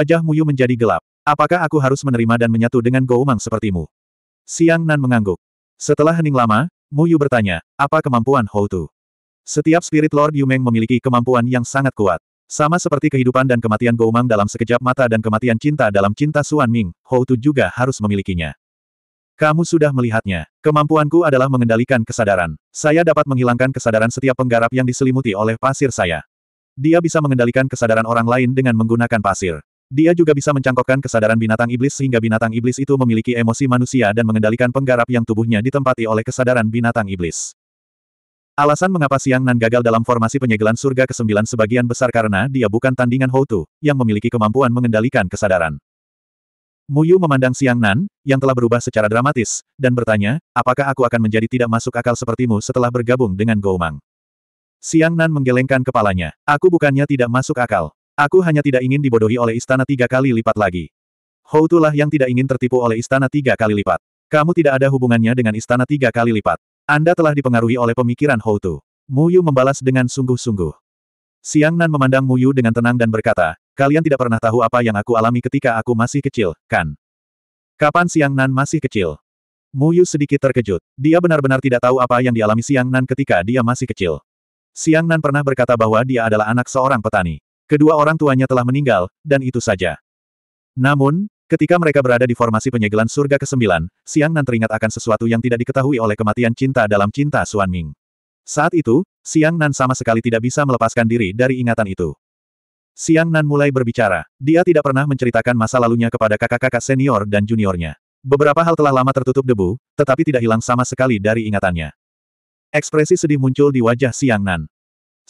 Wajah Muyu menjadi gelap. Apakah aku harus menerima dan menyatu dengan Goumang sepertimu? Siang Nan mengangguk. Setelah hening lama, Muyu bertanya, apa kemampuan Hou Tu? Setiap Spirit Lord Yumeng memiliki kemampuan yang sangat kuat. Sama seperti kehidupan dan kematian Goumang dalam sekejap mata dan kematian cinta dalam cinta Suan Ming, Hou Tu juga harus memilikinya. Kamu sudah melihatnya. Kemampuanku adalah mengendalikan kesadaran. Saya dapat menghilangkan kesadaran setiap penggarap yang diselimuti oleh pasir saya. Dia bisa mengendalikan kesadaran orang lain dengan menggunakan pasir. Dia juga bisa mencangkokkan kesadaran binatang iblis sehingga binatang iblis itu memiliki emosi manusia dan mengendalikan penggarap yang tubuhnya ditempati oleh kesadaran binatang iblis. Alasan mengapa Siang Nan gagal dalam formasi penyegelan surga ke-9 sebagian besar karena dia bukan tandingan Houtu, yang memiliki kemampuan mengendalikan kesadaran. Muyu memandang Siang Nan, yang telah berubah secara dramatis, dan bertanya, apakah aku akan menjadi tidak masuk akal sepertimu setelah bergabung dengan Goumang? Siang Nan menggelengkan kepalanya, aku bukannya tidak masuk akal, Aku hanya tidak ingin dibodohi oleh istana tiga kali lipat lagi. Houtulah yang tidak ingin tertipu oleh istana tiga kali lipat. Kamu tidak ada hubungannya dengan istana tiga kali lipat. Anda telah dipengaruhi oleh pemikiran Houtu. Yu membalas dengan sungguh-sungguh. Siang Nan memandang Mu Yu dengan tenang dan berkata, kalian tidak pernah tahu apa yang aku alami ketika aku masih kecil, kan? Kapan Siang Nan masih kecil? Mu Yu sedikit terkejut. Dia benar-benar tidak tahu apa yang dialami Siang Nan ketika dia masih kecil. Siang Nan pernah berkata bahwa dia adalah anak seorang petani. Kedua orang tuanya telah meninggal, dan itu saja. Namun, ketika mereka berada di formasi penyegelan surga ke-9, Siang Nan teringat akan sesuatu yang tidak diketahui oleh kematian cinta dalam cinta Suan Ming. Saat itu, Siang Nan sama sekali tidak bisa melepaskan diri dari ingatan itu. Siang Nan mulai berbicara. Dia tidak pernah menceritakan masa lalunya kepada kakak-kakak senior dan juniornya. Beberapa hal telah lama tertutup debu, tetapi tidak hilang sama sekali dari ingatannya. Ekspresi sedih muncul di wajah Siang Nan.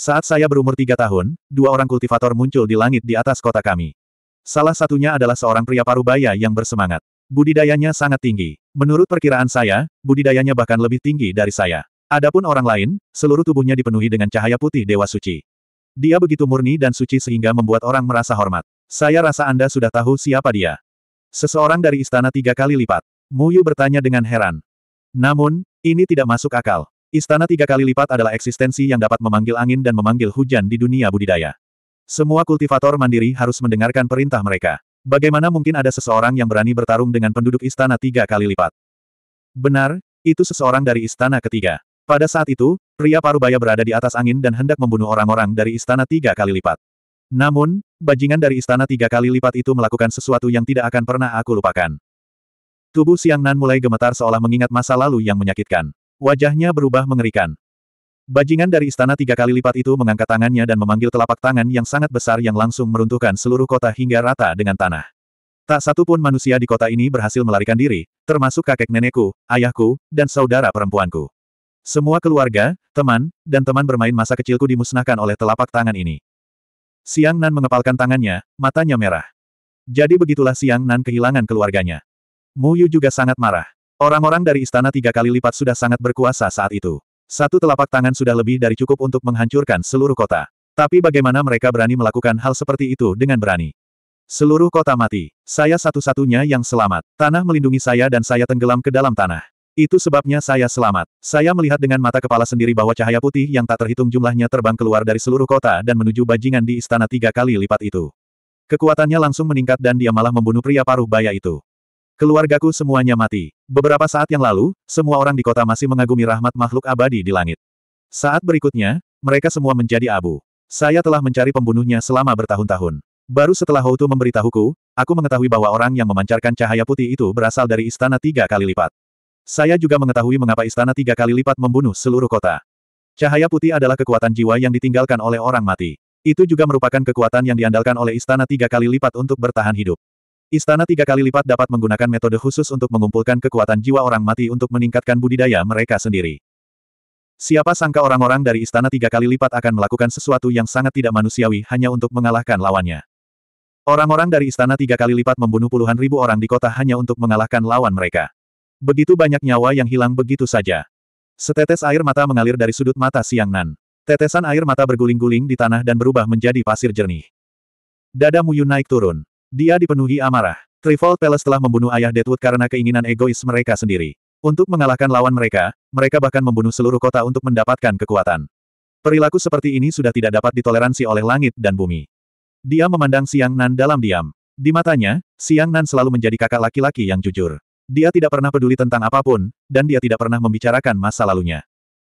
Saat saya berumur tiga tahun, dua orang kultivator muncul di langit di atas kota kami. Salah satunya adalah seorang pria parubaya yang bersemangat. Budidayanya sangat tinggi. Menurut perkiraan saya, budidayanya bahkan lebih tinggi dari saya. Adapun orang lain, seluruh tubuhnya dipenuhi dengan cahaya putih Dewa Suci. Dia begitu murni dan suci sehingga membuat orang merasa hormat. Saya rasa Anda sudah tahu siapa dia. Seseorang dari istana tiga kali lipat. Muyu bertanya dengan heran. Namun, ini tidak masuk akal. Istana tiga kali lipat adalah eksistensi yang dapat memanggil angin dan memanggil hujan di dunia budidaya. Semua kultivator mandiri harus mendengarkan perintah mereka. Bagaimana mungkin ada seseorang yang berani bertarung dengan penduduk istana tiga kali lipat? Benar, itu seseorang dari istana ketiga. Pada saat itu, pria parubaya berada di atas angin dan hendak membunuh orang-orang dari istana tiga kali lipat. Namun, bajingan dari istana tiga kali lipat itu melakukan sesuatu yang tidak akan pernah aku lupakan. Tubuh Siang Nan mulai gemetar seolah mengingat masa lalu yang menyakitkan. Wajahnya berubah mengerikan. Bajingan dari istana tiga kali lipat itu mengangkat tangannya dan memanggil telapak tangan yang sangat besar yang langsung meruntuhkan seluruh kota hingga rata dengan tanah. Tak satu pun manusia di kota ini berhasil melarikan diri, termasuk kakek nenekku, ayahku, dan saudara perempuanku. Semua keluarga, teman, dan teman bermain masa kecilku dimusnahkan oleh telapak tangan ini. Siang Nan mengepalkan tangannya, matanya merah. Jadi begitulah Siang Nan kehilangan keluarganya. Mu Yu juga sangat marah. Orang-orang dari istana tiga kali lipat sudah sangat berkuasa saat itu. Satu telapak tangan sudah lebih dari cukup untuk menghancurkan seluruh kota. Tapi bagaimana mereka berani melakukan hal seperti itu dengan berani? Seluruh kota mati. Saya satu-satunya yang selamat. Tanah melindungi saya dan saya tenggelam ke dalam tanah. Itu sebabnya saya selamat. Saya melihat dengan mata kepala sendiri bahwa cahaya putih yang tak terhitung jumlahnya terbang keluar dari seluruh kota dan menuju bajingan di istana tiga kali lipat itu. Kekuatannya langsung meningkat dan dia malah membunuh pria paruh baya itu. Keluargaku semuanya mati. Beberapa saat yang lalu, semua orang di kota masih mengagumi rahmat makhluk abadi di langit. Saat berikutnya, mereka semua menjadi abu. Saya telah mencari pembunuhnya selama bertahun-tahun. Baru setelah Houtu memberitahuku, aku mengetahui bahwa orang yang memancarkan cahaya putih itu berasal dari istana tiga kali lipat. Saya juga mengetahui mengapa istana tiga kali lipat membunuh seluruh kota. Cahaya putih adalah kekuatan jiwa yang ditinggalkan oleh orang mati. Itu juga merupakan kekuatan yang diandalkan oleh istana tiga kali lipat untuk bertahan hidup. Istana tiga kali lipat dapat menggunakan metode khusus untuk mengumpulkan kekuatan jiwa orang mati untuk meningkatkan budidaya mereka sendiri. Siapa sangka orang-orang dari istana tiga kali lipat akan melakukan sesuatu yang sangat tidak manusiawi hanya untuk mengalahkan lawannya. Orang-orang dari istana tiga kali lipat membunuh puluhan ribu orang di kota hanya untuk mengalahkan lawan mereka. Begitu banyak nyawa yang hilang begitu saja. Setetes air mata mengalir dari sudut mata Siang Nan. Tetesan air mata berguling-guling di tanah dan berubah menjadi pasir jernih. Dada Muyu naik turun. Dia dipenuhi amarah. Trifold Palace telah membunuh ayah Deadwood karena keinginan egois mereka sendiri. Untuk mengalahkan lawan mereka, mereka bahkan membunuh seluruh kota untuk mendapatkan kekuatan. Perilaku seperti ini sudah tidak dapat ditoleransi oleh langit dan bumi. Dia memandang Siang Nan dalam diam. Di matanya, Siang Nan selalu menjadi kakak laki-laki yang jujur. Dia tidak pernah peduli tentang apapun, dan dia tidak pernah membicarakan masa lalunya.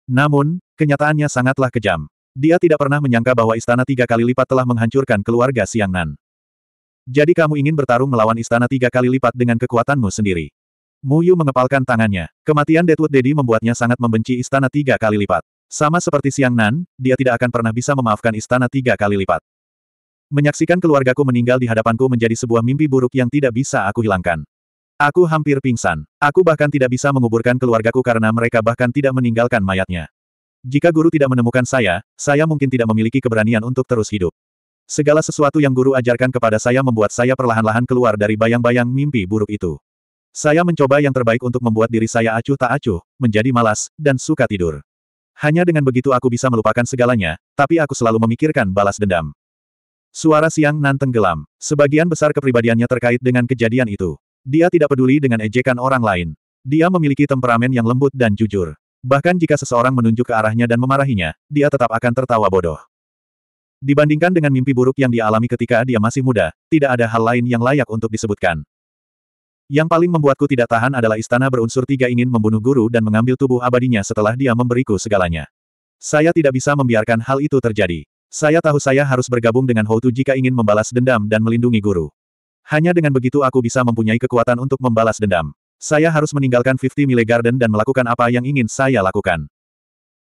Namun, kenyataannya sangatlah kejam. Dia tidak pernah menyangka bahwa istana tiga kali lipat telah menghancurkan keluarga Siang Nan. Jadi kamu ingin bertarung melawan istana tiga kali lipat dengan kekuatanmu sendiri. Mu Yu mengepalkan tangannya. Kematian Deadwood Dedi membuatnya sangat membenci istana tiga kali lipat. Sama seperti Siang Nan, dia tidak akan pernah bisa memaafkan istana tiga kali lipat. Menyaksikan keluargaku meninggal di hadapanku menjadi sebuah mimpi buruk yang tidak bisa aku hilangkan. Aku hampir pingsan. Aku bahkan tidak bisa menguburkan keluargaku karena mereka bahkan tidak meninggalkan mayatnya. Jika guru tidak menemukan saya, saya mungkin tidak memiliki keberanian untuk terus hidup. Segala sesuatu yang guru ajarkan kepada saya membuat saya perlahan-lahan keluar dari bayang-bayang mimpi buruk itu. Saya mencoba yang terbaik untuk membuat diri saya acuh tak acuh, menjadi malas, dan suka tidur. Hanya dengan begitu aku bisa melupakan segalanya, tapi aku selalu memikirkan balas dendam. Suara siang nan tenggelam. Sebagian besar kepribadiannya terkait dengan kejadian itu. Dia tidak peduli dengan ejekan orang lain. Dia memiliki temperamen yang lembut dan jujur. Bahkan jika seseorang menunjuk ke arahnya dan memarahinya, dia tetap akan tertawa bodoh. Dibandingkan dengan mimpi buruk yang dialami ketika dia masih muda, tidak ada hal lain yang layak untuk disebutkan. Yang paling membuatku tidak tahan adalah istana berunsur tiga ingin membunuh guru dan mengambil tubuh abadinya setelah dia memberiku segalanya. Saya tidak bisa membiarkan hal itu terjadi. Saya tahu saya harus bergabung dengan Houtu jika ingin membalas dendam dan melindungi guru. Hanya dengan begitu aku bisa mempunyai kekuatan untuk membalas dendam. Saya harus meninggalkan 50 Mile Garden dan melakukan apa yang ingin saya lakukan.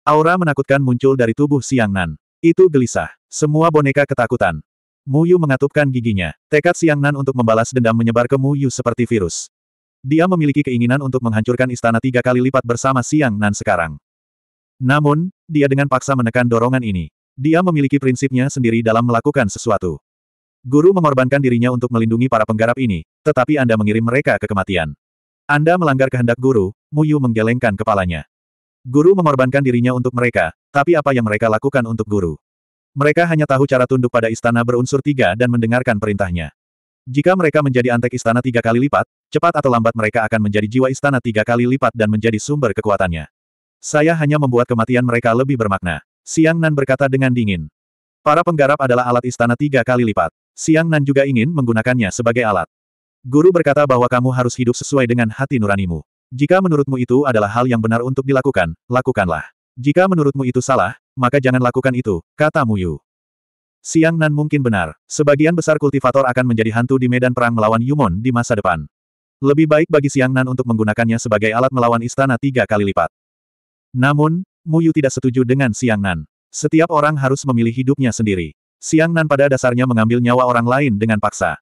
Aura menakutkan muncul dari tubuh Siang Nan. Itu gelisah. Semua boneka ketakutan. Mu Yu mengatupkan giginya. Tekad Siang Nan untuk membalas dendam menyebar ke Mu Yu seperti virus. Dia memiliki keinginan untuk menghancurkan istana tiga kali lipat bersama Siang Nan sekarang. Namun, dia dengan paksa menekan dorongan ini. Dia memiliki prinsipnya sendiri dalam melakukan sesuatu. Guru mengorbankan dirinya untuk melindungi para penggarap ini, tetapi Anda mengirim mereka ke kematian. Anda melanggar kehendak guru, Mu Yu menggelengkan kepalanya. Guru mengorbankan dirinya untuk mereka, tapi apa yang mereka lakukan untuk guru? Mereka hanya tahu cara tunduk pada istana berunsur tiga dan mendengarkan perintahnya. Jika mereka menjadi antek istana tiga kali lipat, cepat atau lambat mereka akan menjadi jiwa istana tiga kali lipat dan menjadi sumber kekuatannya. Saya hanya membuat kematian mereka lebih bermakna. Siang Nan berkata dengan dingin. Para penggarap adalah alat istana tiga kali lipat. Siang Nan juga ingin menggunakannya sebagai alat. Guru berkata bahwa kamu harus hidup sesuai dengan hati nuranimu. Jika menurutmu itu adalah hal yang benar untuk dilakukan, lakukanlah. Jika menurutmu itu salah, maka jangan lakukan itu, kata Mu Yu. Siang Nan mungkin benar, sebagian besar kultivator akan menjadi hantu di medan perang melawan Yumon di masa depan. Lebih baik bagi Siang Nan untuk menggunakannya sebagai alat melawan istana tiga kali lipat. Namun, Mu Yu tidak setuju dengan Siang Nan. Setiap orang harus memilih hidupnya sendiri. Siang Nan pada dasarnya mengambil nyawa orang lain dengan paksa.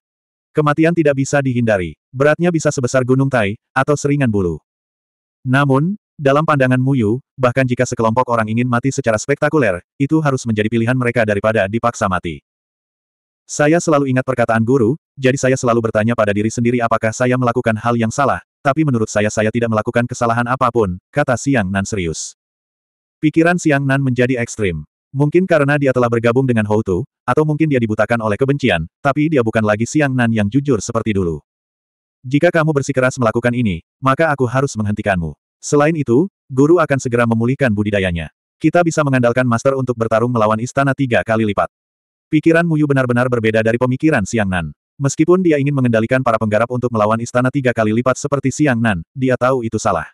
Kematian tidak bisa dihindari. Beratnya bisa sebesar gunung Tai, atau seringan bulu. Namun, dalam pandangan Muyu, bahkan jika sekelompok orang ingin mati secara spektakuler, itu harus menjadi pilihan mereka daripada dipaksa mati. Saya selalu ingat perkataan guru, jadi saya selalu bertanya pada diri sendiri apakah saya melakukan hal yang salah, tapi menurut saya saya tidak melakukan kesalahan apapun, kata Siang Nan serius. Pikiran Siang Nan menjadi ekstrim. Mungkin karena dia telah bergabung dengan Houtu, atau mungkin dia dibutakan oleh kebencian, tapi dia bukan lagi Siang Nan yang jujur seperti dulu. Jika kamu bersikeras melakukan ini, maka aku harus menghentikanmu. Selain itu, guru akan segera memulihkan budidayanya. Kita bisa mengandalkan master untuk bertarung melawan istana tiga kali lipat. Pikiran Muyu benar-benar berbeda dari pemikiran Siang Nan. Meskipun dia ingin mengendalikan para penggarap untuk melawan istana tiga kali lipat seperti Siang Nan, dia tahu itu salah.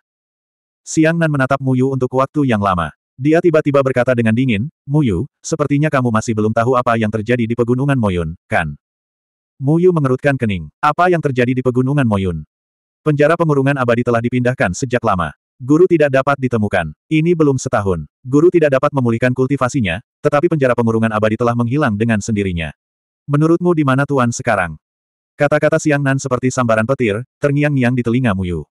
Siang Nan menatap Muyu untuk waktu yang lama. Dia tiba-tiba berkata dengan dingin, Muyu, sepertinya kamu masih belum tahu apa yang terjadi di pegunungan Moyun, kan? Muyu mengerutkan kening. Apa yang terjadi di pegunungan Moyun? Penjara pengurungan abadi telah dipindahkan sejak lama. Guru tidak dapat ditemukan. Ini belum setahun. Guru tidak dapat memulihkan kultivasinya, tetapi penjara pengurungan abadi telah menghilang dengan sendirinya. Menurutmu di mana Tuan sekarang? Kata-kata Siang Nan seperti sambaran petir, terngiang-ngiang di telinga Muyu.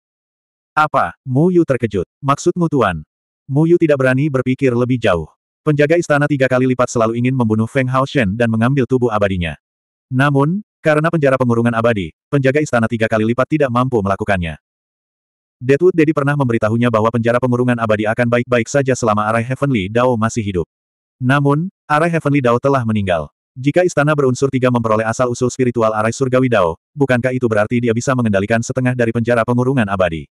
Apa? Muyu terkejut. Maksudmu Tuan? Muyu tidak berani berpikir lebih jauh. Penjaga istana tiga kali lipat selalu ingin membunuh Feng Hao Shen dan mengambil tubuh abadinya. Namun, karena penjara pengurungan abadi, penjaga istana tiga kali lipat tidak mampu melakukannya. Deadwood Dedi pernah memberitahunya bahwa penjara pengurungan abadi akan baik-baik saja selama Arai Heavenly Dao masih hidup. Namun, Arai Heavenly Dao telah meninggal. Jika istana berunsur tiga memperoleh asal-usul spiritual Arai Surgawi Dao, bukankah itu berarti dia bisa mengendalikan setengah dari penjara pengurungan abadi?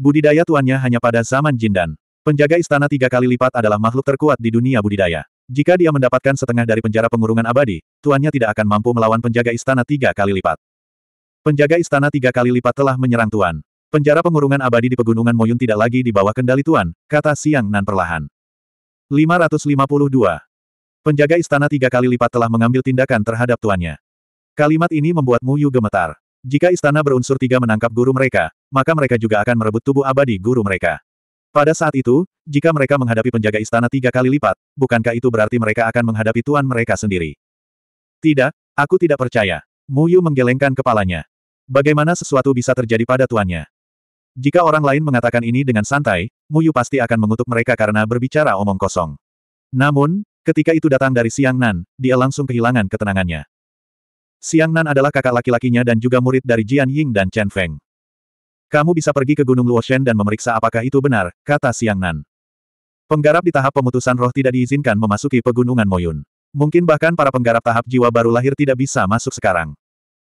Budidaya tuannya hanya pada zaman Jindan. Penjaga istana tiga kali lipat adalah makhluk terkuat di dunia budidaya. Jika dia mendapatkan setengah dari penjara pengurungan abadi, tuannya tidak akan mampu melawan penjaga istana tiga kali lipat. Penjaga istana tiga kali lipat telah menyerang Tuan. Penjara pengurungan abadi di pegunungan Moyun tidak lagi di bawah kendali Tuan, kata Siang Nan perlahan. 552. Penjaga istana tiga kali lipat telah mengambil tindakan terhadap tuannya. Kalimat ini membuat Muyu gemetar. Jika istana berunsur tiga menangkap guru mereka, maka mereka juga akan merebut tubuh abadi guru mereka. Pada saat itu, jika mereka menghadapi penjaga istana tiga kali lipat, bukankah itu berarti mereka akan menghadapi tuan mereka sendiri? Tidak, aku tidak percaya. Muyu menggelengkan kepalanya. Bagaimana sesuatu bisa terjadi pada tuannya? Jika orang lain mengatakan ini dengan santai, Muyu pasti akan mengutuk mereka karena berbicara omong kosong. Namun, ketika itu datang dari Siang Nan, dia langsung kehilangan ketenangannya. Siang Nan adalah kakak laki-lakinya dan juga murid dari Jian Ying dan Chen Feng. Kamu bisa pergi ke Gunung Luoshen dan memeriksa apakah itu benar, kata Siang Nan. Penggarap di tahap pemutusan roh tidak diizinkan memasuki pegunungan Moyun. Mungkin bahkan para penggarap tahap jiwa baru lahir tidak bisa masuk sekarang.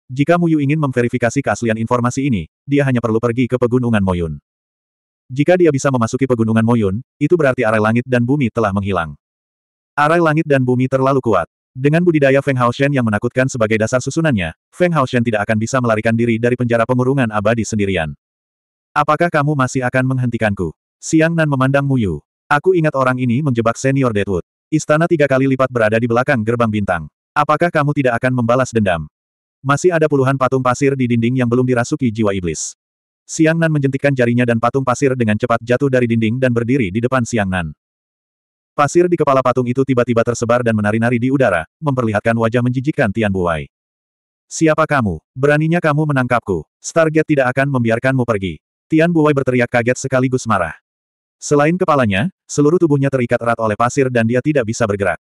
Jika Muyu ingin memverifikasi keaslian informasi ini, dia hanya perlu pergi ke pegunungan Moyun. Jika dia bisa memasuki pegunungan Moyun, itu berarti arai langit dan bumi telah menghilang. Arai langit dan bumi terlalu kuat. Dengan budidaya Feng Hao Shen yang menakutkan sebagai dasar susunannya, Feng Hao Shen tidak akan bisa melarikan diri dari penjara pengurungan abadi sendirian. Apakah kamu masih akan menghentikanku? Siang Nan memandang Muyu. Aku ingat orang ini menjebak senior Deadwood. Istana tiga kali lipat berada di belakang gerbang bintang. Apakah kamu tidak akan membalas dendam? Masih ada puluhan patung pasir di dinding yang belum dirasuki jiwa iblis. Siang Nan menjentikkan jarinya dan patung pasir dengan cepat jatuh dari dinding dan berdiri di depan Siang Nan. Pasir di kepala patung itu tiba-tiba tersebar dan menari-nari di udara, memperlihatkan wajah menjijikkan Tian Buai. Siapa kamu? Beraninya kamu menangkapku. Stargate tidak akan membiarkanmu pergi. Tian Buai berteriak kaget sekaligus marah. Selain kepalanya, seluruh tubuhnya terikat erat oleh pasir dan dia tidak bisa bergerak.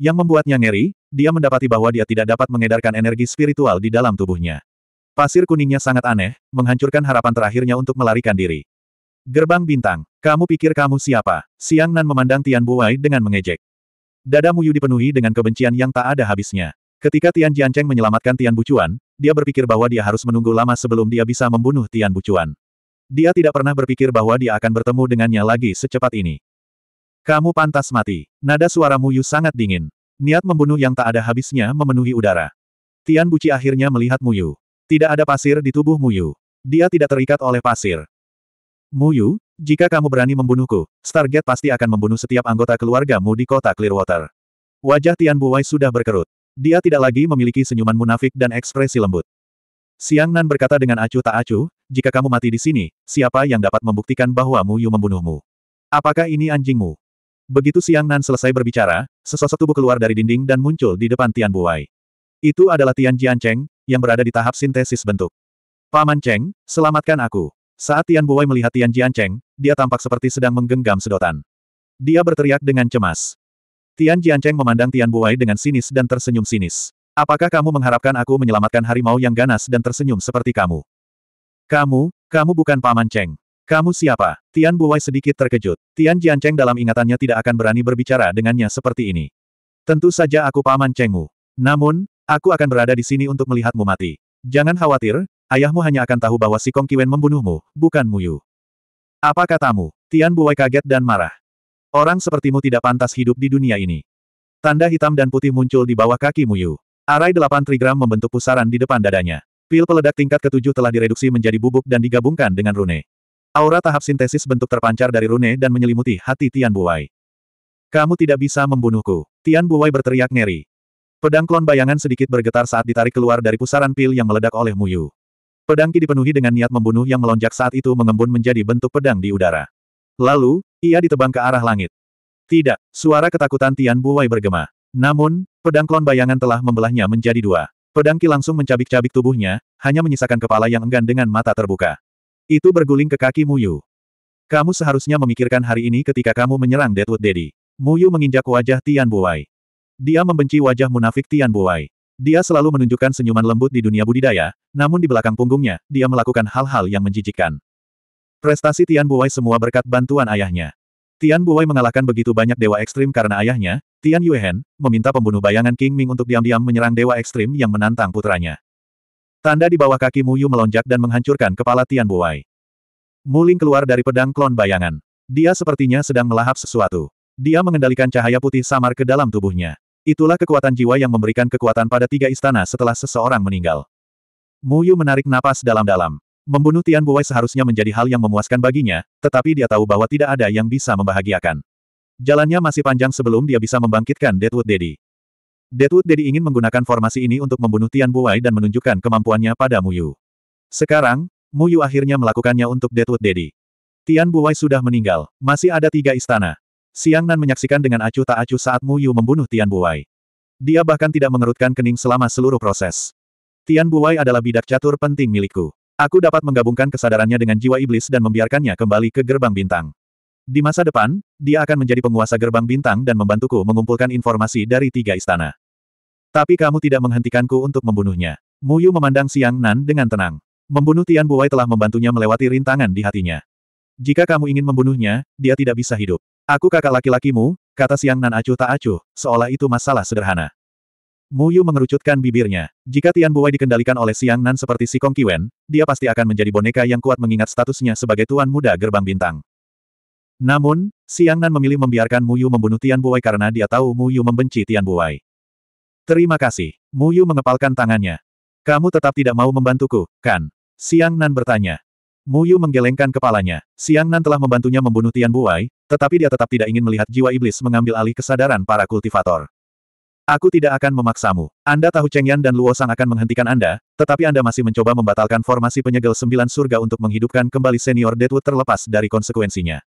Yang membuatnya ngeri, dia mendapati bahwa dia tidak dapat mengedarkan energi spiritual di dalam tubuhnya. Pasir kuningnya sangat aneh, menghancurkan harapan terakhirnya untuk melarikan diri. Gerbang bintang, kamu pikir kamu siapa? Siang Nan memandang Tian Buai dengan mengejek. Dada Muyu dipenuhi dengan kebencian yang tak ada habisnya. Ketika Tian Jiancheng menyelamatkan Tian Bucuan, dia berpikir bahwa dia harus menunggu lama sebelum dia bisa membunuh Tian Bucuan. Dia tidak pernah berpikir bahwa dia akan bertemu dengannya lagi secepat ini. Kamu pantas mati. Nada suara Muyu sangat dingin. Niat membunuh yang tak ada habisnya memenuhi udara. Tian Buci akhirnya melihat Muyu. Tidak ada pasir di tubuh Muyu. Dia tidak terikat oleh pasir. Muyu, jika kamu berani membunuhku, Stargate pasti akan membunuh setiap anggota keluargamu di kota Clearwater. Wajah Tian Buwai sudah berkerut. Dia tidak lagi memiliki senyuman munafik dan ekspresi lembut. Siang Nan berkata dengan acuh tak acuh, jika kamu mati di sini, siapa yang dapat membuktikan bahwa Muyu membunuhmu? Apakah ini anjingmu? Begitu Siang Nan selesai berbicara, sesosok tubuh keluar dari dinding dan muncul di depan Tian Buai. Itu adalah Tian Jian Cheng, yang berada di tahap sintesis bentuk. Paman Cheng, selamatkan aku. Saat Tian Buai melihat Tian Jian Cheng, dia tampak seperti sedang menggenggam sedotan. Dia berteriak dengan cemas. Tian Jian Cheng memandang Tian Buai dengan sinis dan tersenyum sinis. Apakah kamu mengharapkan aku menyelamatkan harimau yang ganas dan tersenyum seperti kamu? Kamu, kamu bukan Paman Cheng. Kamu siapa? Tian Buwai sedikit terkejut. Tian Jiancheng dalam ingatannya tidak akan berani berbicara dengannya seperti ini. Tentu saja aku paman Chengmu. Namun, aku akan berada di sini untuk melihatmu mati. Jangan khawatir, ayahmu hanya akan tahu bahwa si Kong Kiwen membunuhmu, bukan Muyu. Apa katamu? Tian Buwai kaget dan marah. Orang sepertimu tidak pantas hidup di dunia ini. Tanda hitam dan putih muncul di bawah kaki Muyu. Arai delapan trigram membentuk pusaran di depan dadanya. Pil peledak tingkat ketujuh telah direduksi menjadi bubuk dan digabungkan dengan rune. Aura tahap sintesis bentuk terpancar dari Rune dan menyelimuti hati Tian Buwai. Kamu tidak bisa membunuhku. Tian Buwai berteriak ngeri. Pedang klon bayangan sedikit bergetar saat ditarik keluar dari pusaran pil yang meledak oleh Muyu. Pedang Ki dipenuhi dengan niat membunuh yang melonjak saat itu mengembun menjadi bentuk pedang di udara. Lalu, ia ditebang ke arah langit. Tidak, suara ketakutan Tian Buwai bergema. Namun, pedang klon bayangan telah membelahnya menjadi dua. Pedangki langsung mencabik-cabik tubuhnya, hanya menyisakan kepala yang enggan dengan mata terbuka. Itu berguling ke kaki Muyu. Kamu seharusnya memikirkan hari ini ketika kamu menyerang Deadwood Daddy. Muyu menginjak wajah Tian Buai. Dia membenci wajah munafik Tian Buai. Dia selalu menunjukkan senyuman lembut di dunia budidaya, namun di belakang punggungnya, dia melakukan hal-hal yang menjijikkan. Prestasi Tian Buai semua berkat bantuan ayahnya. Tian Buai mengalahkan begitu banyak dewa ekstrim karena ayahnya, Tian Yuehen, meminta pembunuh bayangan King Ming untuk diam-diam menyerang dewa ekstrim yang menantang putranya. Tanda di bawah kaki Mu Yu melonjak dan menghancurkan kepala Tian Buai. Muling keluar dari pedang klon bayangan. Dia sepertinya sedang melahap sesuatu. Dia mengendalikan cahaya putih samar ke dalam tubuhnya. Itulah kekuatan jiwa yang memberikan kekuatan pada tiga istana setelah seseorang meninggal. Mu Yu menarik napas dalam-dalam. Membunuh Tian Buai seharusnya menjadi hal yang memuaskan baginya, tetapi dia tahu bahwa tidak ada yang bisa membahagiakan. Jalannya masih panjang sebelum dia bisa membangkitkan Deadwood Daddy. Deadwood Daddy ingin menggunakan formasi ini untuk membunuh Tian Buai dan menunjukkan kemampuannya pada Mu Yu. Sekarang, Mu Yu akhirnya melakukannya untuk Deadwood Daddy. Tian Buai sudah meninggal, masih ada tiga istana. Siang Nan menyaksikan dengan acuh tak acuh saat Mu Yu membunuh Tian Buai. Dia bahkan tidak mengerutkan kening selama seluruh proses. Tian Buai adalah bidak catur penting milikku. Aku dapat menggabungkan kesadarannya dengan jiwa iblis dan membiarkannya kembali ke gerbang bintang. Di masa depan, dia akan menjadi penguasa gerbang bintang dan membantuku mengumpulkan informasi dari tiga istana. Tapi kamu tidak menghentikanku untuk membunuhnya. Mu Yu memandang Siang Nan dengan tenang. Membunuh Tian Buai telah membantunya melewati rintangan di hatinya. Jika kamu ingin membunuhnya, dia tidak bisa hidup. Aku kakak laki-lakimu, kata Siang Nan acuh tak acuh, seolah itu masalah sederhana. Mu Yu mengerucutkan bibirnya. Jika Tian Buai dikendalikan oleh Siang Nan seperti si Kong Kiwen, dia pasti akan menjadi boneka yang kuat mengingat statusnya sebagai tuan muda gerbang bintang. Namun, Siang Nan memilih membiarkan Mu Yu membunuh Tian Buai karena dia tahu Mu Yu membenci Tian Buai. Terima kasih. Muyu mengepalkan tangannya. Kamu tetap tidak mau membantuku, kan? Siang Nan bertanya. Muyu menggelengkan kepalanya. Siang Nan telah membantunya membunuh Tian Buai, tetapi dia tetap tidak ingin melihat jiwa iblis mengambil alih kesadaran para kultivator. Aku tidak akan memaksamu. Anda tahu Cheng Yan dan Luo Sang akan menghentikan Anda, tetapi Anda masih mencoba membatalkan formasi penyegel sembilan surga untuk menghidupkan kembali senior Deadwood terlepas dari konsekuensinya.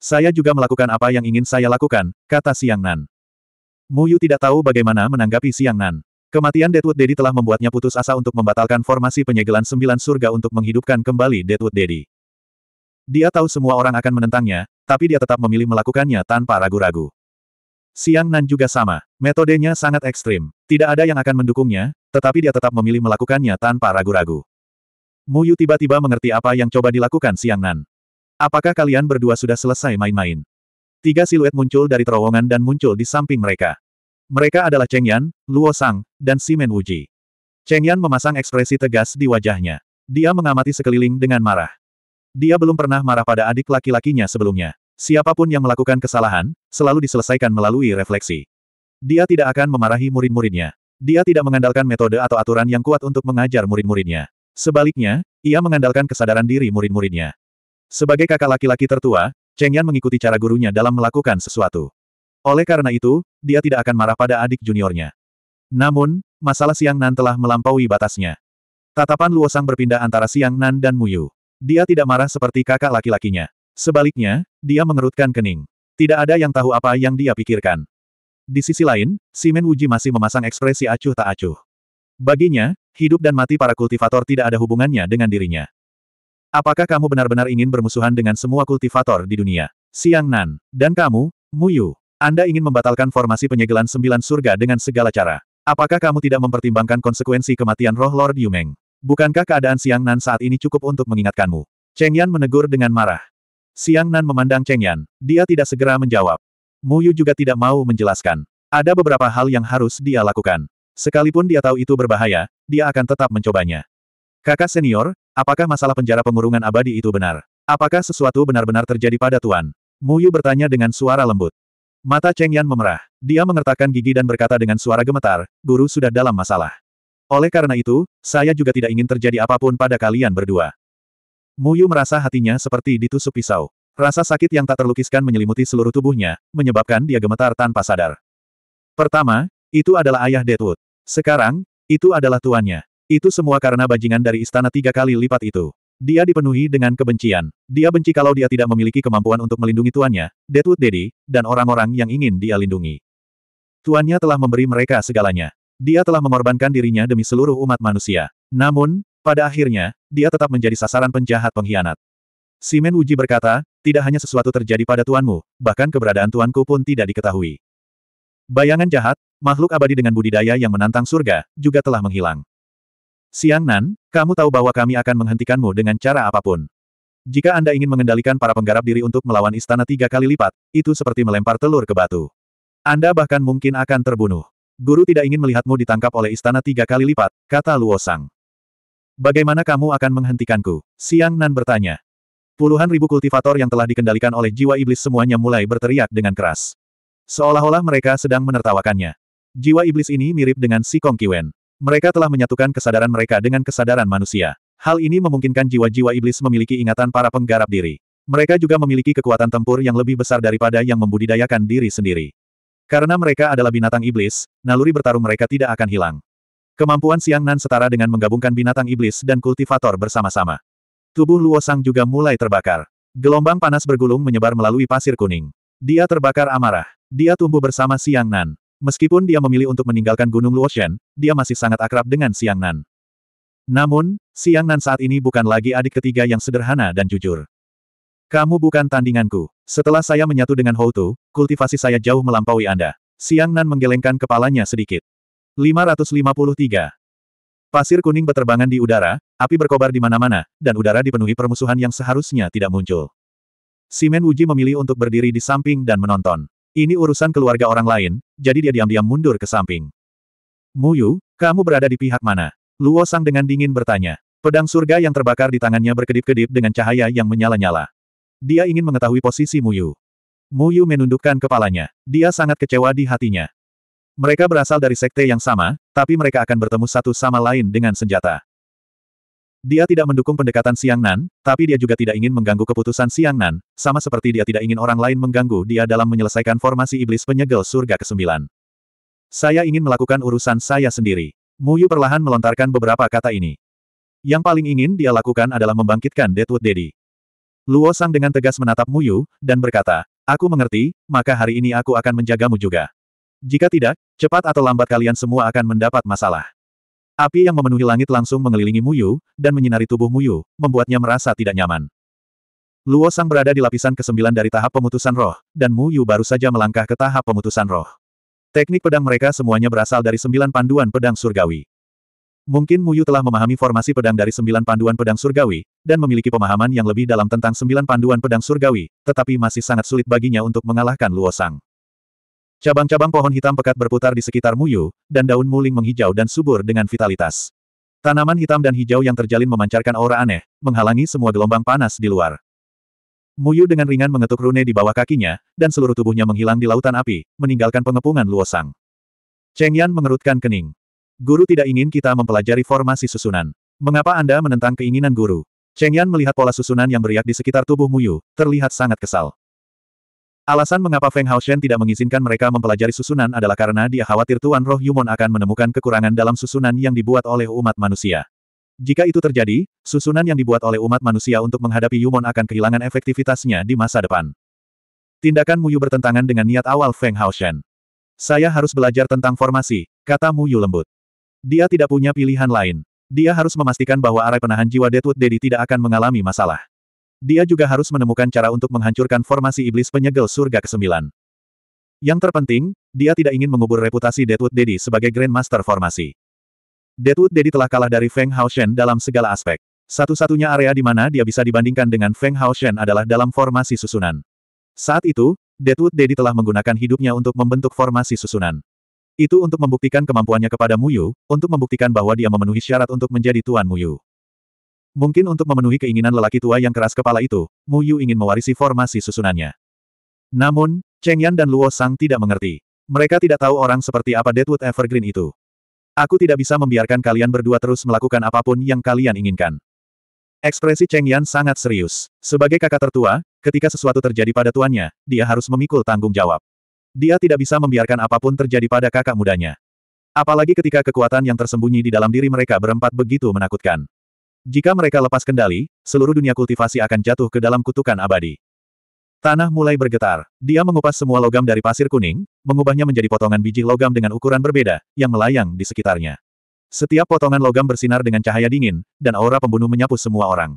Saya juga melakukan apa yang ingin saya lakukan, kata Siang Nan. Muyu tidak tahu bagaimana menanggapi Siang Nan. Kematian Deadwood Daddy telah membuatnya putus asa untuk membatalkan formasi penyegelan sembilan surga untuk menghidupkan kembali Deadwood Daddy. Dia tahu semua orang akan menentangnya, tapi dia tetap memilih melakukannya tanpa ragu-ragu. Siang Nan juga sama. Metodenya sangat ekstrim. Tidak ada yang akan mendukungnya, tetapi dia tetap memilih melakukannya tanpa ragu-ragu. Muyu tiba-tiba mengerti apa yang coba dilakukan Siang Nan. Apakah kalian berdua sudah selesai main-main? Tiga siluet muncul dari terowongan dan muncul di samping mereka. Mereka adalah Cheng Yan, Luo Sang, dan Simen Wuji. Cheng Yan memasang ekspresi tegas di wajahnya. Dia mengamati sekeliling dengan marah. Dia belum pernah marah pada adik laki-lakinya sebelumnya. Siapapun yang melakukan kesalahan, selalu diselesaikan melalui refleksi. Dia tidak akan memarahi murid-muridnya. Dia tidak mengandalkan metode atau aturan yang kuat untuk mengajar murid-muridnya. Sebaliknya, ia mengandalkan kesadaran diri murid-muridnya. Sebagai kakak laki-laki tertua, Cheng Yan mengikuti cara gurunya dalam melakukan sesuatu. Oleh karena itu, dia tidak akan marah pada adik juniornya. Namun, masalah Siang Nan telah melampaui batasnya. Tatapan Luosang berpindah antara Siang Nan dan Muyu. Dia tidak marah seperti kakak laki-lakinya. Sebaliknya, dia mengerutkan kening. Tidak ada yang tahu apa yang dia pikirkan. Di sisi lain, Simen Wuji masih memasang ekspresi acuh tak acuh. Baginya, hidup dan mati para kultivator tidak ada hubungannya dengan dirinya. Apakah kamu benar-benar ingin bermusuhan dengan semua kultivator di dunia? Siang Nan, dan kamu, Muyu, Anda ingin membatalkan formasi penyegelan sembilan surga dengan segala cara. Apakah kamu tidak mempertimbangkan konsekuensi kematian roh Lord Yumeng? Bukankah keadaan Siang Nan saat ini cukup untuk mengingatkanmu? Cheng Yan menegur dengan marah. Siang Nan memandang Cheng Yan, dia tidak segera menjawab. Muyu juga tidak mau menjelaskan. Ada beberapa hal yang harus dia lakukan. Sekalipun dia tahu itu berbahaya, dia akan tetap mencobanya. Kakak senior, Apakah masalah penjara pengurungan abadi itu benar? Apakah sesuatu benar-benar terjadi pada Tuan? Mu Yu bertanya dengan suara lembut. Mata Cheng Yan memerah. Dia mengertakkan gigi dan berkata dengan suara gemetar, guru sudah dalam masalah. Oleh karena itu, saya juga tidak ingin terjadi apapun pada kalian berdua. Mu Yu merasa hatinya seperti ditusuk pisau. Rasa sakit yang tak terlukiskan menyelimuti seluruh tubuhnya, menyebabkan dia gemetar tanpa sadar. Pertama, itu adalah ayah Deadwood. Sekarang, itu adalah tuannya. Itu semua karena bajingan dari istana tiga kali lipat itu. Dia dipenuhi dengan kebencian. Dia benci kalau dia tidak memiliki kemampuan untuk melindungi tuannya, Deadwood Daddy, dan orang-orang yang ingin dia lindungi. Tuannya telah memberi mereka segalanya. Dia telah mengorbankan dirinya demi seluruh umat manusia. Namun, pada akhirnya, dia tetap menjadi sasaran penjahat pengkhianat. Simen Uji berkata, tidak hanya sesuatu terjadi pada tuanmu, bahkan keberadaan tuanku pun tidak diketahui. Bayangan jahat, makhluk abadi dengan budidaya yang menantang surga, juga telah menghilang. Siang Nan, kamu tahu bahwa kami akan menghentikanmu dengan cara apapun. Jika Anda ingin mengendalikan para penggarap diri untuk melawan istana tiga kali lipat, itu seperti melempar telur ke batu. Anda bahkan mungkin akan terbunuh. Guru tidak ingin melihatmu ditangkap oleh istana tiga kali lipat, kata Luo Sang. Bagaimana kamu akan menghentikanku? Siang Nan bertanya. Puluhan ribu kultivator yang telah dikendalikan oleh jiwa iblis semuanya mulai berteriak dengan keras. Seolah-olah mereka sedang menertawakannya. Jiwa iblis ini mirip dengan si Kong Kiwen. Mereka telah menyatukan kesadaran mereka dengan kesadaran manusia. Hal ini memungkinkan jiwa-jiwa iblis memiliki ingatan para penggarap diri. Mereka juga memiliki kekuatan tempur yang lebih besar daripada yang membudidayakan diri sendiri. Karena mereka adalah binatang iblis, naluri bertarung mereka tidak akan hilang. Kemampuan Siang Nan setara dengan menggabungkan binatang iblis dan kultivator bersama-sama. Tubuh Luo Sang juga mulai terbakar. Gelombang panas bergulung menyebar melalui pasir kuning. Dia terbakar amarah. Dia tumbuh bersama Siang Nan. Meskipun dia memilih untuk meninggalkan Gunung Luoshen, dia masih sangat akrab dengan Siang Nan. Namun, Siang Nan saat ini bukan lagi adik ketiga yang sederhana dan jujur. Kamu bukan tandinganku. Setelah saya menyatu dengan Houtu, kultivasi saya jauh melampaui Anda. Siang Nan menggelengkan kepalanya sedikit. 553. Pasir kuning berterbangan di udara, api berkobar di mana-mana, dan udara dipenuhi permusuhan yang seharusnya tidak muncul. Simen Wuji memilih untuk berdiri di samping dan menonton. Ini urusan keluarga orang lain, jadi dia diam-diam mundur ke samping. Muyu, kamu berada di pihak mana? Luo Sang dengan dingin bertanya. Pedang surga yang terbakar di tangannya berkedip-kedip dengan cahaya yang menyala-nyala. Dia ingin mengetahui posisi Muyu. Muyu menundukkan kepalanya. Dia sangat kecewa di hatinya. Mereka berasal dari sekte yang sama, tapi mereka akan bertemu satu sama lain dengan senjata. Dia tidak mendukung pendekatan Siang Nan, tapi dia juga tidak ingin mengganggu keputusan Siang Nan, sama seperti dia tidak ingin orang lain mengganggu dia dalam menyelesaikan formasi iblis penyegel surga ke-9. Saya ingin melakukan urusan saya sendiri. Mu Yu perlahan melontarkan beberapa kata ini. Yang paling ingin dia lakukan adalah membangkitkan Deadwood Daddy. Luo Sang dengan tegas menatap Mu Yu dan berkata, Aku mengerti, maka hari ini aku akan menjagamu juga. Jika tidak, cepat atau lambat kalian semua akan mendapat masalah. Api yang memenuhi langit langsung mengelilingi Muyu, dan menyinari tubuh Muyu, membuatnya merasa tidak nyaman. Luo Sang berada di lapisan ke-9 dari tahap pemutusan roh, dan Muyu baru saja melangkah ke tahap pemutusan roh. Teknik pedang mereka semuanya berasal dari sembilan panduan pedang surgawi. Mungkin Muyu telah memahami formasi pedang dari sembilan panduan pedang surgawi, dan memiliki pemahaman yang lebih dalam tentang sembilan panduan pedang surgawi, tetapi masih sangat sulit baginya untuk mengalahkan Luo Sang. Cabang-cabang pohon hitam pekat berputar di sekitar Muyu, dan daun muling menghijau dan subur dengan vitalitas. Tanaman hitam dan hijau yang terjalin memancarkan aura aneh, menghalangi semua gelombang panas di luar. Muyu dengan ringan mengetuk rune di bawah kakinya, dan seluruh tubuhnya menghilang di lautan api, meninggalkan pengepungan Luosang. Cheng Yan mengerutkan kening. Guru tidak ingin kita mempelajari formasi susunan. Mengapa Anda menentang keinginan guru? Cheng Yan melihat pola susunan yang beriak di sekitar tubuh Muyu, terlihat sangat kesal. Alasan mengapa Feng Hao Shen tidak mengizinkan mereka mempelajari susunan adalah karena dia khawatir Tuan Roh Yumon akan menemukan kekurangan dalam susunan yang dibuat oleh umat manusia. Jika itu terjadi, susunan yang dibuat oleh umat manusia untuk menghadapi Yumon akan kehilangan efektivitasnya di masa depan. Tindakan Muyu bertentangan dengan niat awal Feng Hao Shen. Saya harus belajar tentang formasi, kata Muyu lembut. Dia tidak punya pilihan lain. Dia harus memastikan bahwa arai penahan jiwa Deadwood Dedi tidak akan mengalami masalah. Dia juga harus menemukan cara untuk menghancurkan formasi iblis penyegel surga ke-9. Yang terpenting, dia tidak ingin mengubur reputasi Deadwood Daddy sebagai Grandmaster formasi. Deadwood Daddy telah kalah dari Feng Hao Shen dalam segala aspek. Satu-satunya area di mana dia bisa dibandingkan dengan Feng Hao Shen adalah dalam formasi susunan. Saat itu, Deadwood Daddy telah menggunakan hidupnya untuk membentuk formasi susunan. Itu untuk membuktikan kemampuannya kepada Mu Yu, untuk membuktikan bahwa dia memenuhi syarat untuk menjadi Tuan Mu Yu. Mungkin untuk memenuhi keinginan lelaki tua yang keras kepala itu, Mu Yu ingin mewarisi formasi susunannya. Namun, Cheng Yan dan Luo Sang tidak mengerti. Mereka tidak tahu orang seperti apa Deadwood Evergreen itu. Aku tidak bisa membiarkan kalian berdua terus melakukan apapun yang kalian inginkan. Ekspresi Cheng Yan sangat serius. Sebagai kakak tertua, ketika sesuatu terjadi pada tuannya, dia harus memikul tanggung jawab. Dia tidak bisa membiarkan apapun terjadi pada kakak mudanya. Apalagi ketika kekuatan yang tersembunyi di dalam diri mereka berempat begitu menakutkan. Jika mereka lepas kendali, seluruh dunia kultivasi akan jatuh ke dalam kutukan abadi. Tanah mulai bergetar. Dia mengupas semua logam dari pasir kuning, mengubahnya menjadi potongan biji logam dengan ukuran berbeda, yang melayang di sekitarnya. Setiap potongan logam bersinar dengan cahaya dingin, dan aura pembunuh menyapu semua orang.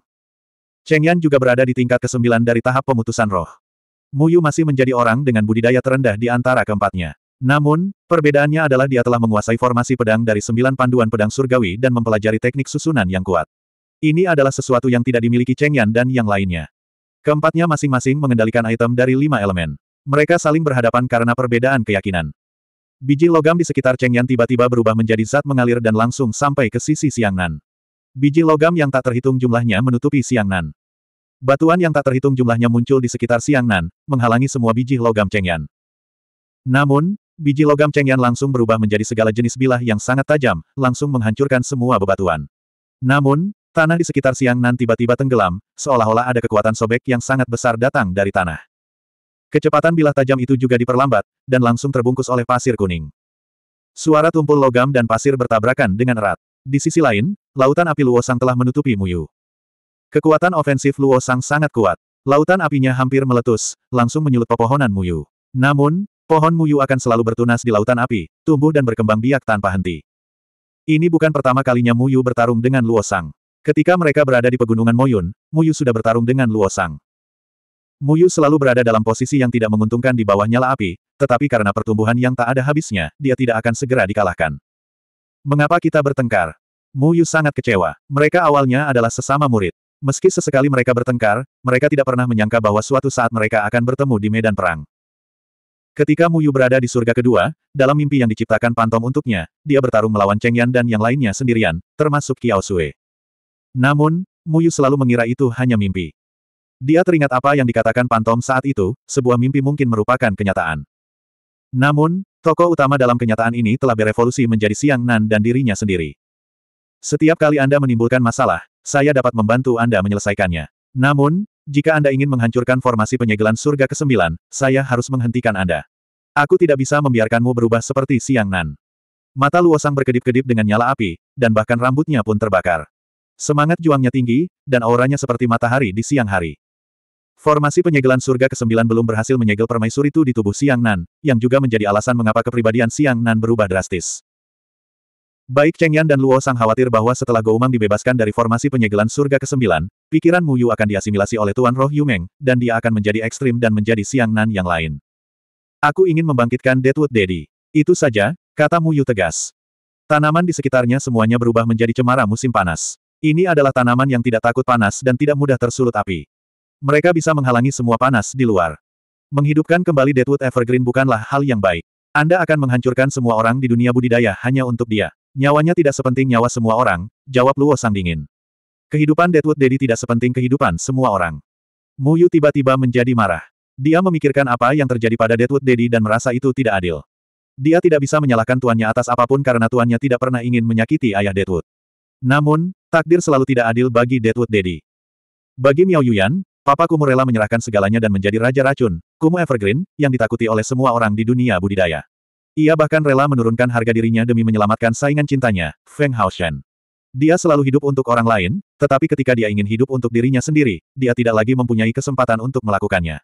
Cheng Yan juga berada di tingkat ke-9 dari tahap pemutusan roh. Muyu masih menjadi orang dengan budidaya terendah di antara keempatnya. Namun, perbedaannya adalah dia telah menguasai formasi pedang dari sembilan panduan pedang surgawi dan mempelajari teknik susunan yang kuat. Ini adalah sesuatu yang tidak dimiliki Cheng Yan dan yang lainnya. Keempatnya masing-masing mengendalikan item dari lima elemen. Mereka saling berhadapan karena perbedaan keyakinan. Biji logam di sekitar Cheng Yan tiba-tiba berubah menjadi zat mengalir dan langsung sampai ke sisi Siang Nan. Biji logam yang tak terhitung jumlahnya menutupi Siang Nan. Batuan yang tak terhitung jumlahnya muncul di sekitar Siang Nan, menghalangi semua biji logam Cheng Yan. Namun, biji logam Cheng Yan langsung berubah menjadi segala jenis bilah yang sangat tajam, langsung menghancurkan semua bebatuan. Namun, Tanah di sekitar Siang Nan tiba-tiba tenggelam, seolah-olah ada kekuatan sobek yang sangat besar datang dari tanah. Kecepatan bilah tajam itu juga diperlambat, dan langsung terbungkus oleh pasir kuning. Suara tumpul logam dan pasir bertabrakan dengan erat. Di sisi lain, lautan api Luosang telah menutupi Muyu. Kekuatan ofensif Luosang sangat kuat. Lautan apinya hampir meletus, langsung menyulut pepohonan Muyu. Namun, pohon Muyu akan selalu bertunas di lautan api, tumbuh dan berkembang biak tanpa henti. Ini bukan pertama kalinya Muyu bertarung dengan Luosang. Ketika mereka berada di pegunungan Moyun, Muyu sudah bertarung dengan Luo Sang. Muyu selalu berada dalam posisi yang tidak menguntungkan di bawah nyala api, tetapi karena pertumbuhan yang tak ada habisnya, dia tidak akan segera dikalahkan. Mengapa kita bertengkar? Muyu sangat kecewa. Mereka awalnya adalah sesama murid. Meski sesekali mereka bertengkar, mereka tidak pernah menyangka bahwa suatu saat mereka akan bertemu di medan perang. Ketika Muyu berada di surga kedua, dalam mimpi yang diciptakan Pantom untuknya, dia bertarung melawan Cheng Yan dan yang lainnya sendirian, termasuk Kiao Sui. Namun, Muyu selalu mengira itu hanya mimpi. Dia teringat apa yang dikatakan Pantom saat itu, sebuah mimpi mungkin merupakan kenyataan. Namun, tokoh utama dalam kenyataan ini telah berevolusi menjadi Siang Nan dan dirinya sendiri. Setiap kali Anda menimbulkan masalah, saya dapat membantu Anda menyelesaikannya. Namun, jika Anda ingin menghancurkan formasi penyegelan surga ke-9, saya harus menghentikan Anda. Aku tidak bisa membiarkanmu berubah seperti Siang Nan. Mata Luosang berkedip-kedip dengan nyala api, dan bahkan rambutnya pun terbakar. Semangat juangnya tinggi, dan auranya seperti matahari di siang hari. Formasi penyegelan surga ke-9 belum berhasil menyegel permaisuri itu di tubuh Siang Nan, yang juga menjadi alasan mengapa kepribadian Siang Nan berubah drastis. Baik Cheng Yan dan Luo Sang khawatir bahwa setelah Goumang dibebaskan dari formasi penyegelan surga ke-9, pikiran Mu Yu akan diasimilasi oleh Tuan Roh Yumeng, dan dia akan menjadi ekstrim dan menjadi Siang Nan yang lain. Aku ingin membangkitkan Deadwood Daddy. Itu saja, kata Mu Yu tegas. Tanaman di sekitarnya semuanya berubah menjadi cemara musim panas. Ini adalah tanaman yang tidak takut panas dan tidak mudah tersulut api. Mereka bisa menghalangi semua panas di luar. Menghidupkan kembali Deadwood Evergreen bukanlah hal yang baik. Anda akan menghancurkan semua orang di dunia budidaya hanya untuk dia. Nyawanya tidak sepenting nyawa semua orang, jawab Luo Sang dingin. Kehidupan Deadwood Dedi tidak sepenting kehidupan semua orang. Mu Yu tiba-tiba menjadi marah. Dia memikirkan apa yang terjadi pada Deadwood Dedi dan merasa itu tidak adil. Dia tidak bisa menyalahkan tuannya atas apapun karena tuannya tidak pernah ingin menyakiti ayah Deadwood. Namun, Takdir selalu tidak adil bagi Deadwood Daddy. Bagi Miao Yuyan, Papa Kumu rela menyerahkan segalanya dan menjadi Raja Racun, Kumu Evergreen, yang ditakuti oleh semua orang di dunia budidaya. Ia bahkan rela menurunkan harga dirinya demi menyelamatkan saingan cintanya, Feng Shen. Dia selalu hidup untuk orang lain, tetapi ketika dia ingin hidup untuk dirinya sendiri, dia tidak lagi mempunyai kesempatan untuk melakukannya.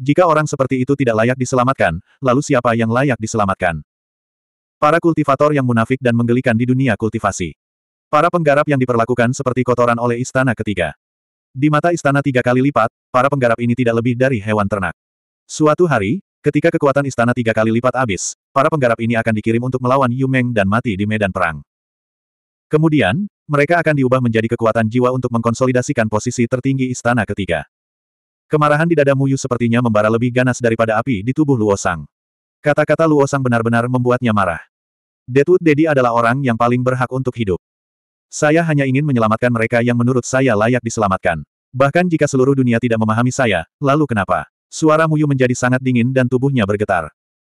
Jika orang seperti itu tidak layak diselamatkan, lalu siapa yang layak diselamatkan? Para kultivator yang munafik dan menggelikan di dunia kultivasi. Para penggarap yang diperlakukan seperti kotoran oleh istana ketiga. Di mata istana tiga kali lipat, para penggarap ini tidak lebih dari hewan ternak. Suatu hari, ketika kekuatan istana tiga kali lipat habis, para penggarap ini akan dikirim untuk melawan Yumeng dan mati di medan perang. Kemudian, mereka akan diubah menjadi kekuatan jiwa untuk mengkonsolidasikan posisi tertinggi istana ketiga. Kemarahan di dada Muyu sepertinya membara lebih ganas daripada api di tubuh Luosang. Kata-kata Luosang benar-benar membuatnya marah. Deadwood Dedi adalah orang yang paling berhak untuk hidup. Saya hanya ingin menyelamatkan mereka yang menurut saya layak diselamatkan. Bahkan jika seluruh dunia tidak memahami saya, lalu kenapa? Suara Muyu menjadi sangat dingin dan tubuhnya bergetar.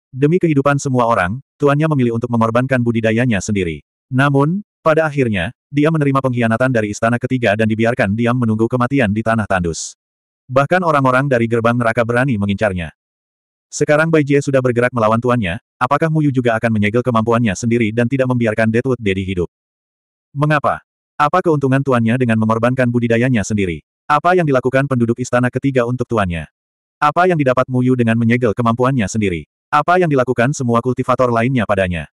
Demi kehidupan semua orang, tuannya memilih untuk mengorbankan budidayanya sendiri. Namun, pada akhirnya, dia menerima pengkhianatan dari istana ketiga dan dibiarkan diam menunggu kematian di tanah tandus. Bahkan orang-orang dari gerbang neraka berani mengincarnya. Sekarang Bai Jie sudah bergerak melawan tuannya, apakah Muyu juga akan menyegel kemampuannya sendiri dan tidak membiarkan Deadwood Daddy hidup? Mengapa? Apa keuntungan tuannya dengan mengorbankan budidayanya sendiri? Apa yang dilakukan penduduk istana ketiga untuk tuannya? Apa yang didapat Muyu dengan menyegel kemampuannya sendiri? Apa yang dilakukan semua kultivator lainnya padanya?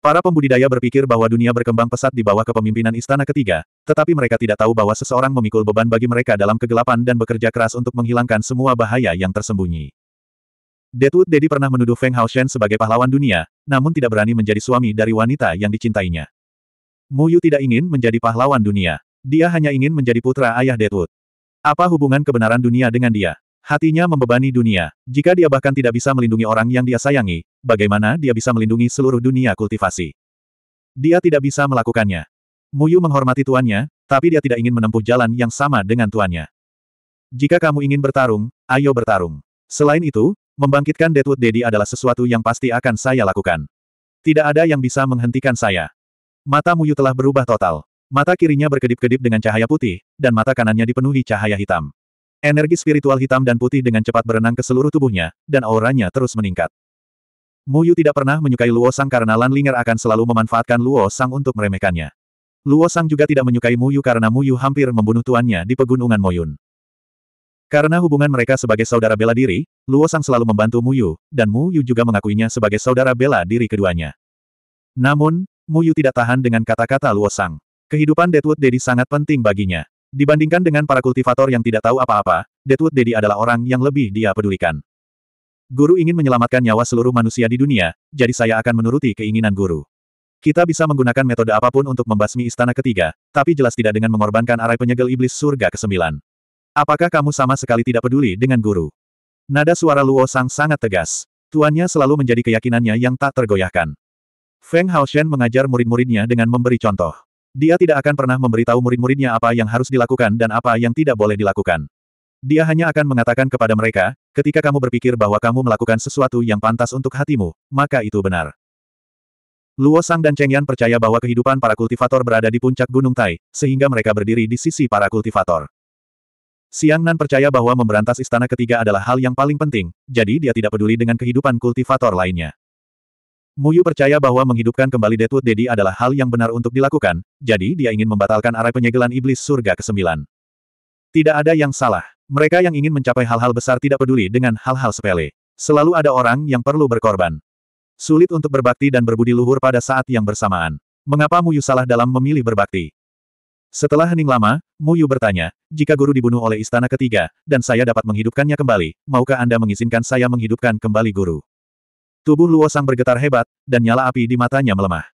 Para pembudidaya berpikir bahwa dunia berkembang pesat di bawah kepemimpinan istana ketiga, tetapi mereka tidak tahu bahwa seseorang memikul beban bagi mereka dalam kegelapan dan bekerja keras untuk menghilangkan semua bahaya yang tersembunyi. Deadwood Dedi pernah menuduh Feng Haoshen sebagai pahlawan dunia, namun tidak berani menjadi suami dari wanita yang dicintainya. Muyu tidak ingin menjadi pahlawan dunia. Dia hanya ingin menjadi putra ayah Deadwood. Apa hubungan kebenaran dunia dengan dia? Hatinya membebani dunia. Jika dia bahkan tidak bisa melindungi orang yang dia sayangi, bagaimana dia bisa melindungi seluruh dunia kultivasi? Dia tidak bisa melakukannya. Muyu menghormati tuannya, tapi dia tidak ingin menempuh jalan yang sama dengan tuannya. Jika kamu ingin bertarung, ayo bertarung. Selain itu, membangkitkan Deadwood Daddy adalah sesuatu yang pasti akan saya lakukan. Tidak ada yang bisa menghentikan saya. Mata Muyu telah berubah total. Mata kirinya berkedip-kedip dengan cahaya putih, dan mata kanannya dipenuhi cahaya hitam. Energi spiritual hitam dan putih dengan cepat berenang ke seluruh tubuhnya, dan auranya terus meningkat. Muyu tidak pernah menyukai Luo Sang karena Lan Linger akan selalu memanfaatkan Luo Sang untuk meremehkannya. Luo Sang juga tidak menyukai Muyu karena Muyu hampir membunuh tuannya di pegunungan Moyun. Karena hubungan mereka sebagai saudara bela diri, Luo Sang selalu membantu Muyu, dan Muyu juga mengakuinya sebagai saudara bela diri keduanya. Namun, Muyu tidak tahan dengan kata-kata Luosang. Kehidupan Deadwood Dedi sangat penting baginya. Dibandingkan dengan para kultivator yang tidak tahu apa-apa, Deadwood Dedi adalah orang yang lebih dia pedulikan. Guru ingin menyelamatkan nyawa seluruh manusia di dunia, jadi saya akan menuruti keinginan guru. Kita bisa menggunakan metode apapun untuk membasmi istana ketiga, tapi jelas tidak dengan mengorbankan arai penyegel iblis surga ke-9. Apakah kamu sama sekali tidak peduli dengan guru? Nada suara Luo Sang sangat tegas. Tuannya selalu menjadi keyakinannya yang tak tergoyahkan. Feng Hao Shen mengajar murid-muridnya dengan memberi contoh. Dia tidak akan pernah memberitahu murid-muridnya apa yang harus dilakukan dan apa yang tidak boleh dilakukan. Dia hanya akan mengatakan kepada mereka, ketika kamu berpikir bahwa kamu melakukan sesuatu yang pantas untuk hatimu, maka itu benar. Luo Sang dan Cheng Yan percaya bahwa kehidupan para kultivator berada di puncak Gunung Tai, sehingga mereka berdiri di sisi para kultivator. Siang Nan percaya bahwa memberantas istana ketiga adalah hal yang paling penting, jadi dia tidak peduli dengan kehidupan kultivator lainnya. Muyu percaya bahwa menghidupkan kembali Deadwood Dedi adalah hal yang benar untuk dilakukan, jadi dia ingin membatalkan arah penyegelan iblis surga ke-9. Tidak ada yang salah. Mereka yang ingin mencapai hal-hal besar tidak peduli dengan hal-hal sepele. Selalu ada orang yang perlu berkorban. Sulit untuk berbakti dan berbudi luhur pada saat yang bersamaan. Mengapa Muyu salah dalam memilih berbakti? Setelah hening lama, Muyu bertanya, jika guru dibunuh oleh istana ketiga, dan saya dapat menghidupkannya kembali, maukah Anda mengizinkan saya menghidupkan kembali guru? Tubuh Luo Sang bergetar hebat, dan nyala api di matanya melemah.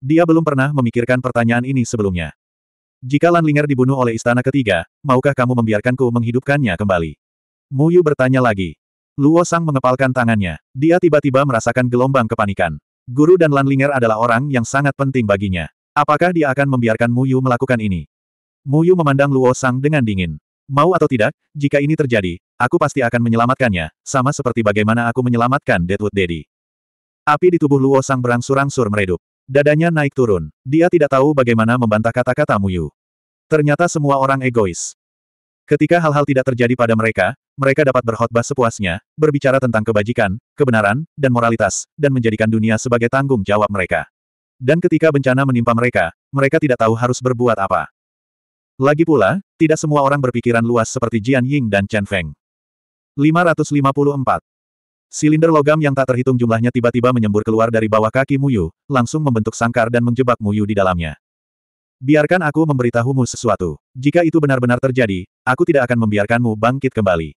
Dia belum pernah memikirkan pertanyaan ini sebelumnya. Jika Lan Linger dibunuh oleh istana ketiga, maukah kamu membiarkanku menghidupkannya kembali? Mu Yu bertanya lagi. Luo Sang mengepalkan tangannya. Dia tiba-tiba merasakan gelombang kepanikan. Guru dan Lan Linger adalah orang yang sangat penting baginya. Apakah dia akan membiarkan Mu Yu melakukan ini? Mu Yu memandang Luo Sang dengan dingin. Mau atau tidak, jika ini terjadi, aku pasti akan menyelamatkannya, sama seperti bagaimana aku menyelamatkan Deadwood Daddy. Api di tubuh Luo Sang berangsur-angsur meredup. Dadanya naik turun. Dia tidak tahu bagaimana membantah kata-kata Muyu. Ternyata semua orang egois. Ketika hal-hal tidak terjadi pada mereka, mereka dapat berkhotbah sepuasnya, berbicara tentang kebajikan, kebenaran, dan moralitas, dan menjadikan dunia sebagai tanggung jawab mereka. Dan ketika bencana menimpa mereka, mereka tidak tahu harus berbuat apa. Lagi pula, tidak semua orang berpikiran luas seperti Jian Ying dan Chen Feng. 554. Silinder logam yang tak terhitung jumlahnya tiba-tiba menyembur keluar dari bawah kaki Muyu, langsung membentuk sangkar dan menjebak Muyu di dalamnya. Biarkan aku memberitahumu sesuatu. Jika itu benar-benar terjadi, aku tidak akan membiarkanmu bangkit kembali.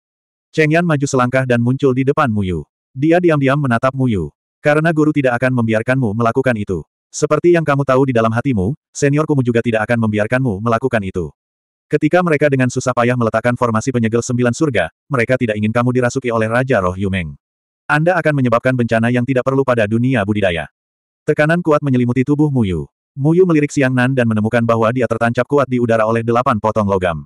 Cheng Yan maju selangkah dan muncul di depan Muyu. Dia diam-diam menatap Muyu. Karena guru tidak akan membiarkanmu melakukan itu. Seperti yang kamu tahu di dalam hatimu, senior kumu juga tidak akan membiarkanmu melakukan itu. Ketika mereka dengan susah payah meletakkan formasi penyegel sembilan surga, mereka tidak ingin kamu dirasuki oleh Raja Roh Yumeng. Anda akan menyebabkan bencana yang tidak perlu pada dunia budidaya. Tekanan kuat menyelimuti tubuh Muyu. Muyu melirik Siang Nan dan menemukan bahwa dia tertancap kuat di udara oleh delapan potong logam.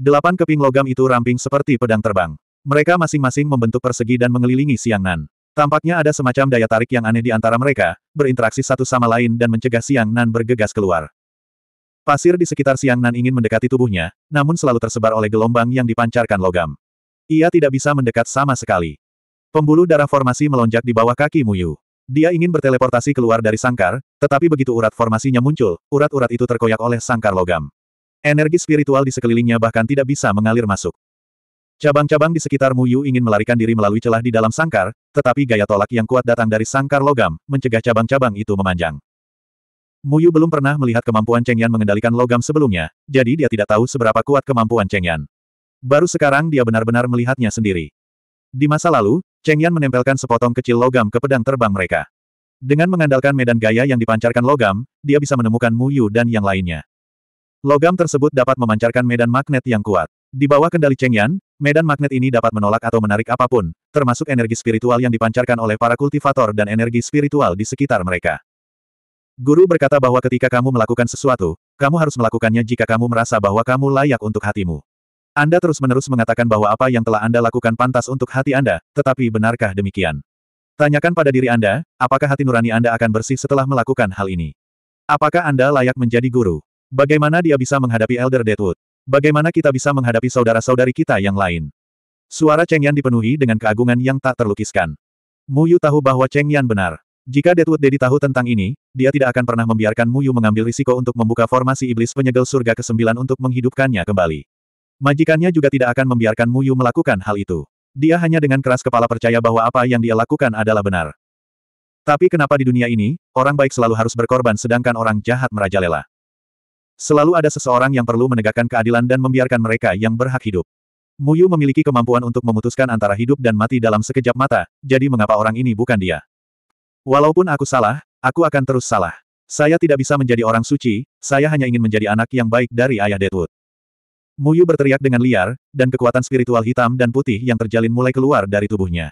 Delapan keping logam itu ramping seperti pedang terbang. Mereka masing-masing membentuk persegi dan mengelilingi Siang Nan. Tampaknya ada semacam daya tarik yang aneh di antara mereka, berinteraksi satu sama lain dan mencegah Siang Nan bergegas keluar. Pasir di sekitar Siang Nan ingin mendekati tubuhnya, namun selalu tersebar oleh gelombang yang dipancarkan logam. Ia tidak bisa mendekat sama sekali. Pembuluh darah formasi melonjak di bawah kaki Muyu. Dia ingin berteleportasi keluar dari sangkar, tetapi begitu urat formasinya muncul, urat-urat itu terkoyak oleh sangkar logam. Energi spiritual di sekelilingnya bahkan tidak bisa mengalir masuk. Cabang-cabang di sekitar Muyu ingin melarikan diri melalui celah di dalam sangkar, tetapi gaya tolak yang kuat datang dari sangkar logam, mencegah cabang-cabang itu memanjang. Muyu belum pernah melihat kemampuan Cheng Yan mengendalikan logam sebelumnya, jadi dia tidak tahu seberapa kuat kemampuan Cheng Yan. Baru sekarang dia benar-benar melihatnya sendiri. Di masa lalu, Cheng Yan menempelkan sepotong kecil logam ke pedang terbang mereka. Dengan mengandalkan medan gaya yang dipancarkan logam, dia bisa menemukan Mu Yu dan yang lainnya. Logam tersebut dapat memancarkan medan magnet yang kuat. Di bawah kendali Cheng Yan, medan magnet ini dapat menolak atau menarik apapun, termasuk energi spiritual yang dipancarkan oleh para kultivator dan energi spiritual di sekitar mereka. Guru berkata bahwa ketika kamu melakukan sesuatu, kamu harus melakukannya jika kamu merasa bahwa kamu layak untuk hatimu. Anda terus-menerus mengatakan bahwa apa yang telah Anda lakukan pantas untuk hati Anda, tetapi benarkah demikian? Tanyakan pada diri Anda, apakah hati nurani Anda akan bersih setelah melakukan hal ini? Apakah Anda layak menjadi guru? Bagaimana dia bisa menghadapi Elder Deadwood? Bagaimana kita bisa menghadapi saudara-saudari kita yang lain? Suara Cheng Yan dipenuhi dengan keagungan yang tak terlukiskan. Mu Yu tahu bahwa Cheng Yan benar. Jika Deadwood deddy tahu tentang ini, dia tidak akan pernah membiarkan Mu Yu mengambil risiko untuk membuka formasi iblis penyegel surga ke-9 untuk menghidupkannya kembali. Majikannya juga tidak akan membiarkan Muyu melakukan hal itu. Dia hanya dengan keras kepala percaya bahwa apa yang dia lakukan adalah benar. Tapi kenapa di dunia ini, orang baik selalu harus berkorban sedangkan orang jahat merajalela? Selalu ada seseorang yang perlu menegakkan keadilan dan membiarkan mereka yang berhak hidup. Muyu memiliki kemampuan untuk memutuskan antara hidup dan mati dalam sekejap mata, jadi mengapa orang ini bukan dia? Walaupun aku salah, aku akan terus salah. Saya tidak bisa menjadi orang suci, saya hanya ingin menjadi anak yang baik dari ayah Deadwood. Muyu berteriak dengan liar, dan kekuatan spiritual hitam dan putih yang terjalin mulai keluar dari tubuhnya.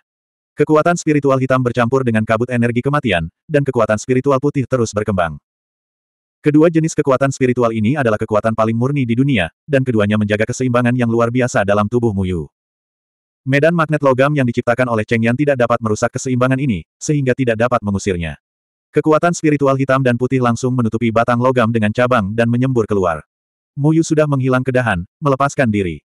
Kekuatan spiritual hitam bercampur dengan kabut energi kematian, dan kekuatan spiritual putih terus berkembang. Kedua jenis kekuatan spiritual ini adalah kekuatan paling murni di dunia, dan keduanya menjaga keseimbangan yang luar biasa dalam tubuh Muyu. Medan magnet logam yang diciptakan oleh Cheng Yan tidak dapat merusak keseimbangan ini, sehingga tidak dapat mengusirnya. Kekuatan spiritual hitam dan putih langsung menutupi batang logam dengan cabang dan menyembur keluar. Muyu sudah menghilang kedahan, melepaskan diri.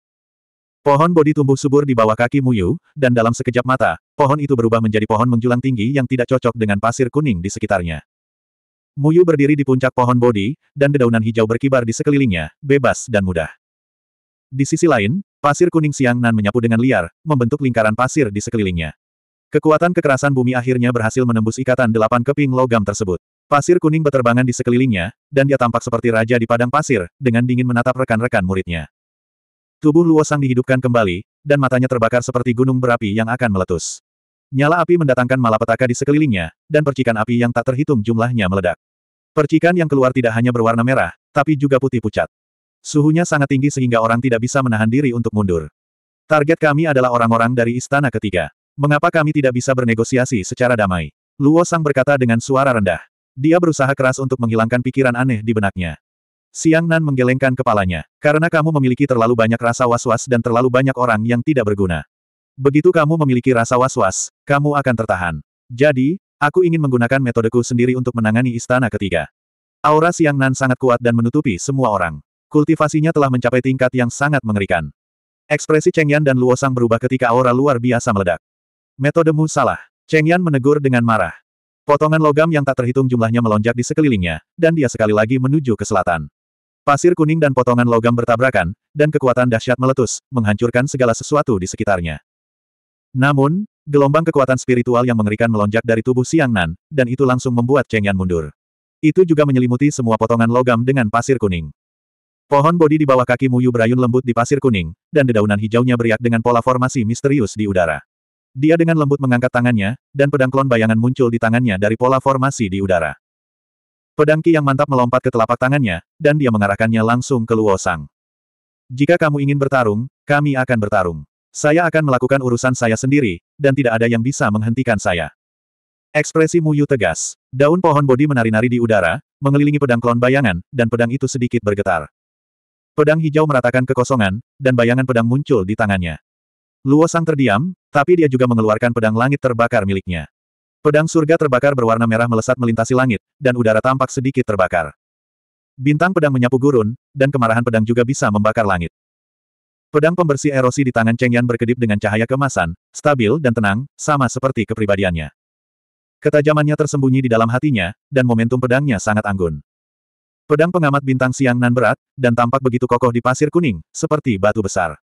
Pohon bodi tumbuh subur di bawah kaki Muyu, dan dalam sekejap mata, pohon itu berubah menjadi pohon menjulang tinggi yang tidak cocok dengan pasir kuning di sekitarnya. Muyu berdiri di puncak pohon bodi, dan dedaunan hijau berkibar di sekelilingnya, bebas dan mudah. Di sisi lain, pasir kuning siang nan menyapu dengan liar, membentuk lingkaran pasir di sekelilingnya. Kekuatan kekerasan bumi akhirnya berhasil menembus ikatan delapan keping logam tersebut. Pasir kuning berterbangan di sekelilingnya, dan dia tampak seperti raja di padang pasir, dengan dingin menatap rekan-rekan muridnya. Tubuh Luosang dihidupkan kembali, dan matanya terbakar seperti gunung berapi yang akan meletus. Nyala api mendatangkan malapetaka di sekelilingnya, dan percikan api yang tak terhitung jumlahnya meledak. Percikan yang keluar tidak hanya berwarna merah, tapi juga putih pucat. Suhunya sangat tinggi sehingga orang tidak bisa menahan diri untuk mundur. Target kami adalah orang-orang dari istana ketiga. Mengapa kami tidak bisa bernegosiasi secara damai? Luo Sang berkata dengan suara rendah. Dia berusaha keras untuk menghilangkan pikiran aneh di benaknya. Siang Nan menggelengkan kepalanya. Karena kamu memiliki terlalu banyak rasa was-was dan terlalu banyak orang yang tidak berguna. Begitu kamu memiliki rasa was-was, kamu akan tertahan. Jadi, aku ingin menggunakan metodeku sendiri untuk menangani istana ketiga. Aura Siang Nan sangat kuat dan menutupi semua orang. Kultivasinya telah mencapai tingkat yang sangat mengerikan. Ekspresi Cheng Yan dan Luo Sang berubah ketika aura luar biasa meledak. Metodemu salah. Cheng Yan menegur dengan marah. Potongan logam yang tak terhitung jumlahnya melonjak di sekelilingnya, dan dia sekali lagi menuju ke selatan. Pasir kuning dan potongan logam bertabrakan, dan kekuatan dahsyat meletus, menghancurkan segala sesuatu di sekitarnya. Namun, gelombang kekuatan spiritual yang mengerikan melonjak dari tubuh Siang Nan, dan itu langsung membuat Cheng Yan mundur. Itu juga menyelimuti semua potongan logam dengan pasir kuning. Pohon bodi di bawah kaki Muyu berayun lembut di pasir kuning, dan dedaunan hijaunya beriak dengan pola formasi misterius di udara. Dia dengan lembut mengangkat tangannya, dan pedang klon bayangan muncul di tangannya dari pola formasi di udara. Pedang Ki yang mantap melompat ke telapak tangannya, dan dia mengarahkannya langsung ke Luo Sang. Jika kamu ingin bertarung, kami akan bertarung. Saya akan melakukan urusan saya sendiri, dan tidak ada yang bisa menghentikan saya. Ekspresi Muyu tegas. Daun pohon bodi menari-nari di udara, mengelilingi pedang klon bayangan, dan pedang itu sedikit bergetar. Pedang hijau meratakan kekosongan, dan bayangan pedang muncul di tangannya. Luo Sang terdiam, tapi dia juga mengeluarkan pedang langit terbakar miliknya. Pedang surga terbakar berwarna merah melesat melintasi langit, dan udara tampak sedikit terbakar. Bintang pedang menyapu gurun, dan kemarahan pedang juga bisa membakar langit. Pedang pembersih erosi di tangan Cheng Yan berkedip dengan cahaya kemasan, stabil dan tenang, sama seperti kepribadiannya. Ketajamannya tersembunyi di dalam hatinya, dan momentum pedangnya sangat anggun. Pedang pengamat bintang siang nan berat, dan tampak begitu kokoh di pasir kuning, seperti batu besar.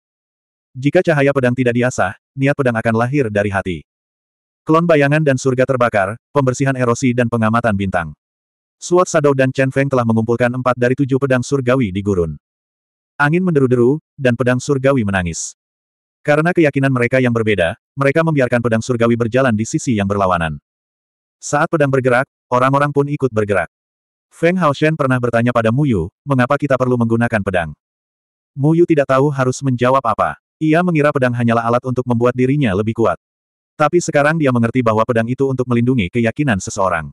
Jika cahaya pedang tidak diasah, niat pedang akan lahir dari hati. Klon bayangan dan surga terbakar, pembersihan erosi dan pengamatan bintang. Suat Sado dan Chen Feng telah mengumpulkan empat dari tujuh pedang surgawi di gurun. Angin menderu-deru, dan pedang surgawi menangis. Karena keyakinan mereka yang berbeda, mereka membiarkan pedang surgawi berjalan di sisi yang berlawanan. Saat pedang bergerak, orang-orang pun ikut bergerak. Feng Hao Shen pernah bertanya pada Mu Yu, mengapa kita perlu menggunakan pedang? Mu Yu tidak tahu harus menjawab apa. Ia mengira pedang hanyalah alat untuk membuat dirinya lebih kuat. Tapi sekarang dia mengerti bahwa pedang itu untuk melindungi keyakinan seseorang.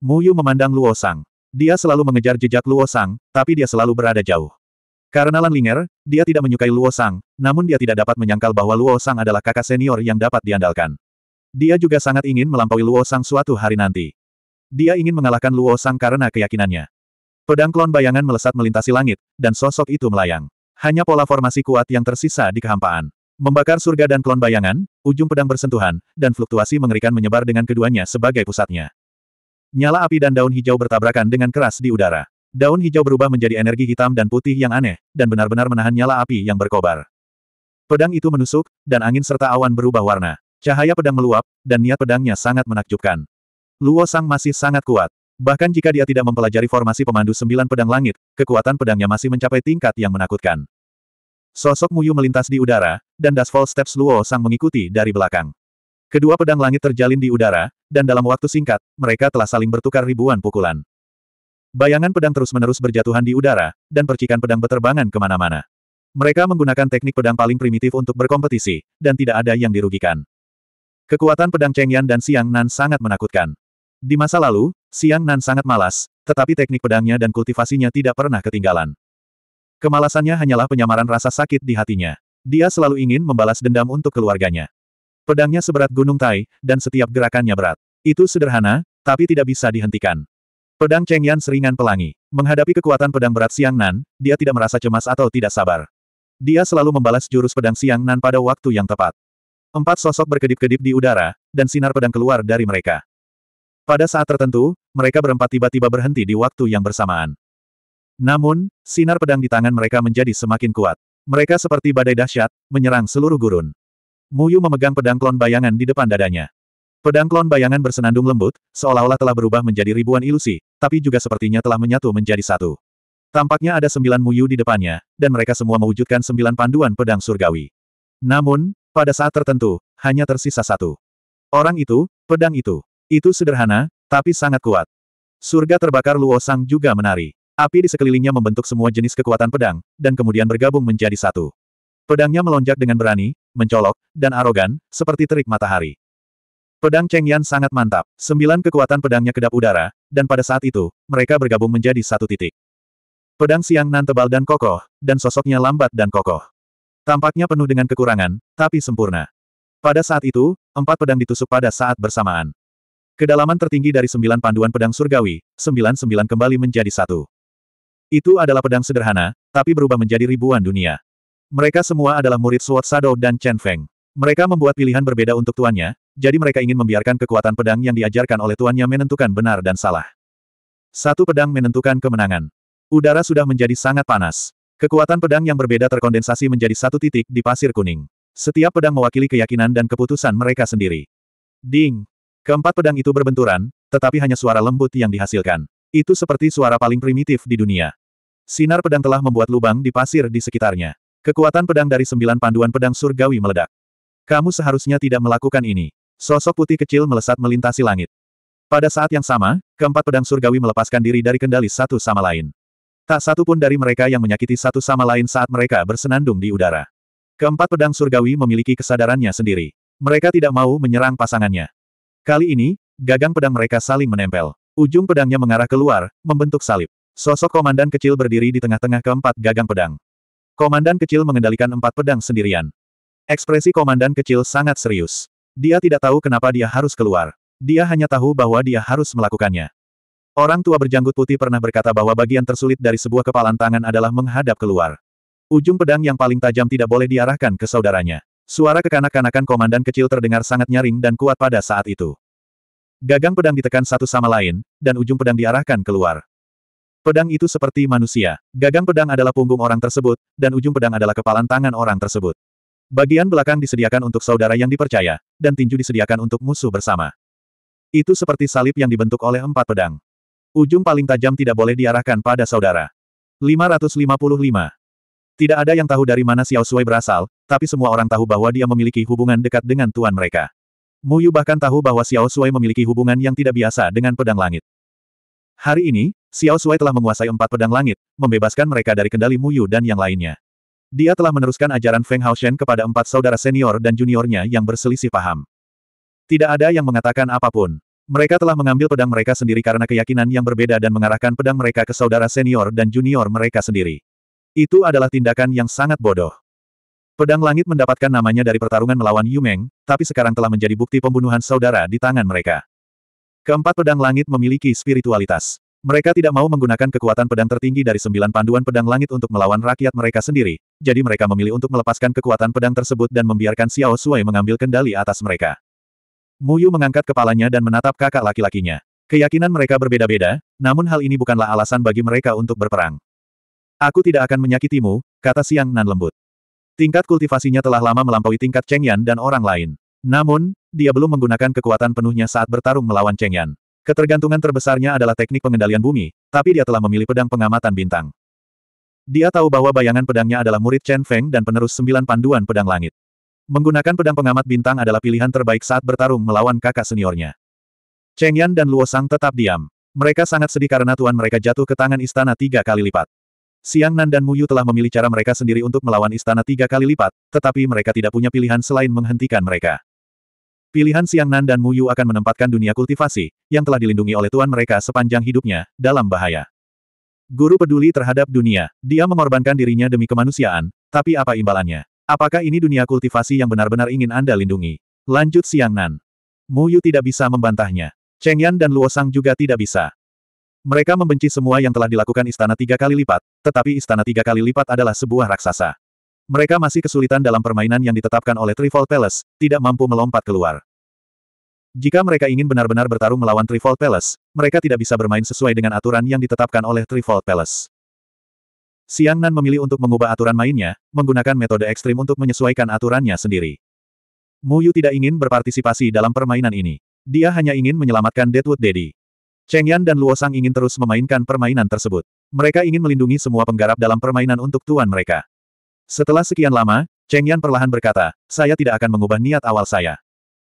Mu Yu memandang Luo Sang. Dia selalu mengejar jejak Luo Sang, tapi dia selalu berada jauh. Karena Lan Linger, dia tidak menyukai Luo Sang, namun dia tidak dapat menyangkal bahwa Luo Sang adalah kakak senior yang dapat diandalkan. Dia juga sangat ingin melampaui Luo Sang suatu hari nanti. Dia ingin mengalahkan Luo Sang karena keyakinannya. Pedang klon bayangan melesat melintasi langit, dan sosok itu melayang. Hanya pola formasi kuat yang tersisa di kehampaan. Membakar surga dan klon bayangan, ujung pedang bersentuhan, dan fluktuasi mengerikan menyebar dengan keduanya sebagai pusatnya. Nyala api dan daun hijau bertabrakan dengan keras di udara. Daun hijau berubah menjadi energi hitam dan putih yang aneh, dan benar-benar menahan nyala api yang berkobar. Pedang itu menusuk, dan angin serta awan berubah warna. Cahaya pedang meluap, dan niat pedangnya sangat menakjubkan. Luo Sang masih sangat kuat. Bahkan jika dia tidak mempelajari formasi pemandu sembilan pedang langit, kekuatan pedangnya masih mencapai tingkat yang menakutkan. Sosok Muyu melintas di udara, dan Dashfall Steps Luo Sang mengikuti dari belakang. Kedua pedang langit terjalin di udara, dan dalam waktu singkat, mereka telah saling bertukar ribuan pukulan. Bayangan pedang terus-menerus berjatuhan di udara, dan percikan pedang berterbangan kemana-mana. Mereka menggunakan teknik pedang paling primitif untuk berkompetisi, dan tidak ada yang dirugikan. Kekuatan pedang Cheng Yan dan Siang Nan sangat menakutkan. Di masa lalu, Siang Nan sangat malas, tetapi teknik pedangnya dan kultivasinya tidak pernah ketinggalan. Kemalasannya hanyalah penyamaran rasa sakit di hatinya. Dia selalu ingin membalas dendam untuk keluarganya. Pedangnya seberat gunung tai, dan setiap gerakannya berat. Itu sederhana, tapi tidak bisa dihentikan. Pedang Cheng Yan seringan pelangi. Menghadapi kekuatan pedang berat Siang Nan, dia tidak merasa cemas atau tidak sabar. Dia selalu membalas jurus pedang Siang Nan pada waktu yang tepat. Empat sosok berkedip-kedip di udara, dan sinar pedang keluar dari mereka. Pada saat tertentu, mereka berempat tiba-tiba berhenti di waktu yang bersamaan. Namun, sinar pedang di tangan mereka menjadi semakin kuat. Mereka seperti badai dahsyat, menyerang seluruh gurun. Muyu memegang pedang klon bayangan di depan dadanya. Pedang klon bayangan bersenandung lembut, seolah-olah telah berubah menjadi ribuan ilusi, tapi juga sepertinya telah menyatu menjadi satu. Tampaknya ada sembilan Muyu di depannya, dan mereka semua mewujudkan sembilan panduan pedang surgawi. Namun, pada saat tertentu, hanya tersisa satu. Orang itu, pedang itu. Itu sederhana, tapi sangat kuat. Surga terbakar Luo Sang juga menari. Api di sekelilingnya membentuk semua jenis kekuatan pedang, dan kemudian bergabung menjadi satu. Pedangnya melonjak dengan berani, mencolok, dan arogan, seperti terik matahari. Pedang Cheng Yan sangat mantap. Sembilan kekuatan pedangnya kedap udara, dan pada saat itu, mereka bergabung menjadi satu titik. Pedang siang nan tebal dan kokoh, dan sosoknya lambat dan kokoh. Tampaknya penuh dengan kekurangan, tapi sempurna. Pada saat itu, empat pedang ditusuk pada saat bersamaan. Kedalaman tertinggi dari sembilan panduan pedang surgawi, sembilan-sembilan kembali menjadi satu. Itu adalah pedang sederhana, tapi berubah menjadi ribuan dunia. Mereka semua adalah murid Sword Shadow dan Chen Feng. Mereka membuat pilihan berbeda untuk tuannya, jadi mereka ingin membiarkan kekuatan pedang yang diajarkan oleh tuannya menentukan benar dan salah. Satu pedang menentukan kemenangan. Udara sudah menjadi sangat panas. Kekuatan pedang yang berbeda terkondensasi menjadi satu titik di pasir kuning. Setiap pedang mewakili keyakinan dan keputusan mereka sendiri. Ding! Keempat pedang itu berbenturan, tetapi hanya suara lembut yang dihasilkan. Itu seperti suara paling primitif di dunia. Sinar pedang telah membuat lubang di pasir di sekitarnya. Kekuatan pedang dari sembilan panduan pedang surgawi meledak. Kamu seharusnya tidak melakukan ini. Sosok putih kecil melesat melintasi langit. Pada saat yang sama, keempat pedang surgawi melepaskan diri dari kendali satu sama lain. Tak satu pun dari mereka yang menyakiti satu sama lain saat mereka bersenandung di udara. Keempat pedang surgawi memiliki kesadarannya sendiri. Mereka tidak mau menyerang pasangannya. Kali ini, gagang pedang mereka saling menempel. Ujung pedangnya mengarah keluar, membentuk salib. Sosok komandan kecil berdiri di tengah-tengah keempat gagang pedang. Komandan kecil mengendalikan empat pedang sendirian. Ekspresi komandan kecil sangat serius. Dia tidak tahu kenapa dia harus keluar. Dia hanya tahu bahwa dia harus melakukannya. Orang tua berjanggut putih pernah berkata bahwa bagian tersulit dari sebuah kepalan tangan adalah menghadap keluar. Ujung pedang yang paling tajam tidak boleh diarahkan ke saudaranya. Suara kekanak-kanakan komandan kecil terdengar sangat nyaring dan kuat pada saat itu. Gagang pedang ditekan satu sama lain, dan ujung pedang diarahkan keluar. Pedang itu seperti manusia. Gagang pedang adalah punggung orang tersebut, dan ujung pedang adalah kepalan tangan orang tersebut. Bagian belakang disediakan untuk saudara yang dipercaya, dan tinju disediakan untuk musuh bersama. Itu seperti salib yang dibentuk oleh empat pedang. Ujung paling tajam tidak boleh diarahkan pada saudara. 555. Tidak ada yang tahu dari mana Xiao Sui berasal, tapi semua orang tahu bahwa dia memiliki hubungan dekat dengan tuan mereka. Mu Yu bahkan tahu bahwa Xiao Sui memiliki hubungan yang tidak biasa dengan pedang langit. Hari ini, Xiao Sui telah menguasai empat pedang langit, membebaskan mereka dari kendali Mu Yu dan yang lainnya. Dia telah meneruskan ajaran Feng Hao Shen kepada empat saudara senior dan juniornya yang berselisih paham. Tidak ada yang mengatakan apapun. Mereka telah mengambil pedang mereka sendiri karena keyakinan yang berbeda dan mengarahkan pedang mereka ke saudara senior dan junior mereka sendiri. Itu adalah tindakan yang sangat bodoh. Pedang Langit mendapatkan namanya dari pertarungan melawan Yumeng, tapi sekarang telah menjadi bukti pembunuhan saudara di tangan mereka. Keempat pedang langit memiliki spiritualitas. Mereka tidak mau menggunakan kekuatan pedang tertinggi dari sembilan panduan pedang langit untuk melawan rakyat mereka sendiri, jadi mereka memilih untuk melepaskan kekuatan pedang tersebut dan membiarkan Xiao Sui mengambil kendali atas mereka. Muyu mengangkat kepalanya dan menatap kakak laki-lakinya. Keyakinan mereka berbeda-beda, namun hal ini bukanlah alasan bagi mereka untuk berperang. Aku tidak akan menyakitimu, kata Siang Nan lembut. Tingkat kultivasinya telah lama melampaui tingkat Cheng Yan dan orang lain. Namun, dia belum menggunakan kekuatan penuhnya saat bertarung melawan Cheng Yan. Ketergantungan terbesarnya adalah teknik pengendalian bumi, tapi dia telah memilih pedang pengamatan bintang. Dia tahu bahwa bayangan pedangnya adalah murid Chen Feng dan penerus sembilan panduan pedang langit. Menggunakan pedang pengamat bintang adalah pilihan terbaik saat bertarung melawan kakak seniornya. Cheng Yan dan Luo Sang tetap diam. Mereka sangat sedih karena tuan mereka jatuh ke tangan istana tiga kali lipat. Siang Nan dan Muyu telah memilih cara mereka sendiri untuk melawan istana tiga kali lipat, tetapi mereka tidak punya pilihan selain menghentikan mereka. Pilihan Siang Nan dan Muyu akan menempatkan dunia kultivasi, yang telah dilindungi oleh tuan mereka sepanjang hidupnya, dalam bahaya. Guru peduli terhadap dunia, dia mengorbankan dirinya demi kemanusiaan, tapi apa imbalannya? Apakah ini dunia kultivasi yang benar-benar ingin Anda lindungi? Lanjut Siang Nan. Muyu tidak bisa membantahnya. Cheng Yan dan Luo Sang juga tidak bisa. Mereka membenci semua yang telah dilakukan istana tiga kali lipat, tetapi istana tiga kali lipat adalah sebuah raksasa. Mereka masih kesulitan dalam permainan yang ditetapkan oleh Trifold Palace, tidak mampu melompat keluar. Jika mereka ingin benar-benar bertarung melawan Trifold Palace, mereka tidak bisa bermain sesuai dengan aturan yang ditetapkan oleh Trifold Palace. Siang Nan memilih untuk mengubah aturan mainnya, menggunakan metode ekstrim untuk menyesuaikan aturannya sendiri. Mu Yu tidak ingin berpartisipasi dalam permainan ini. Dia hanya ingin menyelamatkan Deadwood Daddy. Cheng Yan dan Luo Sang ingin terus memainkan permainan tersebut. Mereka ingin melindungi semua penggarap dalam permainan untuk tuan mereka. Setelah sekian lama, Cheng Yan perlahan berkata, saya tidak akan mengubah niat awal saya.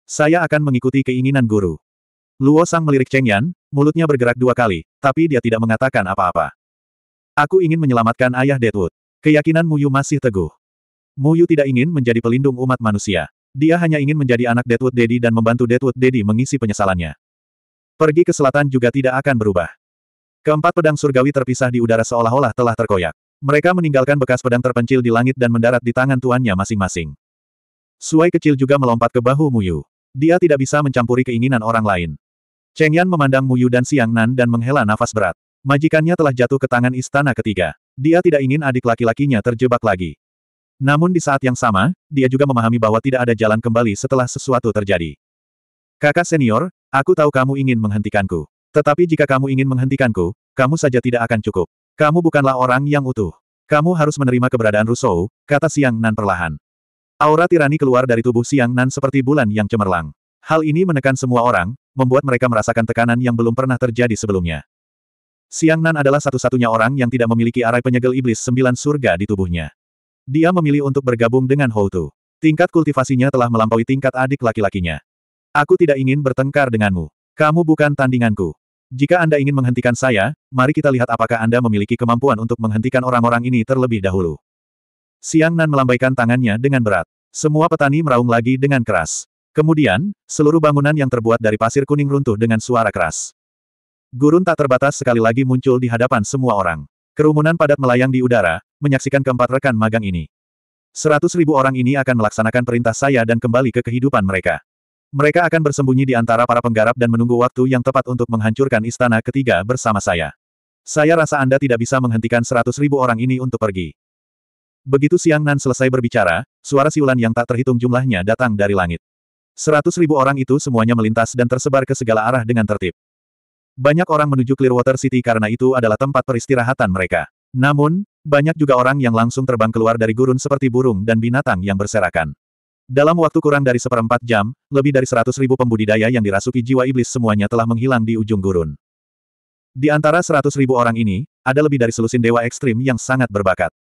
Saya akan mengikuti keinginan guru. Luo Sang melirik Cheng Yan, mulutnya bergerak dua kali, tapi dia tidak mengatakan apa-apa. Aku ingin menyelamatkan ayah Deadwood. Keyakinan Yu masih teguh. Mu Yu tidak ingin menjadi pelindung umat manusia. Dia hanya ingin menjadi anak Deadwood Daddy dan membantu Deadwood Daddy mengisi penyesalannya. Pergi ke selatan juga tidak akan berubah. Keempat pedang surgawi terpisah di udara seolah-olah telah terkoyak. Mereka meninggalkan bekas pedang terpencil di langit dan mendarat di tangan tuannya masing-masing. Suai kecil juga melompat ke bahu Muyu. Dia tidak bisa mencampuri keinginan orang lain. Cheng Yan memandang Muyu dan Siang Nan dan menghela nafas berat. Majikannya telah jatuh ke tangan istana ketiga. Dia tidak ingin adik laki-lakinya terjebak lagi. Namun di saat yang sama, dia juga memahami bahwa tidak ada jalan kembali setelah sesuatu terjadi. Kakak senior, Aku tahu kamu ingin menghentikanku. Tetapi jika kamu ingin menghentikanku, kamu saja tidak akan cukup. Kamu bukanlah orang yang utuh. Kamu harus menerima keberadaan Rusou, kata Siang Nan perlahan. Aura tirani keluar dari tubuh Siang Nan seperti bulan yang cemerlang. Hal ini menekan semua orang, membuat mereka merasakan tekanan yang belum pernah terjadi sebelumnya. Siang Nan adalah satu-satunya orang yang tidak memiliki arai penyegel iblis sembilan surga di tubuhnya. Dia memilih untuk bergabung dengan Houtu. Tingkat kultivasinya telah melampaui tingkat adik laki-lakinya. Aku tidak ingin bertengkar denganmu. Kamu bukan tandinganku. Jika Anda ingin menghentikan saya, mari kita lihat apakah Anda memiliki kemampuan untuk menghentikan orang-orang ini terlebih dahulu. Siang Nan melambaikan tangannya dengan berat. Semua petani meraung lagi dengan keras. Kemudian, seluruh bangunan yang terbuat dari pasir kuning runtuh dengan suara keras. Gurun tak terbatas sekali lagi muncul di hadapan semua orang. Kerumunan padat melayang di udara, menyaksikan keempat rekan magang ini. Seratus ribu orang ini akan melaksanakan perintah saya dan kembali ke kehidupan mereka. Mereka akan bersembunyi di antara para penggarap dan menunggu waktu yang tepat untuk menghancurkan istana ketiga bersama saya. Saya rasa Anda tidak bisa menghentikan seratus ribu orang ini untuk pergi. Begitu Siang Nan selesai berbicara, suara siulan yang tak terhitung jumlahnya datang dari langit. Seratus ribu orang itu semuanya melintas dan tersebar ke segala arah dengan tertib. Banyak orang menuju Clearwater City karena itu adalah tempat peristirahatan mereka. Namun, banyak juga orang yang langsung terbang keluar dari gurun seperti burung dan binatang yang berserakan. Dalam waktu kurang dari seperempat jam, lebih dari seratus ribu pembudidaya yang dirasuki jiwa iblis semuanya telah menghilang di ujung gurun. Di antara seratus ribu orang ini, ada lebih dari selusin dewa ekstrim yang sangat berbakat.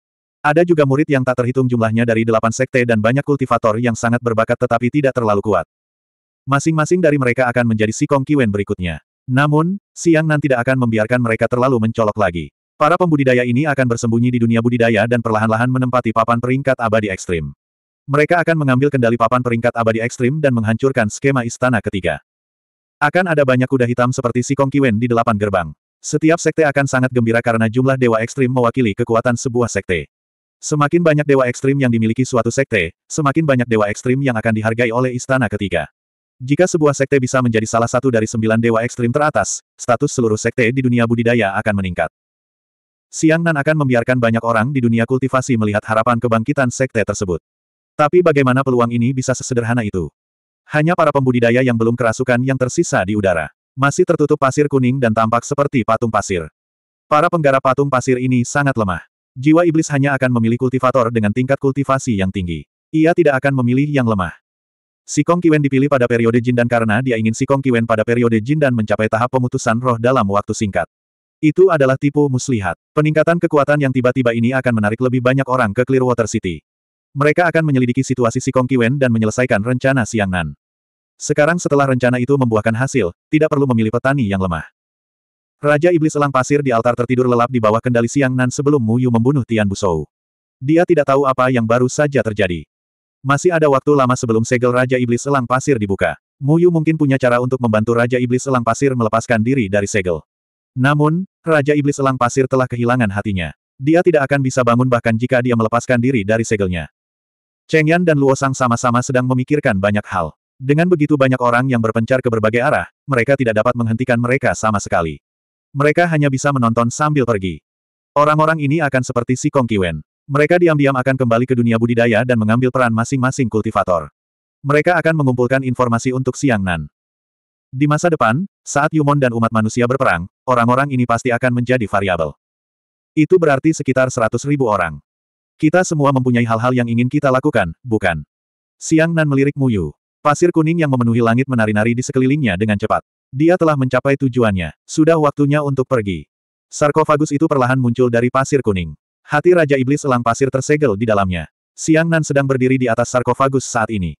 Ada juga murid yang tak terhitung jumlahnya dari delapan sekte dan banyak kultivator yang sangat berbakat tetapi tidak terlalu kuat. Masing-masing dari mereka akan menjadi si Kong kiwen berikutnya. Namun, siang nanti tidak akan membiarkan mereka terlalu mencolok lagi. Para pembudidaya ini akan bersembunyi di dunia budidaya dan perlahan-lahan menempati papan peringkat abadi ekstrim. Mereka akan mengambil kendali papan peringkat abadi ekstrim dan menghancurkan skema istana ketiga. Akan ada banyak kuda hitam seperti si Kong Kiwen di delapan gerbang. Setiap sekte akan sangat gembira karena jumlah dewa ekstrim mewakili kekuatan sebuah sekte. Semakin banyak dewa ekstrim yang dimiliki suatu sekte, semakin banyak dewa ekstrim yang akan dihargai oleh istana ketiga. Jika sebuah sekte bisa menjadi salah satu dari sembilan dewa ekstrim teratas, status seluruh sekte di dunia budidaya akan meningkat. Siang Nan akan membiarkan banyak orang di dunia kultivasi melihat harapan kebangkitan sekte tersebut. Tapi bagaimana peluang ini bisa sesederhana itu? Hanya para pembudidaya yang belum kerasukan yang tersisa di udara. Masih tertutup pasir kuning dan tampak seperti patung pasir. Para penggarap patung pasir ini sangat lemah. Jiwa iblis hanya akan memilih kultivator dengan tingkat kultivasi yang tinggi. Ia tidak akan memilih yang lemah. Sikong Kiwen dipilih pada periode jin dan karena dia ingin Sikong Kiwen pada periode jin dan mencapai tahap pemutusan roh dalam waktu singkat. Itu adalah tipu muslihat. Peningkatan kekuatan yang tiba-tiba ini akan menarik lebih banyak orang ke Clearwater City. Mereka akan menyelidiki situasi si Kong Kiwen dan menyelesaikan rencana Siang Nan. Sekarang setelah rencana itu membuahkan hasil, tidak perlu memilih petani yang lemah. Raja Iblis Elang Pasir di altar tertidur lelap di bawah kendali Siang Nan sebelum Mu Yu membunuh Tian Busou. Dia tidak tahu apa yang baru saja terjadi. Masih ada waktu lama sebelum segel Raja Iblis Elang Pasir dibuka. Mu Yu mungkin punya cara untuk membantu Raja Iblis Elang Pasir melepaskan diri dari segel. Namun, Raja Iblis Elang Pasir telah kehilangan hatinya. Dia tidak akan bisa bangun bahkan jika dia melepaskan diri dari segelnya. Cheng Yan dan Luo Sang sama-sama sedang memikirkan banyak hal. Dengan begitu banyak orang yang berpencar ke berbagai arah, mereka tidak dapat menghentikan mereka sama sekali. Mereka hanya bisa menonton sambil pergi. Orang-orang ini akan seperti si Kong Kiwen. Mereka diam-diam akan kembali ke dunia budidaya dan mengambil peran masing-masing kultivator. Mereka akan mengumpulkan informasi untuk Siang Nan. Di masa depan, saat Yumon dan umat manusia berperang, orang-orang ini pasti akan menjadi variabel. Itu berarti sekitar 100.000 orang. Kita semua mempunyai hal-hal yang ingin kita lakukan, bukan? Siang Nan melirik Muyu. Pasir kuning yang memenuhi langit menari-nari di sekelilingnya dengan cepat. Dia telah mencapai tujuannya. Sudah waktunya untuk pergi. Sarkofagus itu perlahan muncul dari pasir kuning. Hati Raja Iblis Elang Pasir tersegel di dalamnya. Siang Nan sedang berdiri di atas sarkofagus saat ini.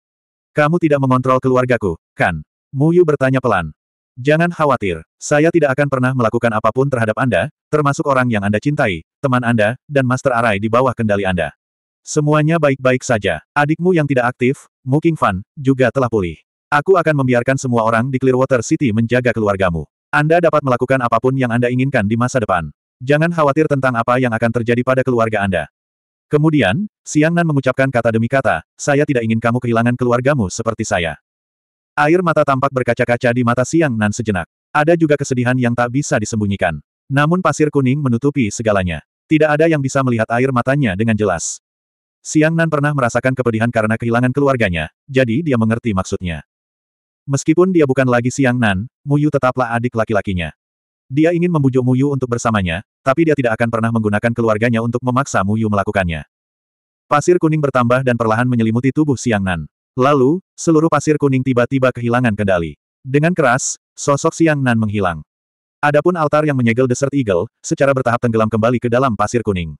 Kamu tidak mengontrol keluargaku, kan? Muyu bertanya pelan. Jangan khawatir, saya tidak akan pernah melakukan apapun terhadap Anda, termasuk orang yang Anda cintai, teman Anda, dan Master Arai di bawah kendali Anda. Semuanya baik-baik saja. Adikmu yang tidak aktif, Mu Fan, juga telah pulih. Aku akan membiarkan semua orang di Clearwater City menjaga keluargamu. Anda dapat melakukan apapun yang Anda inginkan di masa depan. Jangan khawatir tentang apa yang akan terjadi pada keluarga Anda. Kemudian, Siang Nan mengucapkan kata demi kata, saya tidak ingin kamu kehilangan keluargamu seperti saya. Air mata tampak berkaca-kaca di mata Siang Nan sejenak. Ada juga kesedihan yang tak bisa disembunyikan. Namun pasir kuning menutupi segalanya. Tidak ada yang bisa melihat air matanya dengan jelas. Siang Nan pernah merasakan kepedihan karena kehilangan keluarganya, jadi dia mengerti maksudnya. Meskipun dia bukan lagi Siang Nan, Muyu tetaplah adik laki-lakinya. Dia ingin membujuk Muyu untuk bersamanya, tapi dia tidak akan pernah menggunakan keluarganya untuk memaksa Muyu melakukannya. Pasir kuning bertambah dan perlahan menyelimuti tubuh Siang Nan. Lalu, seluruh pasir kuning tiba-tiba kehilangan kendali. Dengan keras, sosok Siang Nan menghilang. Adapun altar yang menyegel Desert Eagle, secara bertahap tenggelam kembali ke dalam pasir kuning.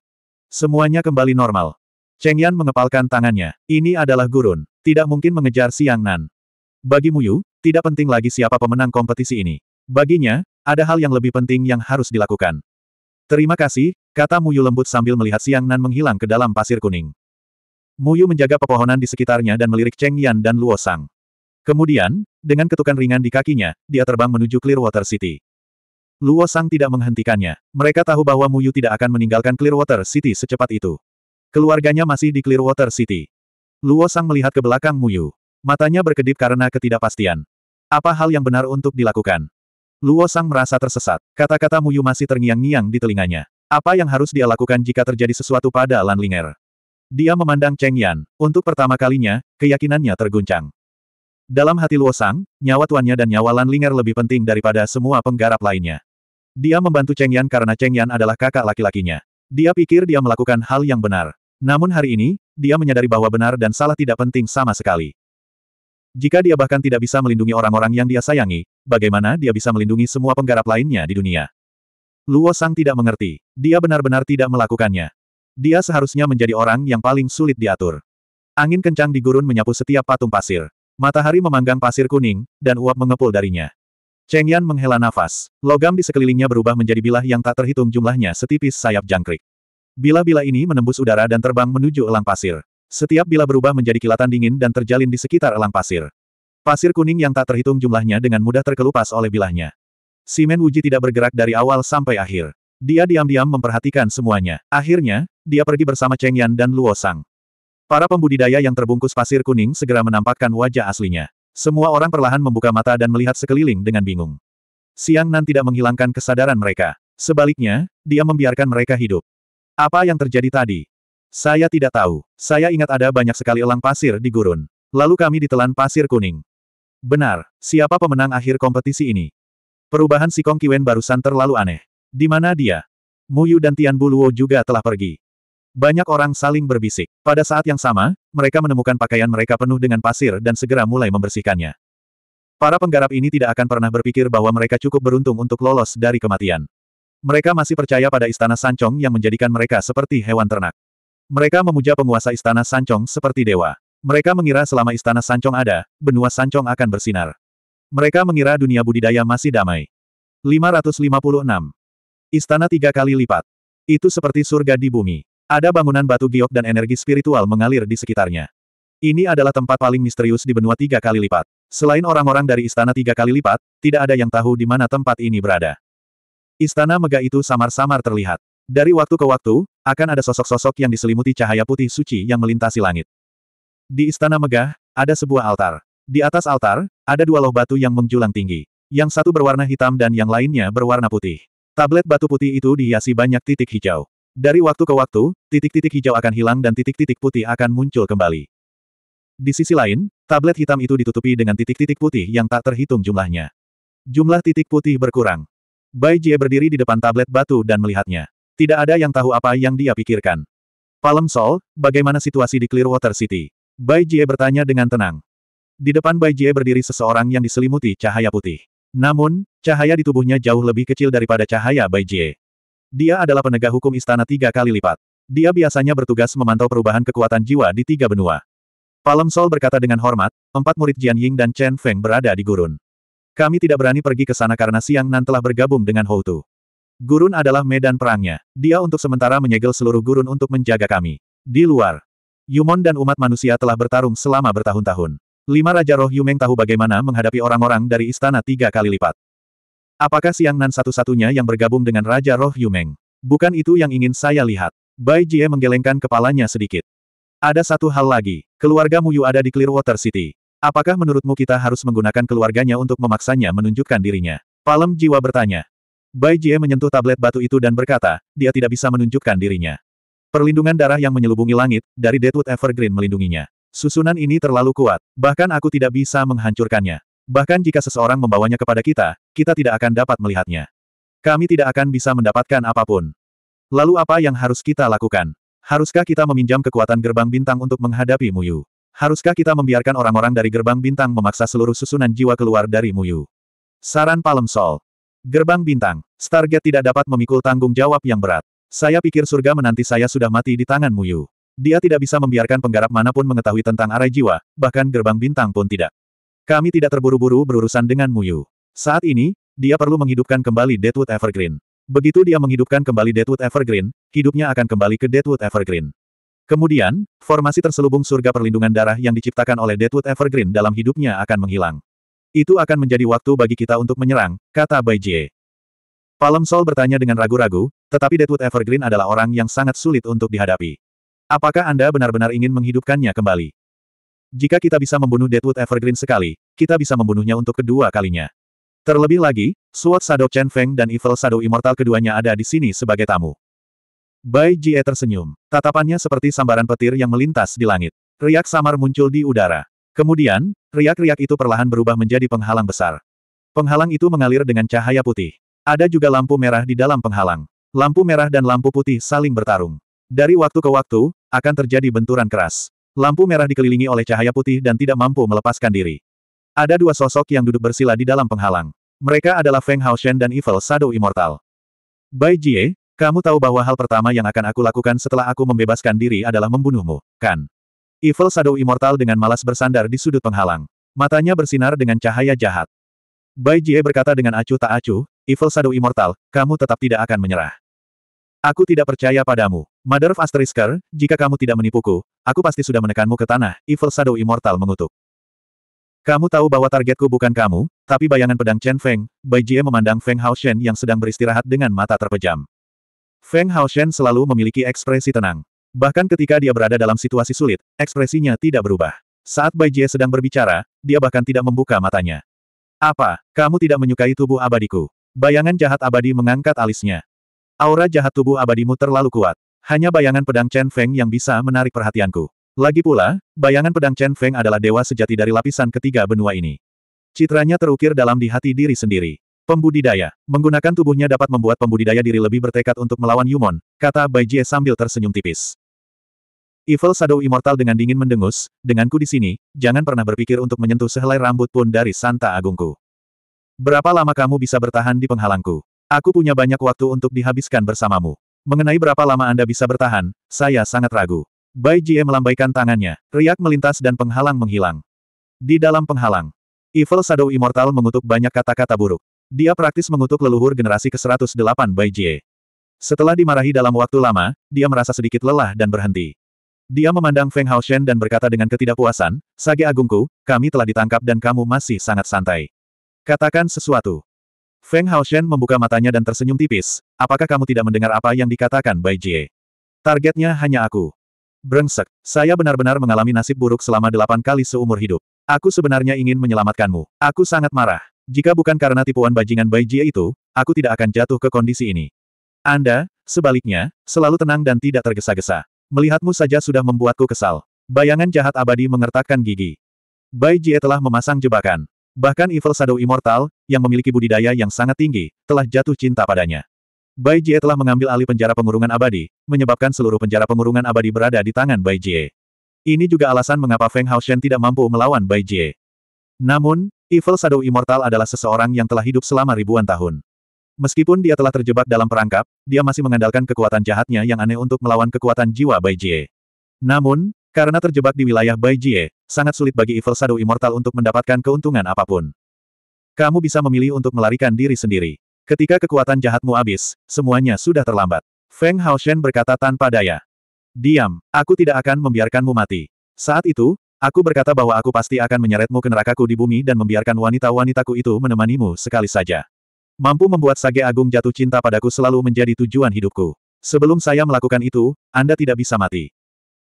Semuanya kembali normal. Cheng Yan mengepalkan tangannya. Ini adalah gurun. Tidak mungkin mengejar Siang Nan. Bagi Muyu, tidak penting lagi siapa pemenang kompetisi ini. Baginya, ada hal yang lebih penting yang harus dilakukan. Terima kasih, kata Muyu lembut sambil melihat Siang Nan menghilang ke dalam pasir kuning. Muyu menjaga pepohonan di sekitarnya dan melirik Cheng Yan dan Luo Sang. Kemudian, dengan ketukan ringan di kakinya, dia terbang menuju Clearwater City. Luo Sang tidak menghentikannya. Mereka tahu bahwa Muyu tidak akan meninggalkan Clearwater City secepat itu. Keluarganya masih di Clearwater City. Luo Sang melihat ke belakang Muyu. Matanya berkedip karena ketidakpastian. Apa hal yang benar untuk dilakukan? Luo Sang merasa tersesat. Kata-kata Muyu masih terngiang-ngiang di telinganya. Apa yang harus dia lakukan jika terjadi sesuatu pada Lan Linger? Dia memandang Cheng Yan, untuk pertama kalinya, keyakinannya terguncang. Dalam hati Luosang, nyawa tuannya dan nyawa Lan Linger lebih penting daripada semua penggarap lainnya. Dia membantu Cheng Yan karena Cheng Yan adalah kakak laki-lakinya. Dia pikir dia melakukan hal yang benar. Namun hari ini, dia menyadari bahwa benar dan salah tidak penting sama sekali. Jika dia bahkan tidak bisa melindungi orang-orang yang dia sayangi, bagaimana dia bisa melindungi semua penggarap lainnya di dunia? Luo Sang tidak mengerti. Dia benar-benar tidak melakukannya. Dia seharusnya menjadi orang yang paling sulit diatur. Angin kencang di gurun menyapu setiap patung pasir. Matahari memanggang pasir kuning, dan uap mengepul darinya. Cheng Yan menghela nafas. Logam di sekelilingnya berubah menjadi bilah yang tak terhitung jumlahnya setipis sayap jangkrik. Bila-bila ini menembus udara dan terbang menuju elang pasir. Setiap bilah berubah menjadi kilatan dingin dan terjalin di sekitar elang pasir. Pasir kuning yang tak terhitung jumlahnya dengan mudah terkelupas oleh bilahnya. Simen Wuji tidak bergerak dari awal sampai akhir. Dia diam-diam memperhatikan semuanya. Akhirnya, dia pergi bersama Cheng Yan dan Luo Sang. Para pembudidaya yang terbungkus pasir kuning segera menampakkan wajah aslinya. Semua orang perlahan membuka mata dan melihat sekeliling dengan bingung. Siang Nan tidak menghilangkan kesadaran mereka. Sebaliknya, dia membiarkan mereka hidup. Apa yang terjadi tadi? Saya tidak tahu. Saya ingat ada banyak sekali elang pasir di gurun. Lalu kami ditelan pasir kuning. Benar, siapa pemenang akhir kompetisi ini? Perubahan si Kong Kiwen barusan terlalu aneh. Di mana dia? Muyu dan Tian Buluo juga telah pergi. Banyak orang saling berbisik. Pada saat yang sama, mereka menemukan pakaian mereka penuh dengan pasir dan segera mulai membersihkannya. Para penggarap ini tidak akan pernah berpikir bahwa mereka cukup beruntung untuk lolos dari kematian. Mereka masih percaya pada istana Sancong yang menjadikan mereka seperti hewan ternak. Mereka memuja penguasa istana Sancong seperti dewa. Mereka mengira selama istana Sancong ada, benua Sancong akan bersinar. Mereka mengira dunia budidaya masih damai. 556. Istana tiga kali lipat. Itu seperti surga di bumi. Ada bangunan batu giok dan energi spiritual mengalir di sekitarnya. Ini adalah tempat paling misterius di benua tiga kali lipat. Selain orang-orang dari istana tiga kali lipat, tidak ada yang tahu di mana tempat ini berada. Istana megah itu samar-samar terlihat. Dari waktu ke waktu, akan ada sosok-sosok yang diselimuti cahaya putih suci yang melintasi langit. Di istana megah, ada sebuah altar. Di atas altar, ada dua loh batu yang menjulang tinggi. Yang satu berwarna hitam dan yang lainnya berwarna putih. Tablet batu putih itu dihiasi banyak titik hijau. Dari waktu ke waktu, titik-titik hijau akan hilang dan titik-titik putih akan muncul kembali. Di sisi lain, tablet hitam itu ditutupi dengan titik-titik putih yang tak terhitung jumlahnya. Jumlah titik putih berkurang. Bai Jie berdiri di depan tablet batu dan melihatnya. Tidak ada yang tahu apa yang dia pikirkan. Palem Sol, bagaimana situasi di Clearwater City? Bai Jie bertanya dengan tenang. Di depan Bai Jie berdiri seseorang yang diselimuti cahaya putih. Namun, cahaya di tubuhnya jauh lebih kecil daripada cahaya Bai Jie. Dia adalah penegak hukum istana tiga kali lipat. Dia biasanya bertugas memantau perubahan kekuatan jiwa di tiga benua. Palem Sol berkata dengan hormat, empat murid Jian Ying dan Chen Feng berada di gurun. Kami tidak berani pergi ke sana karena Siang Nan telah bergabung dengan Hou Tu. Gurun adalah medan perangnya. Dia untuk sementara menyegel seluruh gurun untuk menjaga kami. Di luar, Yumon dan umat manusia telah bertarung selama bertahun-tahun. Lima Raja Roh Yumeng tahu bagaimana menghadapi orang-orang dari istana tiga kali lipat. Apakah Siang Nan satu-satunya yang bergabung dengan Raja Roh Yumeng? Bukan itu yang ingin saya lihat. Bai Jie menggelengkan kepalanya sedikit. Ada satu hal lagi, keluarga Muyu ada di Clearwater City. Apakah menurutmu kita harus menggunakan keluarganya untuk memaksanya menunjukkan dirinya? Palem Jiwa bertanya. Bai Jie menyentuh tablet batu itu dan berkata, dia tidak bisa menunjukkan dirinya. Perlindungan darah yang menyelubungi langit, dari Deadwood Evergreen melindunginya. Susunan ini terlalu kuat, bahkan aku tidak bisa menghancurkannya. Bahkan jika seseorang membawanya kepada kita, kita tidak akan dapat melihatnya. Kami tidak akan bisa mendapatkan apapun. Lalu apa yang harus kita lakukan? Haruskah kita meminjam kekuatan gerbang bintang untuk menghadapi Muyu? Haruskah kita membiarkan orang-orang dari gerbang bintang memaksa seluruh susunan jiwa keluar dari Muyu? Saran Palem Sol. Gerbang bintang, Stargate tidak dapat memikul tanggung jawab yang berat. Saya pikir surga menanti saya sudah mati di tangan Muyu. Dia tidak bisa membiarkan penggarap manapun mengetahui tentang arai jiwa, bahkan gerbang bintang pun tidak. Kami tidak terburu-buru berurusan dengan Muyu. Saat ini, dia perlu menghidupkan kembali Deadwood Evergreen. Begitu dia menghidupkan kembali Deadwood Evergreen, hidupnya akan kembali ke Deadwood Evergreen. Kemudian, formasi terselubung surga perlindungan darah yang diciptakan oleh Deadwood Evergreen dalam hidupnya akan menghilang. Itu akan menjadi waktu bagi kita untuk menyerang, kata Bai Jie. Palem Sol bertanya dengan ragu-ragu, tetapi Deadwood Evergreen adalah orang yang sangat sulit untuk dihadapi. Apakah Anda benar-benar ingin menghidupkannya kembali? Jika kita bisa membunuh Deadwood Evergreen sekali, kita bisa membunuhnya untuk kedua kalinya. Terlebih lagi, Sword Shadow Chen Feng dan Evil Shadow Immortal keduanya ada di sini sebagai tamu. Bai Jie tersenyum. Tatapannya seperti sambaran petir yang melintas di langit. Riak samar muncul di udara. Kemudian, riak-riak itu perlahan berubah menjadi penghalang besar. Penghalang itu mengalir dengan cahaya putih. Ada juga lampu merah di dalam penghalang. Lampu merah dan lampu putih saling bertarung. Dari waktu ke waktu, akan terjadi benturan keras. Lampu merah dikelilingi oleh cahaya putih dan tidak mampu melepaskan diri. Ada dua sosok yang duduk bersila di dalam penghalang. Mereka adalah Feng Hao Shen dan Evil Shadow Immortal. Bai Jie, kamu tahu bahwa hal pertama yang akan aku lakukan setelah aku membebaskan diri adalah membunuhmu, kan? Evil Shadow Immortal dengan malas bersandar di sudut penghalang. Matanya bersinar dengan cahaya jahat. Bai Jie berkata dengan acuh tak acuh, Evil Shadow Immortal, kamu tetap tidak akan menyerah. Aku tidak percaya padamu. Mother of Asterisker, jika kamu tidak menipuku, aku pasti sudah menekanmu ke tanah, Evil Shadow Immortal mengutuk. Kamu tahu bahwa targetku bukan kamu, tapi bayangan pedang Chen Feng, Bai Jie memandang Feng Hao Shen yang sedang beristirahat dengan mata terpejam. Feng Hao Shen selalu memiliki ekspresi tenang. Bahkan ketika dia berada dalam situasi sulit, ekspresinya tidak berubah. Saat Bai Jie sedang berbicara, dia bahkan tidak membuka matanya. Apa, kamu tidak menyukai tubuh abadiku? Bayangan jahat abadi mengangkat alisnya. Aura jahat tubuh abadimu terlalu kuat. Hanya bayangan pedang Chen Feng yang bisa menarik perhatianku. Lagi pula, bayangan pedang Chen Feng adalah dewa sejati dari lapisan ketiga benua ini. Citranya terukir dalam di hati diri sendiri. Pembudidaya. Menggunakan tubuhnya dapat membuat pembudidaya diri lebih bertekad untuk melawan Yumon, kata Bai Jie sambil tersenyum tipis. Evil Shadow Immortal dengan dingin mendengus, denganku di sini, jangan pernah berpikir untuk menyentuh sehelai rambut pun dari Santa Agungku. Berapa lama kamu bisa bertahan di penghalangku? Aku punya banyak waktu untuk dihabiskan bersamamu. Mengenai berapa lama Anda bisa bertahan, saya sangat ragu. Bai Jie melambaikan tangannya, riak melintas dan penghalang menghilang. Di dalam penghalang, Evil Shadow Immortal mengutuk banyak kata-kata buruk. Dia praktis mengutuk leluhur generasi ke-108 Bai Jie. Setelah dimarahi dalam waktu lama, dia merasa sedikit lelah dan berhenti. Dia memandang Feng Hao Shen dan berkata dengan ketidakpuasan, Sage Agungku, kami telah ditangkap dan kamu masih sangat santai. Katakan sesuatu. Feng Haoshen membuka matanya dan tersenyum tipis, apakah kamu tidak mendengar apa yang dikatakan Bai Jie? Targetnya hanya aku. Brengsek, saya benar-benar mengalami nasib buruk selama delapan kali seumur hidup. Aku sebenarnya ingin menyelamatkanmu. Aku sangat marah. Jika bukan karena tipuan bajingan Bai Jie itu, aku tidak akan jatuh ke kondisi ini. Anda, sebaliknya, selalu tenang dan tidak tergesa-gesa. Melihatmu saja sudah membuatku kesal. Bayangan jahat abadi mengertakkan gigi. Bai Jie telah memasang jebakan. Bahkan Evil Shadow Immortal, yang memiliki budidaya yang sangat tinggi, telah jatuh cinta padanya. Bai Jie telah mengambil alih penjara pengurungan abadi, menyebabkan seluruh penjara pengurungan abadi berada di tangan Bai Jie. Ini juga alasan mengapa Feng Hao Shen tidak mampu melawan Bai Jie. Namun, Evil Shadow Immortal adalah seseorang yang telah hidup selama ribuan tahun. Meskipun dia telah terjebak dalam perangkap, dia masih mengandalkan kekuatan jahatnya yang aneh untuk melawan kekuatan jiwa Bai Jie. Namun, karena terjebak di wilayah Bai Jie, sangat sulit bagi Evil Shadow Immortal untuk mendapatkan keuntungan apapun. Kamu bisa memilih untuk melarikan diri sendiri. Ketika kekuatan jahatmu habis, semuanya sudah terlambat. Feng Haoshen berkata tanpa daya. Diam, aku tidak akan membiarkanmu mati. Saat itu, aku berkata bahwa aku pasti akan menyeretmu ke nerakaku di bumi dan membiarkan wanita-wanitaku itu menemanimu sekali saja. Mampu membuat Sage Agung jatuh cinta padaku selalu menjadi tujuan hidupku. Sebelum saya melakukan itu, Anda tidak bisa mati.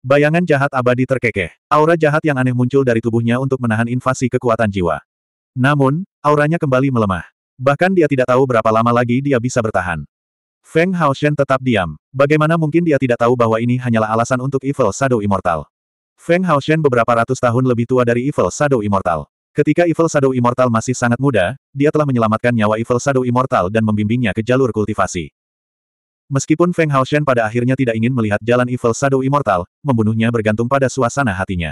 Bayangan jahat abadi terkekeh. Aura jahat yang aneh muncul dari tubuhnya untuk menahan invasi kekuatan jiwa. Namun, auranya kembali melemah. Bahkan dia tidak tahu berapa lama lagi dia bisa bertahan. Feng Haoshen tetap diam. Bagaimana mungkin dia tidak tahu bahwa ini hanyalah alasan untuk Evil Shadow Immortal. Feng Haoshen beberapa ratus tahun lebih tua dari Evil Shadow Immortal. Ketika Evil Shadow Immortal masih sangat muda, dia telah menyelamatkan nyawa Evil Shadow Immortal dan membimbingnya ke jalur kultivasi. Meskipun Feng Shen pada akhirnya tidak ingin melihat jalan Evil Shadow Immortal, membunuhnya bergantung pada suasana hatinya.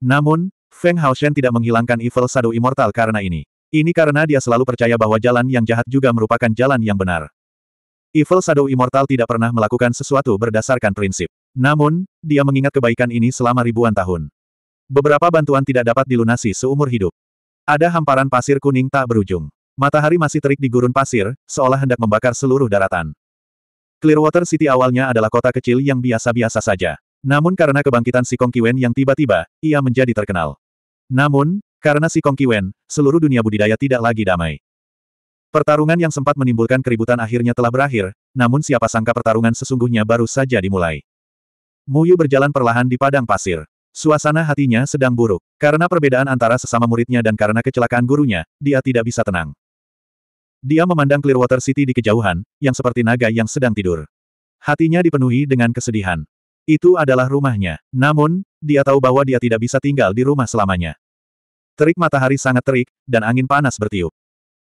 Namun, Feng Shen tidak menghilangkan Evil Shadow Immortal karena ini. Ini karena dia selalu percaya bahwa jalan yang jahat juga merupakan jalan yang benar. Evil Shadow Immortal tidak pernah melakukan sesuatu berdasarkan prinsip. Namun, dia mengingat kebaikan ini selama ribuan tahun. Beberapa bantuan tidak dapat dilunasi seumur hidup. Ada hamparan pasir kuning tak berujung. Matahari masih terik di gurun pasir, seolah hendak membakar seluruh daratan. Clearwater City awalnya adalah kota kecil yang biasa-biasa saja. Namun karena kebangkitan si Kong Kiwen yang tiba-tiba, ia menjadi terkenal. Namun, karena si Kong Kiwen, seluruh dunia budidaya tidak lagi damai. Pertarungan yang sempat menimbulkan keributan akhirnya telah berakhir, namun siapa sangka pertarungan sesungguhnya baru saja dimulai. Muyu berjalan perlahan di padang pasir. Suasana hatinya sedang buruk. Karena perbedaan antara sesama muridnya dan karena kecelakaan gurunya, dia tidak bisa tenang. Dia memandang Clearwater City di kejauhan, yang seperti naga yang sedang tidur. Hatinya dipenuhi dengan kesedihan. Itu adalah rumahnya. Namun, dia tahu bahwa dia tidak bisa tinggal di rumah selamanya. Terik matahari sangat terik, dan angin panas bertiup.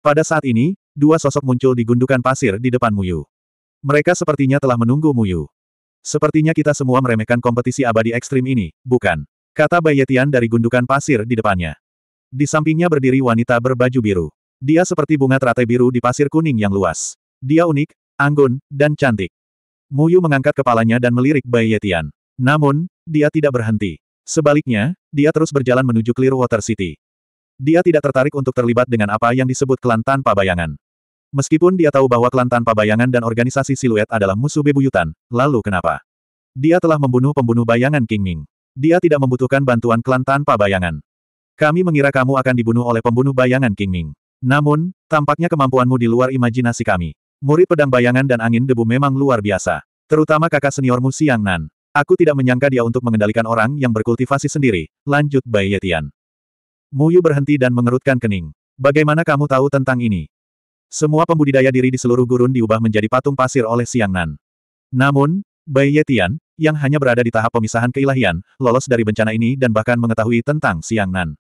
Pada saat ini, dua sosok muncul di gundukan pasir di depan Muyu. Mereka sepertinya telah menunggu Muyu. Sepertinya kita semua meremehkan kompetisi abadi ekstrim ini, bukan? Kata Bayetian dari gundukan pasir di depannya. Di sampingnya berdiri wanita berbaju biru. Dia seperti bunga teratai biru di pasir kuning yang luas. Dia unik, anggun, dan cantik. Muyu mengangkat kepalanya dan melirik Bai Yetian. Namun, dia tidak berhenti. Sebaliknya, dia terus berjalan menuju Clearwater City. Dia tidak tertarik untuk terlibat dengan apa yang disebut klan tanpa bayangan. Meskipun dia tahu bahwa klan tanpa bayangan dan organisasi siluet adalah musuh bebuyutan, lalu kenapa? Dia telah membunuh pembunuh bayangan King Ming. Dia tidak membutuhkan bantuan klan tanpa bayangan. Kami mengira kamu akan dibunuh oleh pembunuh bayangan King Ming. Namun, tampaknya kemampuanmu di luar imajinasi kami. Murid pedang bayangan dan angin debu memang luar biasa. Terutama kakak seniormu Siang Nan. Aku tidak menyangka dia untuk mengendalikan orang yang berkultivasi sendiri, lanjut Bai Yetian. Muyu berhenti dan mengerutkan kening. Bagaimana kamu tahu tentang ini? Semua pembudidaya diri di seluruh gurun diubah menjadi patung pasir oleh Siang Nan. Namun, Bai Yetian, yang hanya berada di tahap pemisahan keilahian, lolos dari bencana ini dan bahkan mengetahui tentang Siang Nan.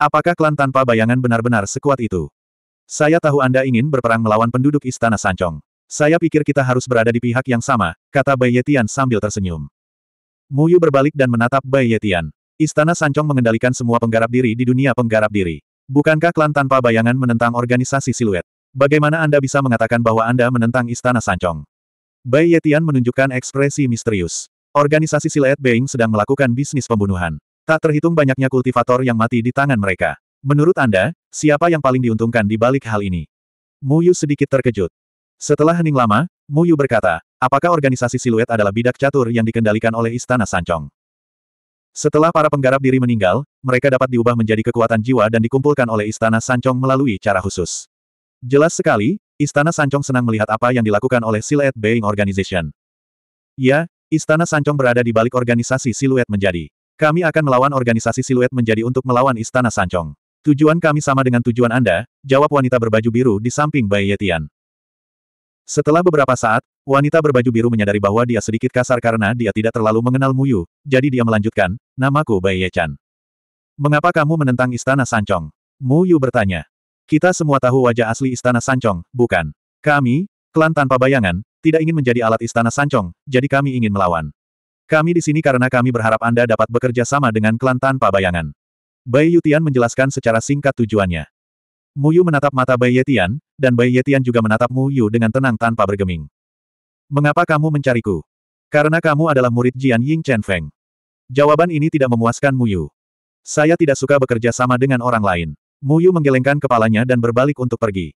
Apakah klan tanpa bayangan benar-benar sekuat itu? Saya tahu Anda ingin berperang melawan penduduk Istana Sancong. Saya pikir kita harus berada di pihak yang sama, kata Bai Yetian sambil tersenyum. Muyu berbalik dan menatap Bai Yetian. Istana Sancong mengendalikan semua penggarap diri di dunia penggarap diri. Bukankah klan tanpa bayangan menentang organisasi siluet? Bagaimana Anda bisa mengatakan bahwa Anda menentang Istana Sancong? Bai Yetian menunjukkan ekspresi misterius. Organisasi siluet Being sedang melakukan bisnis pembunuhan. Tak terhitung banyaknya kultivator yang mati di tangan mereka. Menurut Anda, siapa yang paling diuntungkan di balik hal ini? Mu Yu sedikit terkejut. Setelah hening lama, Mu Yu berkata, apakah organisasi siluet adalah bidak catur yang dikendalikan oleh Istana Sancong? Setelah para penggarap diri meninggal, mereka dapat diubah menjadi kekuatan jiwa dan dikumpulkan oleh Istana Sancong melalui cara khusus. Jelas sekali, Istana Sancong senang melihat apa yang dilakukan oleh Siluet Baying Organization. Ya, Istana Sancong berada di balik organisasi Siluet menjadi. Kami akan melawan organisasi Siluet menjadi untuk melawan Istana Sancong. Tujuan kami sama dengan tujuan Anda, jawab wanita berbaju biru di samping Bai Yetian. Setelah beberapa saat, wanita berbaju biru menyadari bahwa dia sedikit kasar karena dia tidak terlalu mengenal Muyu, jadi dia melanjutkan, namaku Bai Yechan. Mengapa kamu menentang Istana Sancong? Muyu bertanya. Kita semua tahu wajah asli Istana Sancong, bukan? Kami, klan tanpa bayangan, tidak ingin menjadi alat Istana Sancong, jadi kami ingin melawan. Kami di sini karena kami berharap Anda dapat bekerja sama dengan klan tanpa bayangan. Bai Yutian menjelaskan secara singkat tujuannya. Mu Yu menatap mata Bai Yetian, dan Bai Yetian juga menatap Mu Yu dengan tenang tanpa bergeming. Mengapa kamu mencariku? Karena kamu adalah murid Jian Ying Chen Feng. Jawaban ini tidak memuaskan Mu Yu. Saya tidak suka bekerja sama dengan orang lain. Mu Yu menggelengkan kepalanya dan berbalik untuk pergi.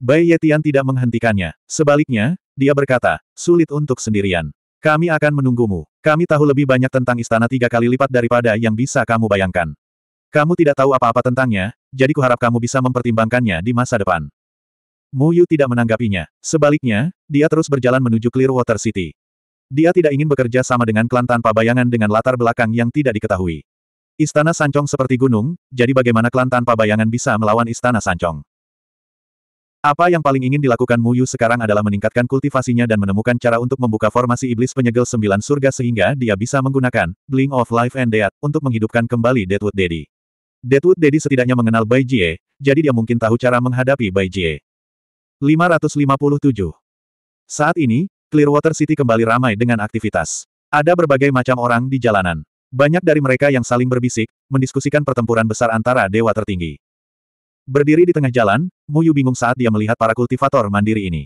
Bai Yetian tidak menghentikannya. Sebaliknya, dia berkata, sulit untuk sendirian. Kami akan menunggumu. Kami tahu lebih banyak tentang istana tiga kali lipat daripada yang bisa kamu bayangkan. Kamu tidak tahu apa-apa tentangnya, jadi kuharap kamu bisa mempertimbangkannya di masa depan. Mu Yu tidak menanggapinya. Sebaliknya, dia terus berjalan menuju Clearwater City. Dia tidak ingin bekerja sama dengan klan tanpa bayangan dengan latar belakang yang tidak diketahui. Istana Sancong seperti gunung, jadi bagaimana klan tanpa bayangan bisa melawan Istana Sancong? Apa yang paling ingin dilakukan Mu Yu sekarang adalah meningkatkan kultivasinya dan menemukan cara untuk membuka formasi iblis penyegel sembilan surga sehingga dia bisa menggunakan Bling of Life and Death untuk menghidupkan kembali Deadwood Daddy. Deadwood Daddy setidaknya mengenal Bai Jie, jadi dia mungkin tahu cara menghadapi Bai Jie. 557. Saat ini, Clearwater City kembali ramai dengan aktivitas. Ada berbagai macam orang di jalanan. Banyak dari mereka yang saling berbisik, mendiskusikan pertempuran besar antara dewa tertinggi. Berdiri di tengah jalan, Muyu bingung saat dia melihat para kultivator mandiri ini.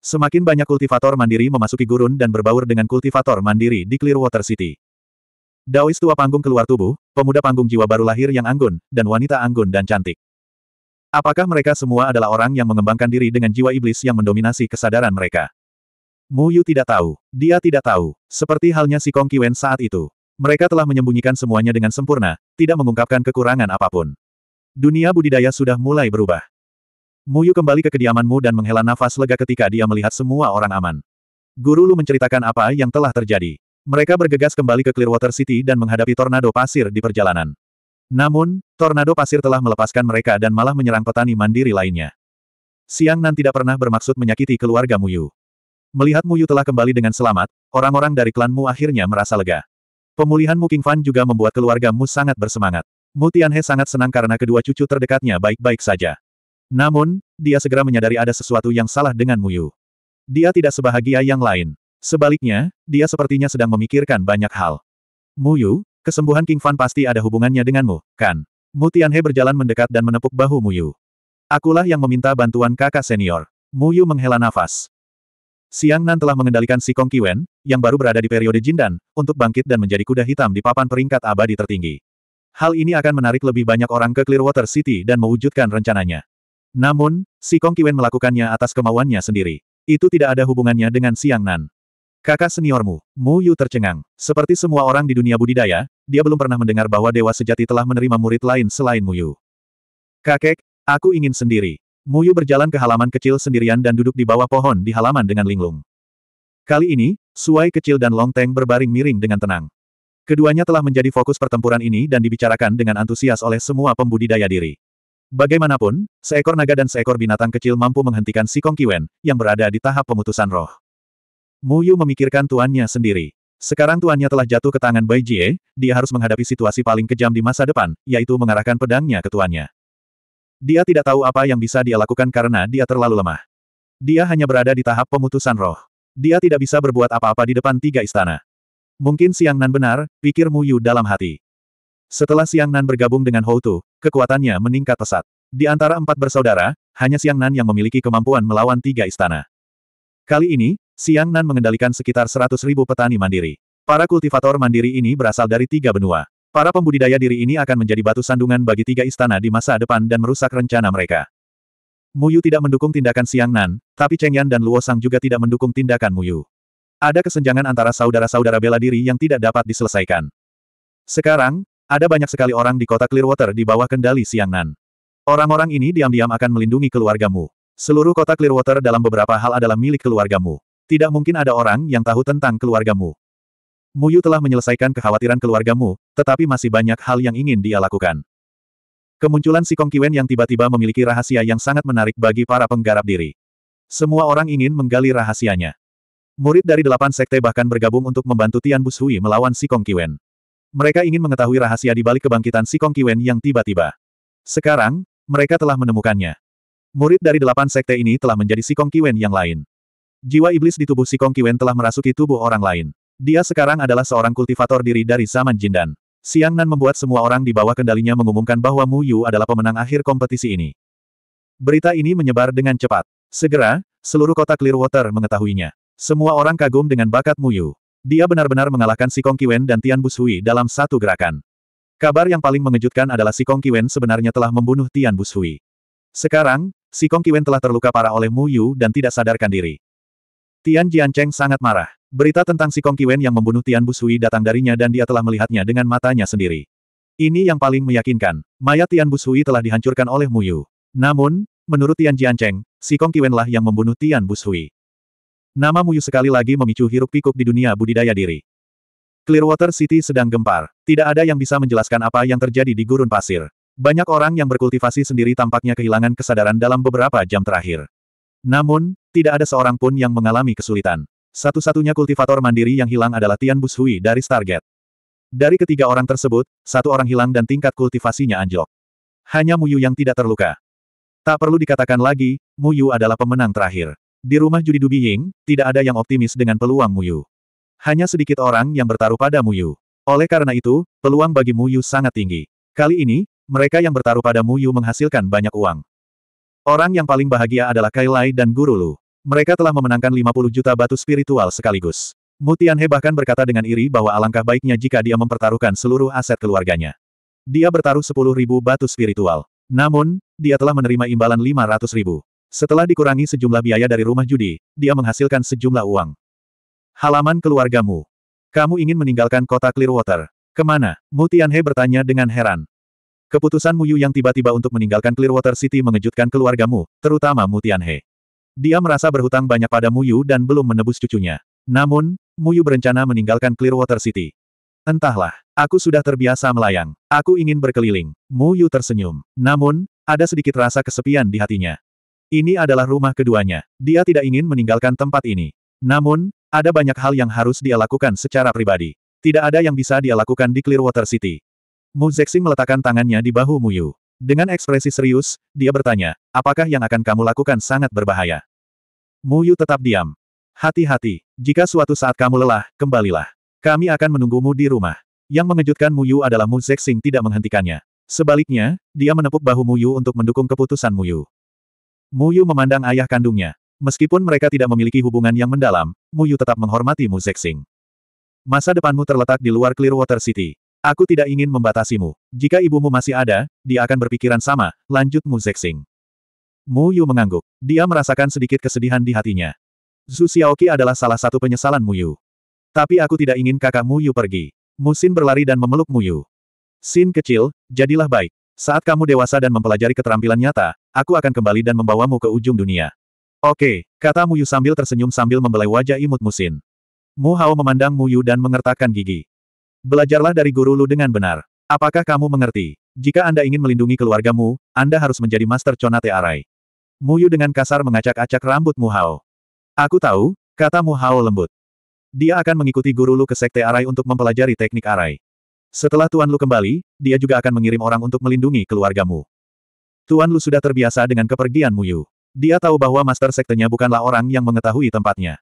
Semakin banyak kultivator mandiri memasuki gurun dan berbaur dengan kultivator mandiri di Clearwater City. Daois tua panggung keluar tubuh, pemuda panggung jiwa baru lahir yang anggun, dan wanita anggun dan cantik. Apakah mereka semua adalah orang yang mengembangkan diri dengan jiwa iblis yang mendominasi kesadaran mereka? Mu Yu tidak tahu. Dia tidak tahu. Seperti halnya si Kong Kiwen saat itu. Mereka telah menyembunyikan semuanya dengan sempurna, tidak mengungkapkan kekurangan apapun. Dunia budidaya sudah mulai berubah. Mu Yu kembali ke kediamanmu dan menghela nafas lega ketika dia melihat semua orang aman. Guru Lu menceritakan apa yang telah terjadi. Mereka bergegas kembali ke Clearwater City dan menghadapi tornado pasir di perjalanan. Namun, tornado pasir telah melepaskan mereka dan malah menyerang petani mandiri lainnya. Siang Nan tidak pernah bermaksud menyakiti keluarga Muyu. Melihat Muyu telah kembali dengan selamat, orang-orang dari klan Mu akhirnya merasa lega. Pemulihan Mu King juga membuat keluarga Mu sangat bersemangat. Mu Tianhe sangat senang karena kedua cucu terdekatnya baik-baik saja. Namun, dia segera menyadari ada sesuatu yang salah dengan Muyu. Dia tidak sebahagia yang lain. Sebaliknya, dia sepertinya sedang memikirkan banyak hal. Mu Yu, kesembuhan King Fan pasti ada hubungannya denganmu, kan? Mu Tianhe berjalan mendekat dan menepuk bahu Mu Yu. Akulah yang meminta bantuan kakak senior. Mu Yu menghela nafas. Siang Nan telah mengendalikan si Kong Kiwen, yang baru berada di periode Jindan, untuk bangkit dan menjadi kuda hitam di papan peringkat abadi tertinggi. Hal ini akan menarik lebih banyak orang ke Clearwater City dan mewujudkan rencananya. Namun, si Kong Kiwen melakukannya atas kemauannya sendiri. Itu tidak ada hubungannya dengan Siang Nan. Kakak seniormu, Mu Yu tercengang. Seperti semua orang di dunia budidaya, dia belum pernah mendengar bahwa dewa sejati telah menerima murid lain selain Mu Yu. Kakek, aku ingin sendiri. Mu Yu berjalan ke halaman kecil sendirian dan duduk di bawah pohon di halaman dengan linglung. Kali ini, Suai kecil dan Long Teng berbaring miring dengan tenang. Keduanya telah menjadi fokus pertempuran ini dan dibicarakan dengan antusias oleh semua pembudidaya diri. Bagaimanapun, seekor naga dan seekor binatang kecil mampu menghentikan si Kong Kiwen, yang berada di tahap pemutusan roh. Mu Yu memikirkan tuannya sendiri. Sekarang tuannya telah jatuh ke tangan Bai Jie, dia harus menghadapi situasi paling kejam di masa depan, yaitu mengarahkan pedangnya ke tuannya. Dia tidak tahu apa yang bisa dia lakukan karena dia terlalu lemah. Dia hanya berada di tahap pemutusan roh. Dia tidak bisa berbuat apa-apa di depan tiga istana. Mungkin Siang Nan benar, pikir Mu Yu dalam hati. Setelah Siang Nan bergabung dengan Hou Tu, kekuatannya meningkat pesat. Di antara empat bersaudara, hanya Siang Nan yang memiliki kemampuan melawan tiga istana. Kali ini, Siang Nan mengendalikan sekitar 100 ribu petani mandiri. Para kultivator mandiri ini berasal dari tiga benua. Para pembudidaya diri ini akan menjadi batu sandungan bagi tiga istana di masa depan dan merusak rencana mereka. Muyu tidak mendukung tindakan Siang Nan, tapi Cheng Yan dan Luo Sang juga tidak mendukung tindakan Muyu. Ada kesenjangan antara saudara-saudara bela diri yang tidak dapat diselesaikan. Sekarang, ada banyak sekali orang di kota Clearwater di bawah kendali Siang Nan. Orang-orang ini diam-diam akan melindungi keluargamu. Seluruh kota Clearwater dalam beberapa hal adalah milik keluargamu. Tidak mungkin ada orang yang tahu tentang keluargamu. Muyu telah menyelesaikan kekhawatiran keluargamu, tetapi masih banyak hal yang ingin dia lakukan. Kemunculan si Kong Kiwen yang tiba-tiba memiliki rahasia yang sangat menarik bagi para penggarap diri. Semua orang ingin menggali rahasianya. Murid dari delapan sekte bahkan bergabung untuk membantu Tian Bushui melawan si Kong Kiwen. Mereka ingin mengetahui rahasia di balik kebangkitan si Kong Kiwen yang tiba-tiba. Sekarang, mereka telah menemukannya. Murid dari delapan sekte ini telah menjadi si Kong Kiwen yang lain. Jiwa iblis di tubuh Si Kong Kiwen telah merasuki tubuh orang lain. Dia sekarang adalah seorang kultivator diri dari zaman Jindan. Siang Nan membuat semua orang di bawah kendalinya mengumumkan bahwa Mu Yu adalah pemenang akhir kompetisi ini. Berita ini menyebar dengan cepat. Segera, seluruh kota Clearwater mengetahuinya. Semua orang kagum dengan bakat Mu Yu. Dia benar-benar mengalahkan Si Kong Kiwen dan Tian Bushui dalam satu gerakan. Kabar yang paling mengejutkan adalah Si Kong Kiwen sebenarnya telah membunuh Tian Bushui. Sekarang, Si Kong Kiwen telah terluka parah oleh Mu Yu dan tidak sadarkan diri. Tian Jiancheng sangat marah. Berita tentang si Kong Kiwen yang membunuh Tian Busui datang darinya dan dia telah melihatnya dengan matanya sendiri. Ini yang paling meyakinkan. Mayat Tian Busui telah dihancurkan oleh Mu Yu. Namun, menurut Tian Jiancheng, si Kong lah yang membunuh Tian Busui. Nama Mu Yu sekali lagi memicu hiruk-pikuk di dunia budidaya diri. Clearwater City sedang gempar. Tidak ada yang bisa menjelaskan apa yang terjadi di gurun pasir. Banyak orang yang berkultivasi sendiri tampaknya kehilangan kesadaran dalam beberapa jam terakhir. Namun, tidak ada seorang pun yang mengalami kesulitan. Satu-satunya kultivator mandiri yang hilang adalah Tian Bushui dari Stargate. Dari ketiga orang tersebut, satu orang hilang dan tingkat kultivasinya anjlok. Hanya Muyu yang tidak terluka. Tak perlu dikatakan lagi, Muyu adalah pemenang terakhir. Di rumah judi Dubi Ying, tidak ada yang optimis dengan peluang Muyu. Hanya sedikit orang yang bertaruh pada Muyu. Oleh karena itu, peluang bagi Muyu sangat tinggi. Kali ini, mereka yang bertaruh pada Muyu menghasilkan banyak uang. Orang yang paling bahagia adalah Kailai dan Guru Lu. Mereka telah memenangkan 50 juta batu spiritual sekaligus. Mutianhe bahkan berkata dengan iri bahwa alangkah baiknya jika dia mempertaruhkan seluruh aset keluarganya. Dia bertaruh 10 ribu batu spiritual. Namun, dia telah menerima imbalan 500 ribu. Setelah dikurangi sejumlah biaya dari rumah judi, dia menghasilkan sejumlah uang. Halaman keluargamu. Kamu ingin meninggalkan kota Clearwater. Kemana? Mutianhe bertanya dengan heran. Keputusan Muyu yang tiba-tiba untuk meninggalkan Clearwater City mengejutkan keluargamu, terutama Mu Tianhe. Dia merasa berhutang banyak pada Muyu dan belum menebus cucunya. Namun, Muyu berencana meninggalkan Clearwater City. Entahlah, aku sudah terbiasa melayang. Aku ingin berkeliling. Muyu tersenyum. Namun, ada sedikit rasa kesepian di hatinya. Ini adalah rumah keduanya. Dia tidak ingin meninggalkan tempat ini. Namun, ada banyak hal yang harus dia lakukan secara pribadi. Tidak ada yang bisa dia lakukan di Clearwater City. Mu Zexing meletakkan tangannya di bahu Mu Yu. Dengan ekspresi serius, dia bertanya, apakah yang akan kamu lakukan sangat berbahaya? Mu Yu tetap diam. Hati-hati, jika suatu saat kamu lelah, kembalilah. Kami akan menunggumu di rumah. Yang mengejutkan Mu Yu adalah Mu Zexing tidak menghentikannya. Sebaliknya, dia menepuk bahu Mu Yu untuk mendukung keputusan Mu Yu. Mu Yu memandang ayah kandungnya. Meskipun mereka tidak memiliki hubungan yang mendalam, Mu Yu tetap menghormati Mu Zexing. Masa depanmu terletak di luar Clearwater City. Aku tidak ingin membatasimu. Jika ibumu masih ada, dia akan berpikiran sama, lanjut Mu Zexing. Mu Yu mengangguk. Dia merasakan sedikit kesedihan di hatinya. Zhu Xiaoqi adalah salah satu penyesalan Mu Yu. Tapi aku tidak ingin kakak Mu Yu pergi. Mu Xin berlari dan memeluk Mu Yu. Xin kecil, jadilah baik. Saat kamu dewasa dan mempelajari keterampilan nyata, aku akan kembali dan membawamu ke ujung dunia. Oke, kata Mu Yu sambil tersenyum sambil membelai wajah imut Mu Xin. Mu Hao memandang Mu Yu dan mengertakkan gigi. Belajarlah dari guru Lu dengan benar. Apakah kamu mengerti? Jika Anda ingin melindungi keluargamu, Anda harus menjadi master Conate Arai. Muyu dengan kasar mengacak-acak rambut Mu Hao. Aku tahu, kata Mu Hao lembut. Dia akan mengikuti guru Lu ke Sekte Arai untuk mempelajari teknik Arai. Setelah Tuan Lu kembali, dia juga akan mengirim orang untuk melindungi keluargamu. Tuan Lu sudah terbiasa dengan kepergian Muyu. Dia tahu bahwa master sektenya bukanlah orang yang mengetahui tempatnya.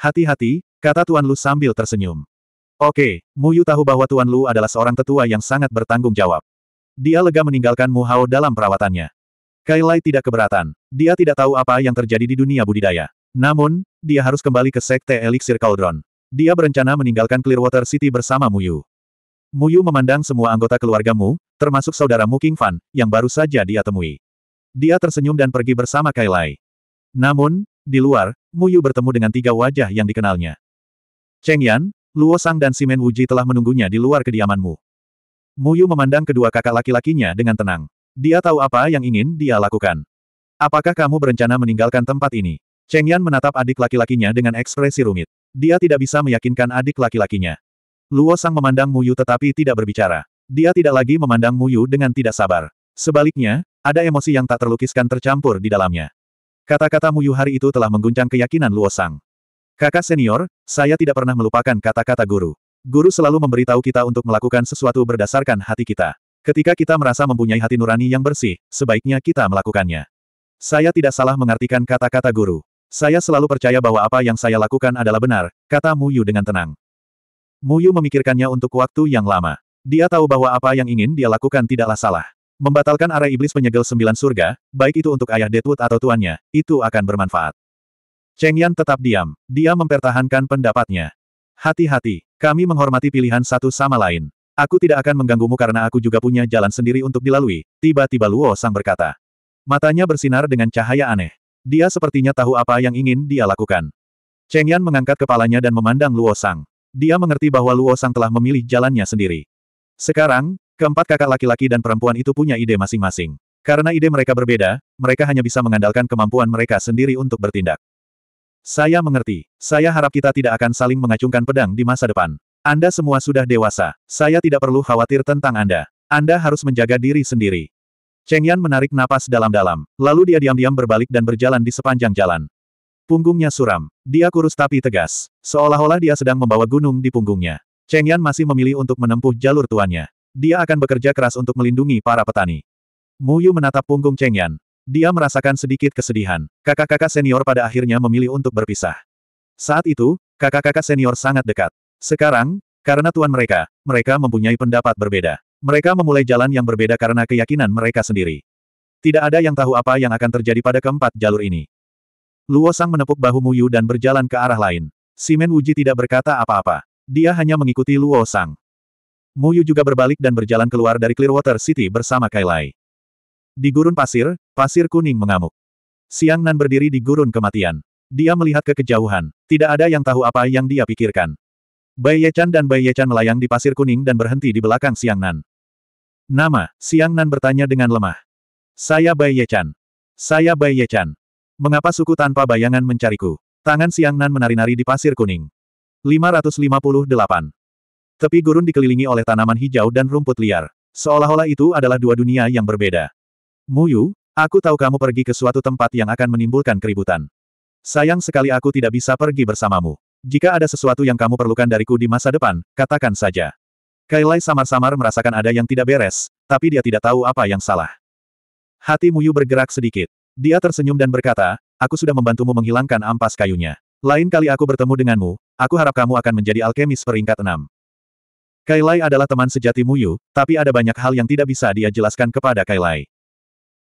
Hati-hati, kata Tuan Lu sambil tersenyum. Oke, Mu Yu tahu bahwa Tuan Lu adalah seorang tetua yang sangat bertanggung jawab. Dia lega meninggalkan Mu Hao dalam perawatannya. Kailai tidak keberatan. Dia tidak tahu apa yang terjadi di dunia budidaya. Namun, dia harus kembali ke Sekte Elixir Cauldron. Dia berencana meninggalkan Clearwater City bersama Mu Yu. Mu Yu memandang semua anggota keluargamu, termasuk saudaramu King Fan, yang baru saja dia temui. Dia tersenyum dan pergi bersama Kailai. Namun, di luar, Mu Yu bertemu dengan tiga wajah yang dikenalnya. Cheng Yan, Luo Sang dan Simen Wuji telah menunggunya di luar kediamanmu. Mu Yu memandang kedua kakak laki-lakinya dengan tenang. Dia tahu apa yang ingin dia lakukan. Apakah kamu berencana meninggalkan tempat ini? Cheng Yan menatap adik laki-lakinya dengan ekspresi rumit. Dia tidak bisa meyakinkan adik laki-lakinya. Luo Sang memandang Yu, tetapi tidak berbicara. Dia tidak lagi memandang Mu Yu dengan tidak sabar. Sebaliknya, ada emosi yang tak terlukiskan tercampur di dalamnya. Kata-kata Mu Yu hari itu telah mengguncang keyakinan Luo Sang. Kakak senior, saya tidak pernah melupakan kata-kata guru. Guru selalu memberitahu kita untuk melakukan sesuatu berdasarkan hati kita. Ketika kita merasa mempunyai hati nurani yang bersih, sebaiknya kita melakukannya. Saya tidak salah mengartikan kata-kata guru. Saya selalu percaya bahwa apa yang saya lakukan adalah benar, kata Muyu dengan tenang. Muyu memikirkannya untuk waktu yang lama. Dia tahu bahwa apa yang ingin dia lakukan tidaklah salah. Membatalkan arah iblis penyegel sembilan surga, baik itu untuk ayah Deadwood atau tuannya, itu akan bermanfaat. Cheng Yan tetap diam. Dia mempertahankan pendapatnya. Hati-hati, kami menghormati pilihan satu sama lain. Aku tidak akan mengganggumu karena aku juga punya jalan sendiri untuk dilalui, tiba-tiba Luo Sang berkata. Matanya bersinar dengan cahaya aneh. Dia sepertinya tahu apa yang ingin dia lakukan. Cheng Yan mengangkat kepalanya dan memandang Luo Sang. Dia mengerti bahwa Luo Sang telah memilih jalannya sendiri. Sekarang, keempat kakak laki-laki dan perempuan itu punya ide masing-masing. Karena ide mereka berbeda, mereka hanya bisa mengandalkan kemampuan mereka sendiri untuk bertindak. Saya mengerti. Saya harap kita tidak akan saling mengacungkan pedang di masa depan. Anda semua sudah dewasa. Saya tidak perlu khawatir tentang Anda. Anda harus menjaga diri sendiri. Cheng Yan menarik napas dalam-dalam, lalu dia diam-diam berbalik dan berjalan di sepanjang jalan. Punggungnya suram. Dia kurus tapi tegas. Seolah-olah dia sedang membawa gunung di punggungnya. Cheng Yan masih memilih untuk menempuh jalur tuannya. Dia akan bekerja keras untuk melindungi para petani. Mu Yu menatap punggung Cheng Yan, dia merasakan sedikit kesedihan. Kakak-kakak senior pada akhirnya memilih untuk berpisah. Saat itu, kakak-kakak senior sangat dekat. Sekarang, karena tuan mereka, mereka mempunyai pendapat berbeda. Mereka memulai jalan yang berbeda karena keyakinan mereka sendiri. Tidak ada yang tahu apa yang akan terjadi pada keempat jalur ini. Luo Sang menepuk bahu Mu Yu dan berjalan ke arah lain. Simen Wuji tidak berkata apa-apa. Dia hanya mengikuti Luo Sang. Yu juga berbalik dan berjalan keluar dari Clearwater City bersama Kailai. Di gurun pasir, pasir kuning mengamuk. Siang Nan berdiri di gurun kematian. Dia melihat ke kejauhan. Tidak ada yang tahu apa yang dia pikirkan. Bai Yechan dan Bai Yechan melayang di pasir kuning dan berhenti di belakang Siang Nan. Nama, Siang Nan bertanya dengan lemah. Saya Bai Yechan. Saya Bai Yechan. Mengapa suku tanpa bayangan mencariku? Tangan Siang Nan menari-nari di pasir kuning. 558. Tepi gurun dikelilingi oleh tanaman hijau dan rumput liar. Seolah-olah itu adalah dua dunia yang berbeda. Muyu, aku tahu kamu pergi ke suatu tempat yang akan menimbulkan keributan. Sayang sekali aku tidak bisa pergi bersamamu. Jika ada sesuatu yang kamu perlukan dariku di masa depan, katakan saja. Kailai samar-samar merasakan ada yang tidak beres, tapi dia tidak tahu apa yang salah. Hati Muyu bergerak sedikit. Dia tersenyum dan berkata, aku sudah membantumu menghilangkan ampas kayunya. Lain kali aku bertemu denganmu, aku harap kamu akan menjadi alkemis peringkat enam. Kailai adalah teman sejati Muyu, tapi ada banyak hal yang tidak bisa dia jelaskan kepada Kailai.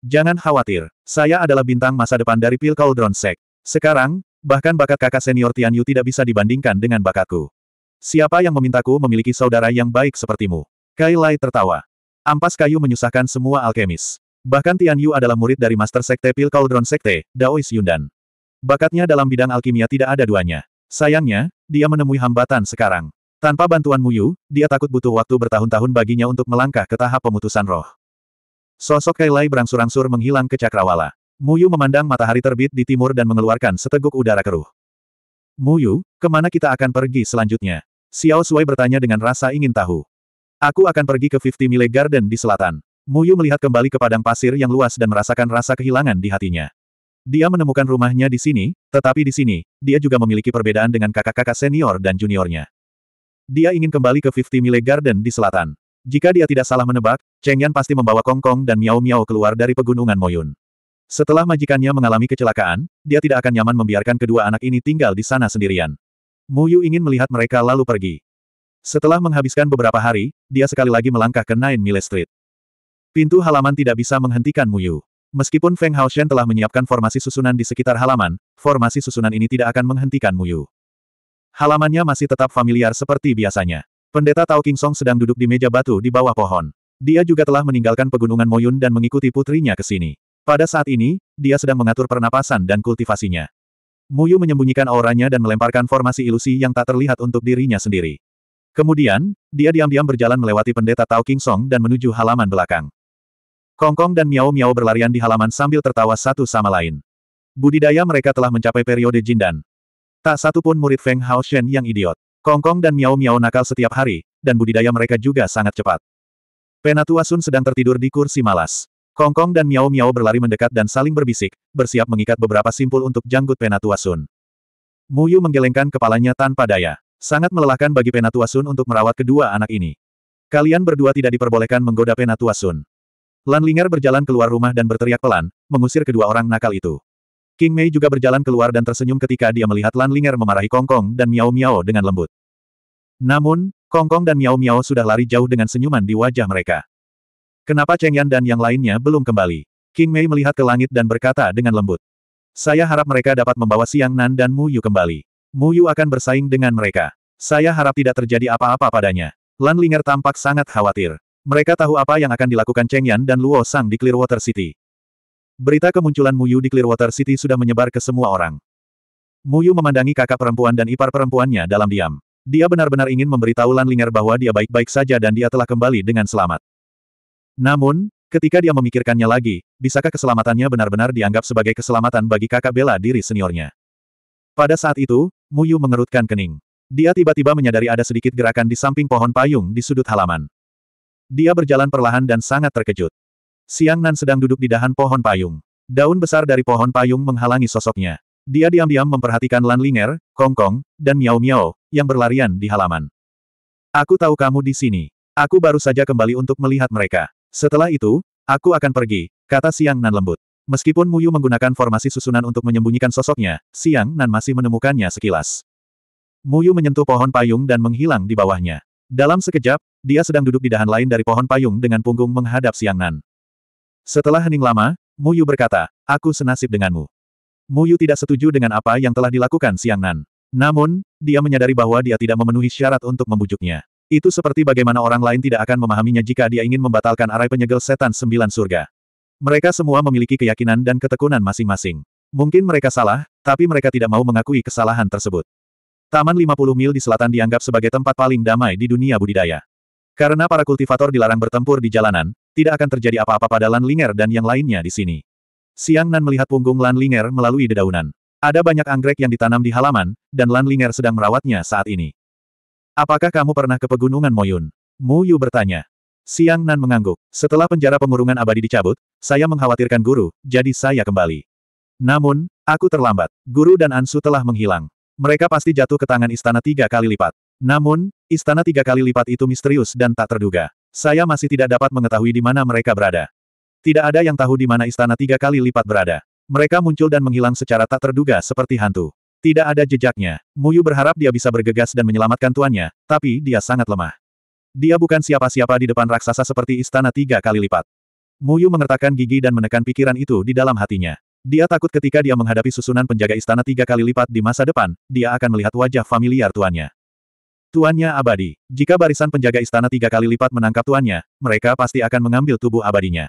Jangan khawatir, saya adalah bintang masa depan dari Pil Cauldron Sek. Sekarang, bahkan bakat kakak senior Tianyu tidak bisa dibandingkan dengan bakatku. Siapa yang memintaku memiliki saudara yang baik sepertimu? Kai Lai tertawa. Ampas kayu menyusahkan semua alkemis. Bahkan Tianyu adalah murid dari Master Sekte Pil Cauldron Sekte, Daois Yundan. Bakatnya dalam bidang alkimia tidak ada duanya. Sayangnya, dia menemui hambatan sekarang. Tanpa bantuan Muyu, dia takut butuh waktu bertahun-tahun baginya untuk melangkah ke tahap pemutusan roh. Sosok Kailai berangsur-angsur menghilang ke cakrawala. Muyu memandang matahari terbit di timur dan mengeluarkan seteguk udara keruh. Muyu, kemana kita akan pergi selanjutnya? Xiao Sui bertanya dengan rasa ingin tahu. Aku akan pergi ke Fifty Mile Garden di selatan. Muyu melihat kembali ke padang pasir yang luas dan merasakan rasa kehilangan di hatinya. Dia menemukan rumahnya di sini, tetapi di sini, dia juga memiliki perbedaan dengan kakak-kakak senior dan juniornya. Dia ingin kembali ke Fifty Mile Garden di selatan. Jika dia tidak salah menebak, Cheng Yan pasti membawa Kong Kong dan Miao Miao keluar dari pegunungan Moyun. Setelah majikannya mengalami kecelakaan, dia tidak akan nyaman membiarkan kedua anak ini tinggal di sana sendirian. Muyu ingin melihat mereka lalu pergi. Setelah menghabiskan beberapa hari, dia sekali lagi melangkah ke Nine Mile Street. Pintu halaman tidak bisa menghentikan Muyu. Meskipun Feng Hao Shen telah menyiapkan formasi susunan di sekitar halaman, formasi susunan ini tidak akan menghentikan Muyu. Halamannya masih tetap familiar seperti biasanya. Pendeta Tao King Song sedang duduk di meja batu di bawah pohon. Dia juga telah meninggalkan pegunungan Moyun dan mengikuti putrinya ke sini. Pada saat ini, dia sedang mengatur pernapasan dan kultivasinya. Muyu menyembunyikan auranya dan melemparkan formasi ilusi yang tak terlihat untuk dirinya sendiri. Kemudian, dia diam-diam berjalan melewati pendeta Tao King Song dan menuju halaman belakang. Kongkong dan Miao Miao berlarian di halaman sambil tertawa satu sama lain. Budidaya mereka telah mencapai periode Jindan. Tak satu pun murid Feng Hao Shen yang idiot. Kongkong dan Miao Miao nakal setiap hari, dan budidaya mereka juga sangat cepat. Penatua Sun sedang tertidur di kursi malas. Kongkong dan Miao Miao berlari mendekat dan saling berbisik, bersiap mengikat beberapa simpul untuk janggut Penatua Sun. Muyu menggelengkan kepalanya tanpa daya. Sangat melelahkan bagi Penatua Sun untuk merawat kedua anak ini. Kalian berdua tidak diperbolehkan menggoda Penatua Sun. Lan Lingar berjalan keluar rumah dan berteriak pelan, mengusir kedua orang nakal itu. King Mei juga berjalan keluar dan tersenyum ketika dia melihat Lan Linger memarahi Kong Kong dan Miao Miao dengan lembut. Namun, Kong Kong dan Miao Miao sudah lari jauh dengan senyuman di wajah mereka. Kenapa Cheng Yan dan yang lainnya belum kembali? King Mei melihat ke langit dan berkata dengan lembut. Saya harap mereka dapat membawa Siang Nan dan Mu Yu kembali. Mu Yu akan bersaing dengan mereka. Saya harap tidak terjadi apa-apa padanya. Lan Linger tampak sangat khawatir. Mereka tahu apa yang akan dilakukan Cheng Yan dan Luo Sang di Clearwater City. Berita kemunculan Muyu di Clearwater City sudah menyebar ke semua orang. Muyu memandangi kakak perempuan dan ipar perempuannya dalam diam. Dia benar-benar ingin memberitahu Lan Linger bahwa dia baik-baik saja dan dia telah kembali dengan selamat. Namun, ketika dia memikirkannya lagi, bisakah keselamatannya benar-benar dianggap sebagai keselamatan bagi kakak bela diri seniornya? Pada saat itu, Muyu mengerutkan kening. Dia tiba-tiba menyadari ada sedikit gerakan di samping pohon payung di sudut halaman. Dia berjalan perlahan dan sangat terkejut. Siang Nan sedang duduk di dahan pohon payung. Daun besar dari pohon payung menghalangi sosoknya. Dia diam-diam memperhatikan Lan Linger, Kongkong, Kong, dan Miao Miao, yang berlarian di halaman. Aku tahu kamu di sini. Aku baru saja kembali untuk melihat mereka. Setelah itu, aku akan pergi, kata Siang Nan lembut. Meskipun Muyu menggunakan formasi susunan untuk menyembunyikan sosoknya, Siang Nan masih menemukannya sekilas. Muyu menyentuh pohon payung dan menghilang di bawahnya. Dalam sekejap, dia sedang duduk di dahan lain dari pohon payung dengan punggung menghadap Siang Nan. Setelah hening lama, Muyu berkata, aku senasib denganmu. Muyu tidak setuju dengan apa yang telah dilakukan Siang Nan. Namun, dia menyadari bahwa dia tidak memenuhi syarat untuk membujuknya. Itu seperti bagaimana orang lain tidak akan memahaminya jika dia ingin membatalkan arai penyegel setan sembilan surga. Mereka semua memiliki keyakinan dan ketekunan masing-masing. Mungkin mereka salah, tapi mereka tidak mau mengakui kesalahan tersebut. Taman 50 mil di selatan dianggap sebagai tempat paling damai di dunia budidaya. Karena para kultivator dilarang bertempur di jalanan, tidak akan terjadi apa-apa pada Lan Linger dan yang lainnya di sini. Siang Nan melihat punggung Lan Linger melalui dedaunan. Ada banyak anggrek yang ditanam di halaman, dan Lan Linger sedang merawatnya saat ini. Apakah kamu pernah ke pegunungan Moyun? Mu Yu bertanya. Siang Nan mengangguk. Setelah penjara pengurungan abadi dicabut, saya mengkhawatirkan guru, jadi saya kembali. Namun, aku terlambat. Guru dan Ansu telah menghilang. Mereka pasti jatuh ke tangan istana tiga kali lipat. Namun, istana tiga kali lipat itu misterius dan tak terduga. Saya masih tidak dapat mengetahui di mana mereka berada. Tidak ada yang tahu di mana istana tiga kali lipat berada. Mereka muncul dan menghilang secara tak terduga seperti hantu. Tidak ada jejaknya. Muyu berharap dia bisa bergegas dan menyelamatkan tuannya, tapi dia sangat lemah. Dia bukan siapa-siapa di depan raksasa seperti istana tiga kali lipat. Muyu mengertakkan gigi dan menekan pikiran itu di dalam hatinya. Dia takut ketika dia menghadapi susunan penjaga istana tiga kali lipat di masa depan, dia akan melihat wajah familiar tuannya. Tuannya abadi. Jika barisan penjaga istana tiga kali lipat menangkap tuannya, mereka pasti akan mengambil tubuh abadinya.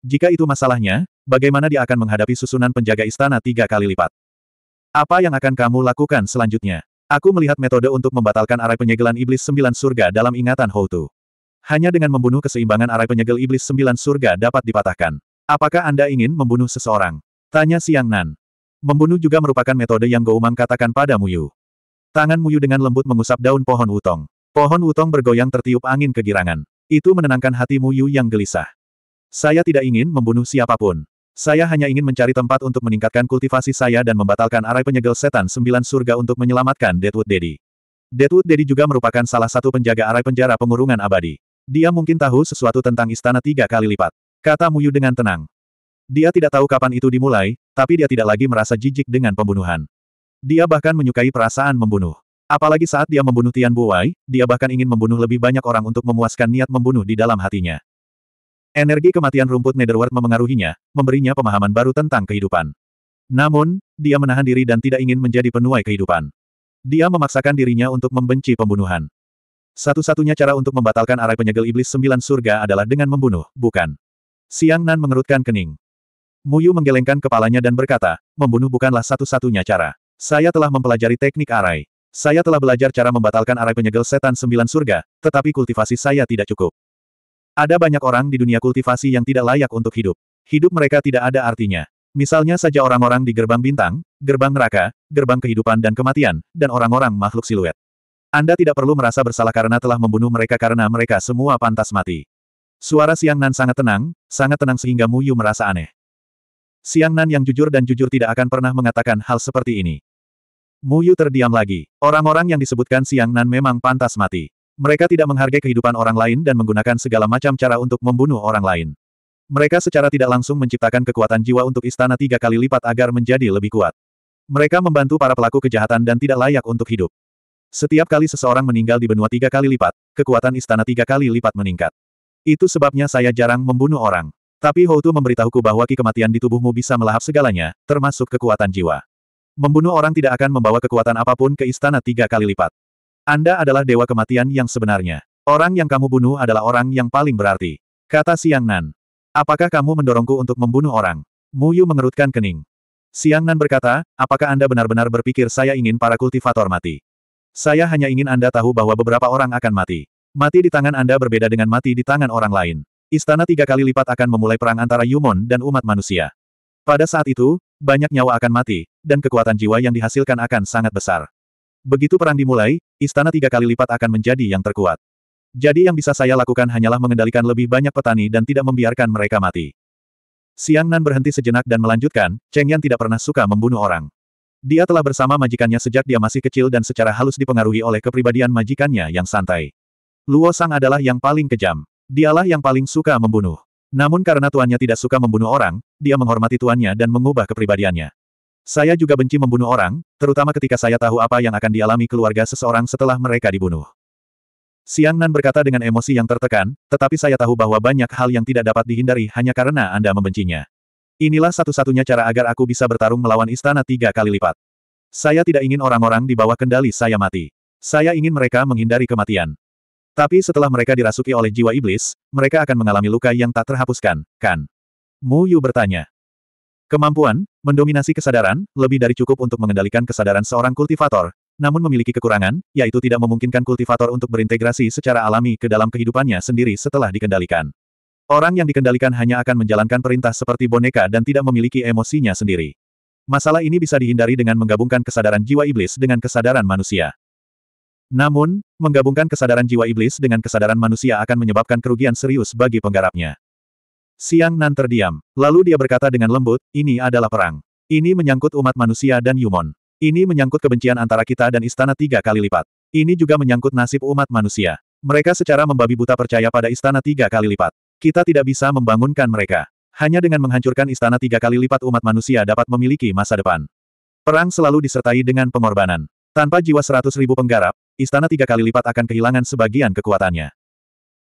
Jika itu masalahnya, bagaimana dia akan menghadapi susunan penjaga istana tiga kali lipat? Apa yang akan kamu lakukan selanjutnya? Aku melihat metode untuk membatalkan arai penyegelan iblis sembilan surga dalam ingatan Houtu. Hanya dengan membunuh keseimbangan arai penyegel iblis sembilan surga dapat dipatahkan. Apakah Anda ingin membunuh seseorang? Tanya Siang Nan. Membunuh juga merupakan metode yang Goumang katakan pada Muyu. Tangan Muyu dengan lembut mengusap daun pohon utong. Pohon utong bergoyang tertiup angin kegirangan. Itu menenangkan hati Muyu yang gelisah. Saya tidak ingin membunuh siapapun. Saya hanya ingin mencari tempat untuk meningkatkan kultivasi saya dan membatalkan arai penyegel setan sembilan surga untuk menyelamatkan Deadwood Daddy. Deadwood Daddy juga merupakan salah satu penjaga arai penjara pengurungan abadi. Dia mungkin tahu sesuatu tentang istana tiga kali lipat. Kata Muyu dengan tenang. Dia tidak tahu kapan itu dimulai, tapi dia tidak lagi merasa jijik dengan pembunuhan. Dia bahkan menyukai perasaan membunuh. Apalagi saat dia membunuh Tian Buwai, dia bahkan ingin membunuh lebih banyak orang untuk memuaskan niat membunuh di dalam hatinya. Energi kematian rumput Netherworld memengaruhinya, memberinya pemahaman baru tentang kehidupan. Namun, dia menahan diri dan tidak ingin menjadi penuai kehidupan. Dia memaksakan dirinya untuk membenci pembunuhan. Satu-satunya cara untuk membatalkan arai penyegel iblis sembilan surga adalah dengan membunuh, bukan? Siang Nan mengerutkan kening. Muyu menggelengkan kepalanya dan berkata, membunuh bukanlah satu-satunya cara. Saya telah mempelajari teknik arai. Saya telah belajar cara membatalkan arai penyegel setan sembilan surga, tetapi kultivasi saya tidak cukup. Ada banyak orang di dunia kultivasi yang tidak layak untuk hidup. Hidup mereka tidak ada artinya. Misalnya saja orang-orang di gerbang bintang, gerbang neraka, gerbang kehidupan dan kematian, dan orang-orang makhluk siluet. Anda tidak perlu merasa bersalah karena telah membunuh mereka karena mereka semua pantas mati. Suara Siang Nan sangat tenang, sangat tenang sehingga Muyu merasa aneh. Siang Nan yang jujur dan jujur tidak akan pernah mengatakan hal seperti ini. Mu Yu terdiam lagi. Orang-orang yang disebutkan Siang Nan memang pantas mati. Mereka tidak menghargai kehidupan orang lain dan menggunakan segala macam cara untuk membunuh orang lain. Mereka secara tidak langsung menciptakan kekuatan jiwa untuk istana tiga kali lipat agar menjadi lebih kuat. Mereka membantu para pelaku kejahatan dan tidak layak untuk hidup. Setiap kali seseorang meninggal di benua tiga kali lipat, kekuatan istana tiga kali lipat meningkat. Itu sebabnya saya jarang membunuh orang. Tapi Houtu memberitahuku bahwa ki kematian di tubuhmu bisa melahap segalanya, termasuk kekuatan jiwa. Membunuh orang tidak akan membawa kekuatan apapun ke istana tiga kali lipat. Anda adalah dewa kematian yang sebenarnya. Orang yang kamu bunuh adalah orang yang paling berarti. Kata Siang Nan. Apakah kamu mendorongku untuk membunuh orang? Muyu mengerutkan kening. Siang Nan berkata, apakah Anda benar-benar berpikir saya ingin para kultivator mati? Saya hanya ingin Anda tahu bahwa beberapa orang akan mati. Mati di tangan Anda berbeda dengan mati di tangan orang lain. Istana tiga kali lipat akan memulai perang antara Yumon dan umat manusia. Pada saat itu, banyak nyawa akan mati, dan kekuatan jiwa yang dihasilkan akan sangat besar. Begitu perang dimulai, istana tiga kali lipat akan menjadi yang terkuat. Jadi yang bisa saya lakukan hanyalah mengendalikan lebih banyak petani dan tidak membiarkan mereka mati. Siang Nan berhenti sejenak dan melanjutkan, Cheng Yan tidak pernah suka membunuh orang. Dia telah bersama majikannya sejak dia masih kecil dan secara halus dipengaruhi oleh kepribadian majikannya yang santai. Luo Sang adalah yang paling kejam. Dialah yang paling suka membunuh. Namun karena tuannya tidak suka membunuh orang, dia menghormati tuannya dan mengubah kepribadiannya. Saya juga benci membunuh orang, terutama ketika saya tahu apa yang akan dialami keluarga seseorang setelah mereka dibunuh. Siang Nan berkata dengan emosi yang tertekan, tetapi saya tahu bahwa banyak hal yang tidak dapat dihindari hanya karena Anda membencinya. Inilah satu-satunya cara agar aku bisa bertarung melawan istana tiga kali lipat. Saya tidak ingin orang-orang di bawah kendali saya mati. Saya ingin mereka menghindari kematian. Tapi setelah mereka dirasuki oleh jiwa iblis, mereka akan mengalami luka yang tak terhapuskan, kan? Mu Yu bertanya. Kemampuan, mendominasi kesadaran, lebih dari cukup untuk mengendalikan kesadaran seorang kultivator, namun memiliki kekurangan, yaitu tidak memungkinkan kultivator untuk berintegrasi secara alami ke dalam kehidupannya sendiri setelah dikendalikan. Orang yang dikendalikan hanya akan menjalankan perintah seperti boneka dan tidak memiliki emosinya sendiri. Masalah ini bisa dihindari dengan menggabungkan kesadaran jiwa iblis dengan kesadaran manusia. Namun, menggabungkan kesadaran jiwa iblis dengan kesadaran manusia akan menyebabkan kerugian serius bagi penggarapnya. Siang Nan terdiam. Lalu dia berkata dengan lembut, ini adalah perang. Ini menyangkut umat manusia dan Yumon. Ini menyangkut kebencian antara kita dan istana tiga kali lipat. Ini juga menyangkut nasib umat manusia. Mereka secara membabi buta percaya pada istana tiga kali lipat. Kita tidak bisa membangunkan mereka. Hanya dengan menghancurkan istana tiga kali lipat umat manusia dapat memiliki masa depan. Perang selalu disertai dengan pengorbanan. Tanpa jiwa seratus ribu penggarap, istana tiga kali lipat akan kehilangan sebagian kekuatannya.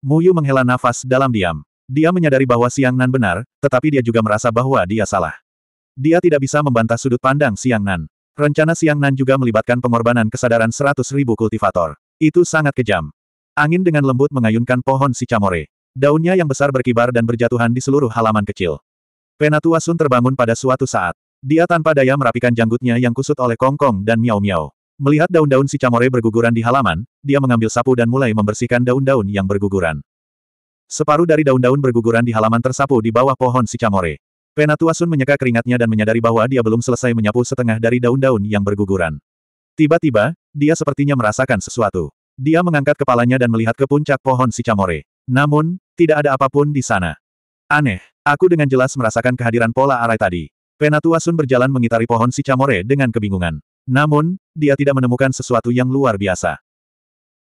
Muyu menghela nafas dalam diam. Dia menyadari bahwa Siang Nan benar, tetapi dia juga merasa bahwa dia salah. Dia tidak bisa membantah sudut pandang Siang Nan. Rencana Siang Nan juga melibatkan pengorbanan kesadaran seratus ribu kultivator. Itu sangat kejam. Angin dengan lembut mengayunkan pohon si camore. Daunnya yang besar berkibar dan berjatuhan di seluruh halaman kecil. Penatua Sun terbangun pada suatu saat. Dia tanpa daya merapikan janggutnya yang kusut oleh kongkong -kong dan miau-miau. Melihat daun-daun si camore berguguran di halaman, dia mengambil sapu dan mulai membersihkan daun-daun yang berguguran. Separuh dari daun-daun berguguran di halaman tersapu di bawah pohon camore. Penatua Sun menyeka keringatnya dan menyadari bahwa dia belum selesai menyapu setengah dari daun-daun yang berguguran. Tiba-tiba, dia sepertinya merasakan sesuatu. Dia mengangkat kepalanya dan melihat ke puncak pohon camore. Namun, tidak ada apapun di sana. Aneh, aku dengan jelas merasakan kehadiran pola arai tadi. Penatua Sun berjalan mengitari pohon camore dengan kebingungan. Namun, dia tidak menemukan sesuatu yang luar biasa.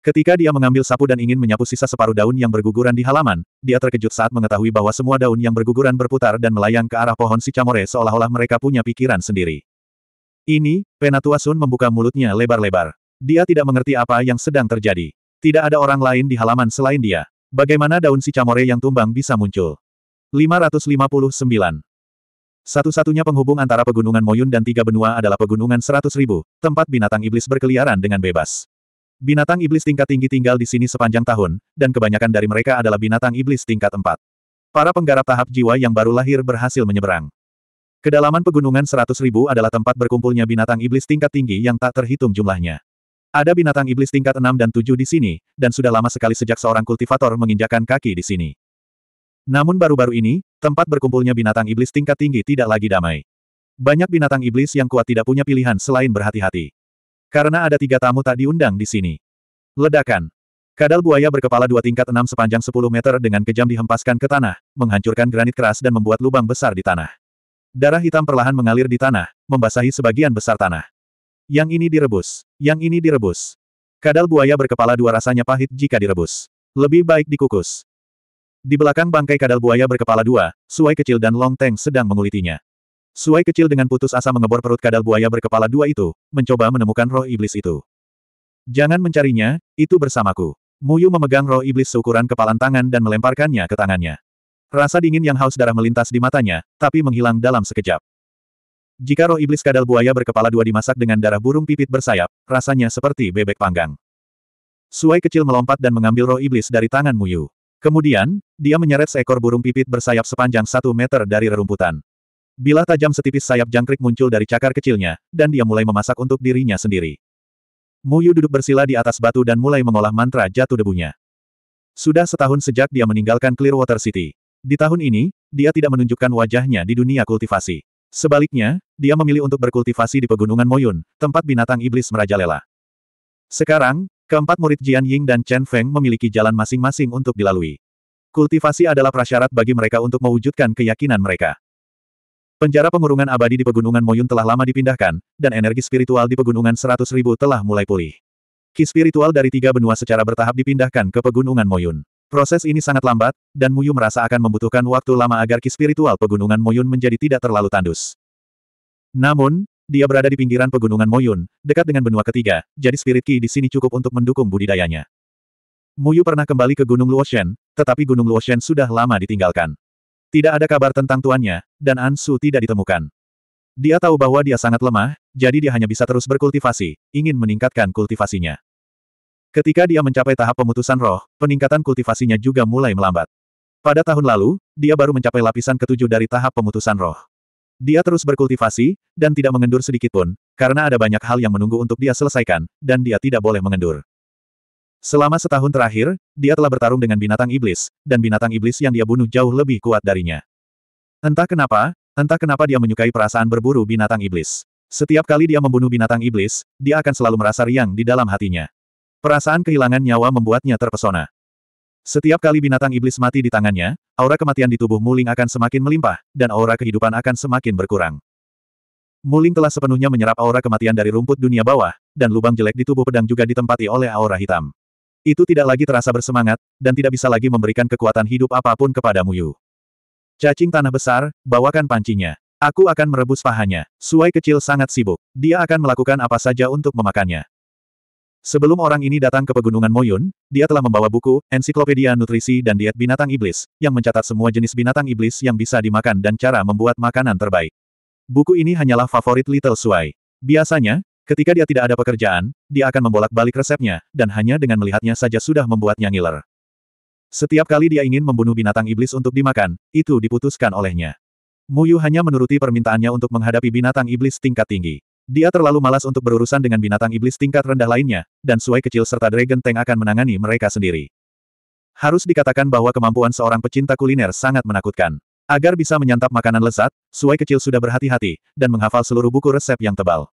Ketika dia mengambil sapu dan ingin menyapu sisa separuh daun yang berguguran di halaman, dia terkejut saat mengetahui bahwa semua daun yang berguguran berputar dan melayang ke arah pohon si Camore seolah-olah mereka punya pikiran sendiri. Ini, Penatua Sun membuka mulutnya lebar-lebar. Dia tidak mengerti apa yang sedang terjadi. Tidak ada orang lain di halaman selain dia. Bagaimana daun si Camore yang tumbang bisa muncul? 559. Satu-satunya penghubung antara pegunungan Moyun dan tiga benua adalah pegunungan seratus ribu, tempat binatang iblis berkeliaran dengan bebas. Binatang iblis tingkat tinggi tinggal di sini sepanjang tahun, dan kebanyakan dari mereka adalah binatang iblis tingkat empat. Para penggarap tahap jiwa yang baru lahir berhasil menyeberang. Kedalaman pegunungan 100.000 adalah tempat berkumpulnya binatang iblis tingkat tinggi yang tak terhitung jumlahnya. Ada binatang iblis tingkat 6 dan 7 di sini, dan sudah lama sekali sejak seorang kultivator menginjakan kaki di sini. Namun baru-baru ini, tempat berkumpulnya binatang iblis tingkat tinggi tidak lagi damai. Banyak binatang iblis yang kuat tidak punya pilihan selain berhati-hati. Karena ada tiga tamu tak diundang di sini. Ledakan. Kadal buaya berkepala dua tingkat enam sepanjang sepuluh meter dengan kejam dihempaskan ke tanah, menghancurkan granit keras dan membuat lubang besar di tanah. Darah hitam perlahan mengalir di tanah, membasahi sebagian besar tanah. Yang ini direbus. Yang ini direbus. Kadal buaya berkepala dua rasanya pahit jika direbus. Lebih baik dikukus. Di belakang bangkai kadal buaya berkepala dua, Suai kecil dan Long Teng sedang mengulitinya. Suai kecil dengan putus asa mengebor perut kadal buaya berkepala dua itu, mencoba menemukan roh iblis itu. Jangan mencarinya, itu bersamaku. Muyu memegang roh iblis seukuran kepalan tangan dan melemparkannya ke tangannya. Rasa dingin yang haus darah melintas di matanya, tapi menghilang dalam sekejap. Jika roh iblis kadal buaya berkepala dua dimasak dengan darah burung pipit bersayap, rasanya seperti bebek panggang. Suai kecil melompat dan mengambil roh iblis dari tangan Muyu. Kemudian, dia menyeret seekor burung pipit bersayap sepanjang satu meter dari rerumputan. Bilah tajam setipis sayap jangkrik muncul dari cakar kecilnya, dan dia mulai memasak untuk dirinya sendiri. Muyu duduk bersila di atas batu dan mulai mengolah mantra jatuh debunya. Sudah setahun sejak dia meninggalkan Clearwater City. Di tahun ini, dia tidak menunjukkan wajahnya di dunia kultivasi. Sebaliknya, dia memilih untuk berkultivasi di pegunungan Moyun, tempat binatang iblis merajalela. Sekarang, keempat murid Jian Ying dan Chen Feng memiliki jalan masing-masing untuk dilalui. Kultivasi adalah prasyarat bagi mereka untuk mewujudkan keyakinan mereka. Penjara pengurungan abadi di Pegunungan Moyun telah lama dipindahkan, dan energi spiritual di Pegunungan Seratus telah mulai pulih. Ki spiritual dari tiga benua secara bertahap dipindahkan ke Pegunungan Moyun. Proses ini sangat lambat, dan Muyu merasa akan membutuhkan waktu lama agar ki spiritual Pegunungan Moyun menjadi tidak terlalu tandus. Namun, dia berada di pinggiran Pegunungan Moyun, dekat dengan benua ketiga, jadi spirit ki di sini cukup untuk mendukung budidayanya. Muyu pernah kembali ke Gunung Luoshen, tetapi Gunung Luoshen sudah lama ditinggalkan. Tidak ada kabar tentang tuannya, dan Ansu tidak ditemukan. Dia tahu bahwa dia sangat lemah, jadi dia hanya bisa terus berkultivasi, ingin meningkatkan kultivasinya. Ketika dia mencapai tahap pemutusan roh, peningkatan kultivasinya juga mulai melambat. Pada tahun lalu, dia baru mencapai lapisan ketujuh dari tahap pemutusan roh. Dia terus berkultivasi, dan tidak mengendur sedikitpun, karena ada banyak hal yang menunggu untuk dia selesaikan, dan dia tidak boleh mengendur. Selama setahun terakhir, dia telah bertarung dengan binatang iblis, dan binatang iblis yang dia bunuh jauh lebih kuat darinya. Entah kenapa, entah kenapa dia menyukai perasaan berburu binatang iblis. Setiap kali dia membunuh binatang iblis, dia akan selalu merasa riang di dalam hatinya. Perasaan kehilangan nyawa membuatnya terpesona. Setiap kali binatang iblis mati di tangannya, aura kematian di tubuh Muling akan semakin melimpah, dan aura kehidupan akan semakin berkurang. Muling telah sepenuhnya menyerap aura kematian dari rumput dunia bawah, dan lubang jelek di tubuh pedang juga ditempati oleh aura hitam. Itu tidak lagi terasa bersemangat, dan tidak bisa lagi memberikan kekuatan hidup apapun kepada Muyu. Cacing tanah besar, bawakan pancinya. Aku akan merebus pahanya. Suai kecil sangat sibuk. Dia akan melakukan apa saja untuk memakannya. Sebelum orang ini datang ke pegunungan Moyun, dia telah membawa buku, ensiklopedia nutrisi dan diet binatang iblis, yang mencatat semua jenis binatang iblis yang bisa dimakan dan cara membuat makanan terbaik. Buku ini hanyalah favorit Little Suai. Biasanya, Ketika dia tidak ada pekerjaan, dia akan membolak-balik resepnya, dan hanya dengan melihatnya saja sudah membuatnya ngiler. Setiap kali dia ingin membunuh binatang iblis untuk dimakan, itu diputuskan olehnya. Muyu hanya menuruti permintaannya untuk menghadapi binatang iblis tingkat tinggi. Dia terlalu malas untuk berurusan dengan binatang iblis tingkat rendah lainnya, dan Suai kecil serta Dragon Tank akan menangani mereka sendiri. Harus dikatakan bahwa kemampuan seorang pecinta kuliner sangat menakutkan. Agar bisa menyantap makanan lezat, Suai kecil sudah berhati-hati, dan menghafal seluruh buku resep yang tebal.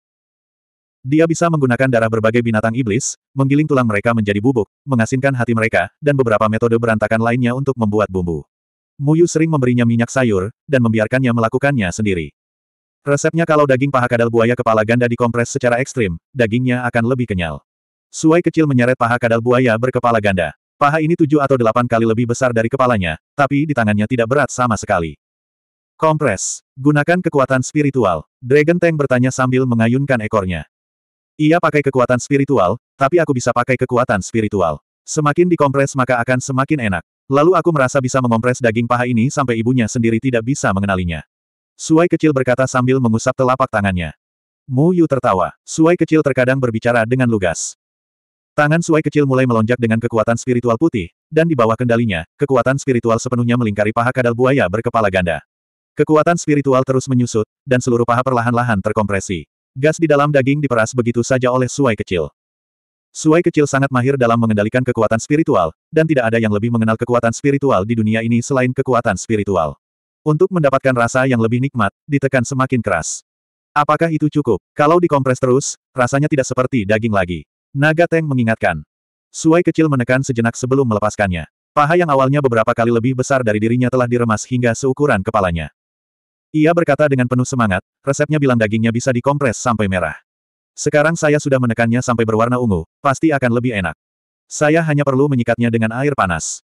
Dia bisa menggunakan darah berbagai binatang iblis, menggiling tulang mereka menjadi bubuk, mengasinkan hati mereka, dan beberapa metode berantakan lainnya untuk membuat bumbu. Muyu sering memberinya minyak sayur, dan membiarkannya melakukannya sendiri. Resepnya kalau daging paha kadal buaya kepala ganda dikompres secara ekstrim, dagingnya akan lebih kenyal. Suai kecil menyeret paha kadal buaya berkepala ganda. Paha ini tujuh atau delapan kali lebih besar dari kepalanya, tapi di tangannya tidak berat sama sekali. Kompres. Gunakan kekuatan spiritual. Dragon Tank bertanya sambil mengayunkan ekornya. Ia pakai kekuatan spiritual, tapi aku bisa pakai kekuatan spiritual. Semakin dikompres maka akan semakin enak. Lalu aku merasa bisa mengompres daging paha ini sampai ibunya sendiri tidak bisa mengenalinya. Suai kecil berkata sambil mengusap telapak tangannya. Mu Yu tertawa. Suai kecil terkadang berbicara dengan lugas. Tangan Suai kecil mulai melonjak dengan kekuatan spiritual putih, dan di bawah kendalinya, kekuatan spiritual sepenuhnya melingkari paha kadal buaya berkepala ganda. Kekuatan spiritual terus menyusut, dan seluruh paha perlahan-lahan terkompresi. Gas di dalam daging diperas begitu saja oleh suai kecil. Suai kecil sangat mahir dalam mengendalikan kekuatan spiritual, dan tidak ada yang lebih mengenal kekuatan spiritual di dunia ini selain kekuatan spiritual. Untuk mendapatkan rasa yang lebih nikmat, ditekan semakin keras. Apakah itu cukup? Kalau dikompres terus, rasanya tidak seperti daging lagi. Naga Teng mengingatkan. Suai kecil menekan sejenak sebelum melepaskannya. Paha yang awalnya beberapa kali lebih besar dari dirinya telah diremas hingga seukuran kepalanya. Ia berkata dengan penuh semangat, resepnya bilang dagingnya bisa dikompres sampai merah. Sekarang saya sudah menekannya sampai berwarna ungu, pasti akan lebih enak. Saya hanya perlu menyikatnya dengan air panas.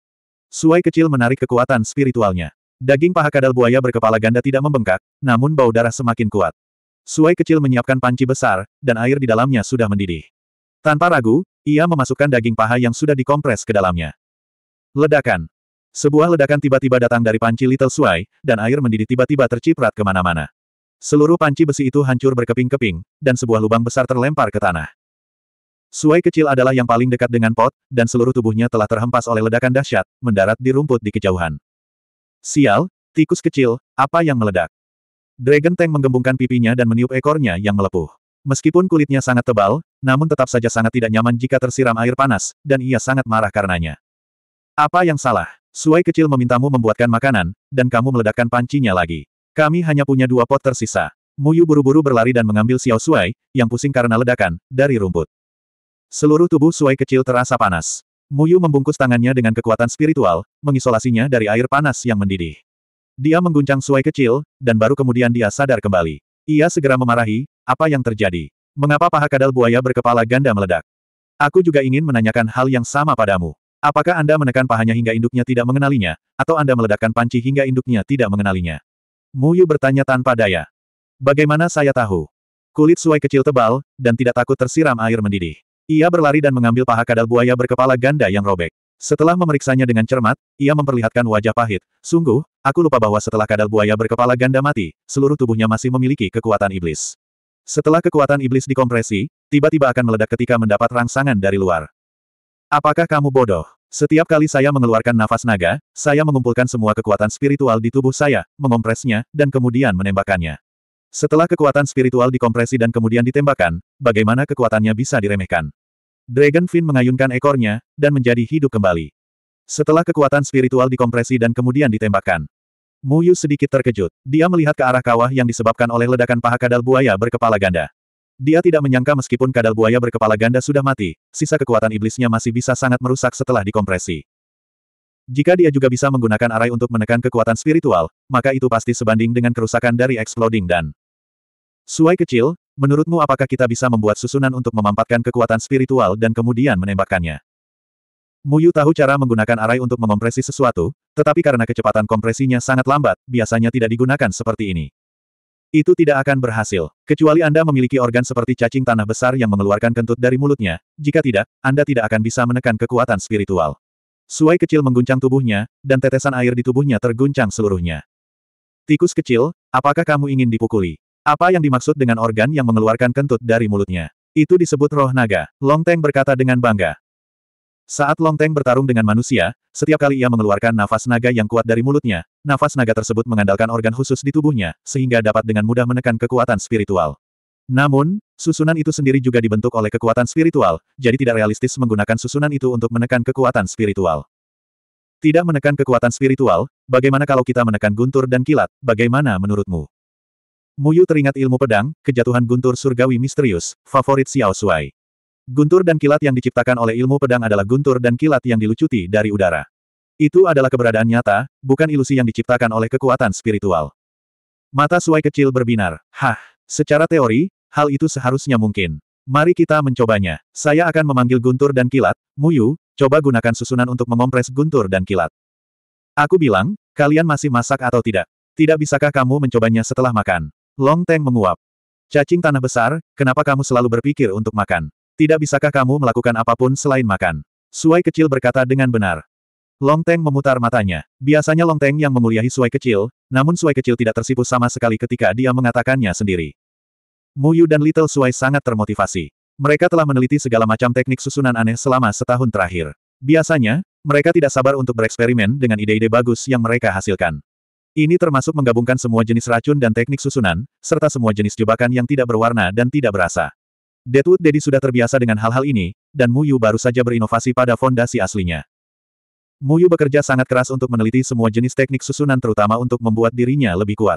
Suai kecil menarik kekuatan spiritualnya. Daging paha kadal buaya berkepala ganda tidak membengkak, namun bau darah semakin kuat. Suai kecil menyiapkan panci besar, dan air di dalamnya sudah mendidih. Tanpa ragu, ia memasukkan daging paha yang sudah dikompres ke dalamnya. Ledakan. Sebuah ledakan tiba-tiba datang dari panci Little Suai, dan air mendidih tiba-tiba terciprat kemana-mana. Seluruh panci besi itu hancur berkeping-keping, dan sebuah lubang besar terlempar ke tanah. Suai kecil adalah yang paling dekat dengan pot, dan seluruh tubuhnya telah terhempas oleh ledakan dahsyat, mendarat di rumput di kejauhan. Sial, tikus kecil, apa yang meledak? Dragon Tank menggembungkan pipinya dan meniup ekornya yang melepuh. Meskipun kulitnya sangat tebal, namun tetap saja sangat tidak nyaman jika tersiram air panas, dan ia sangat marah karenanya. Apa yang salah? Suai kecil memintamu membuatkan makanan, dan kamu meledakkan pancinya lagi. Kami hanya punya dua pot tersisa. Muyu buru-buru berlari dan mengambil Xiao Suai, yang pusing karena ledakan, dari rumput. Seluruh tubuh Suai kecil terasa panas. Muyu membungkus tangannya dengan kekuatan spiritual, mengisolasinya dari air panas yang mendidih. Dia mengguncang Suai kecil, dan baru kemudian dia sadar kembali. Ia segera memarahi, apa yang terjadi? Mengapa paha kadal buaya berkepala ganda meledak? Aku juga ingin menanyakan hal yang sama padamu. Apakah Anda menekan pahanya hingga induknya tidak mengenalinya, atau Anda meledakkan panci hingga induknya tidak mengenalinya? Mu Yu bertanya tanpa daya. Bagaimana saya tahu? Kulit suai kecil tebal, dan tidak takut tersiram air mendidih. Ia berlari dan mengambil paha kadal buaya berkepala ganda yang robek. Setelah memeriksanya dengan cermat, ia memperlihatkan wajah pahit. Sungguh, aku lupa bahwa setelah kadal buaya berkepala ganda mati, seluruh tubuhnya masih memiliki kekuatan iblis. Setelah kekuatan iblis dikompresi, tiba-tiba akan meledak ketika mendapat rangsangan dari luar. Apakah kamu bodoh? Setiap kali saya mengeluarkan nafas naga, saya mengumpulkan semua kekuatan spiritual di tubuh saya, mengompresnya, dan kemudian menembakkannya. Setelah kekuatan spiritual dikompresi dan kemudian ditembakkan, bagaimana kekuatannya bisa diremehkan? Dragon Fin mengayunkan ekornya, dan menjadi hidup kembali. Setelah kekuatan spiritual dikompresi dan kemudian ditembakkan. Muyu sedikit terkejut. Dia melihat ke arah kawah yang disebabkan oleh ledakan paha kadal buaya berkepala ganda. Dia tidak menyangka meskipun kadal buaya berkepala ganda sudah mati, sisa kekuatan iblisnya masih bisa sangat merusak setelah dikompresi. Jika dia juga bisa menggunakan arai untuk menekan kekuatan spiritual, maka itu pasti sebanding dengan kerusakan dari exploding dan Suai kecil, menurutmu apakah kita bisa membuat susunan untuk memampatkan kekuatan spiritual dan kemudian menembakkannya? Muyu tahu cara menggunakan arai untuk mengompresi sesuatu, tetapi karena kecepatan kompresinya sangat lambat, biasanya tidak digunakan seperti ini. Itu tidak akan berhasil, kecuali Anda memiliki organ seperti cacing tanah besar yang mengeluarkan kentut dari mulutnya, jika tidak, Anda tidak akan bisa menekan kekuatan spiritual. Suai kecil mengguncang tubuhnya, dan tetesan air di tubuhnya terguncang seluruhnya. Tikus kecil, apakah kamu ingin dipukuli? Apa yang dimaksud dengan organ yang mengeluarkan kentut dari mulutnya? Itu disebut roh naga, Long Teng berkata dengan bangga. Saat Long Teng bertarung dengan manusia, setiap kali ia mengeluarkan nafas naga yang kuat dari mulutnya, nafas naga tersebut mengandalkan organ khusus di tubuhnya, sehingga dapat dengan mudah menekan kekuatan spiritual. Namun, susunan itu sendiri juga dibentuk oleh kekuatan spiritual, jadi tidak realistis menggunakan susunan itu untuk menekan kekuatan spiritual. Tidak menekan kekuatan spiritual, bagaimana kalau kita menekan guntur dan kilat, bagaimana menurutmu? Muyu teringat ilmu pedang, kejatuhan guntur surgawi misterius, favorit Xiao Suai. Guntur dan kilat yang diciptakan oleh ilmu pedang adalah guntur dan kilat yang dilucuti dari udara. Itu adalah keberadaan nyata, bukan ilusi yang diciptakan oleh kekuatan spiritual. Mata suai kecil berbinar. Hah, secara teori, hal itu seharusnya mungkin. Mari kita mencobanya. Saya akan memanggil guntur dan kilat, Muyu, coba gunakan susunan untuk mengompres guntur dan kilat. Aku bilang, kalian masih masak atau tidak? Tidak bisakah kamu mencobanya setelah makan? Long Teng menguap. Cacing tanah besar, kenapa kamu selalu berpikir untuk makan? Tidak bisakah kamu melakukan apapun selain makan? Suai kecil berkata dengan benar. Long Teng memutar matanya. Biasanya Long Teng yang memuliahi Suai kecil, namun Suai kecil tidak tersipu sama sekali ketika dia mengatakannya sendiri. Mu Yu dan Little Suai sangat termotivasi. Mereka telah meneliti segala macam teknik susunan aneh selama setahun terakhir. Biasanya, mereka tidak sabar untuk bereksperimen dengan ide-ide bagus yang mereka hasilkan. Ini termasuk menggabungkan semua jenis racun dan teknik susunan, serta semua jenis jebakan yang tidak berwarna dan tidak berasa. Deadwood Dedi sudah terbiasa dengan hal-hal ini, dan Muyu baru saja berinovasi pada fondasi aslinya. Muyu bekerja sangat keras untuk meneliti semua jenis teknik susunan terutama untuk membuat dirinya lebih kuat.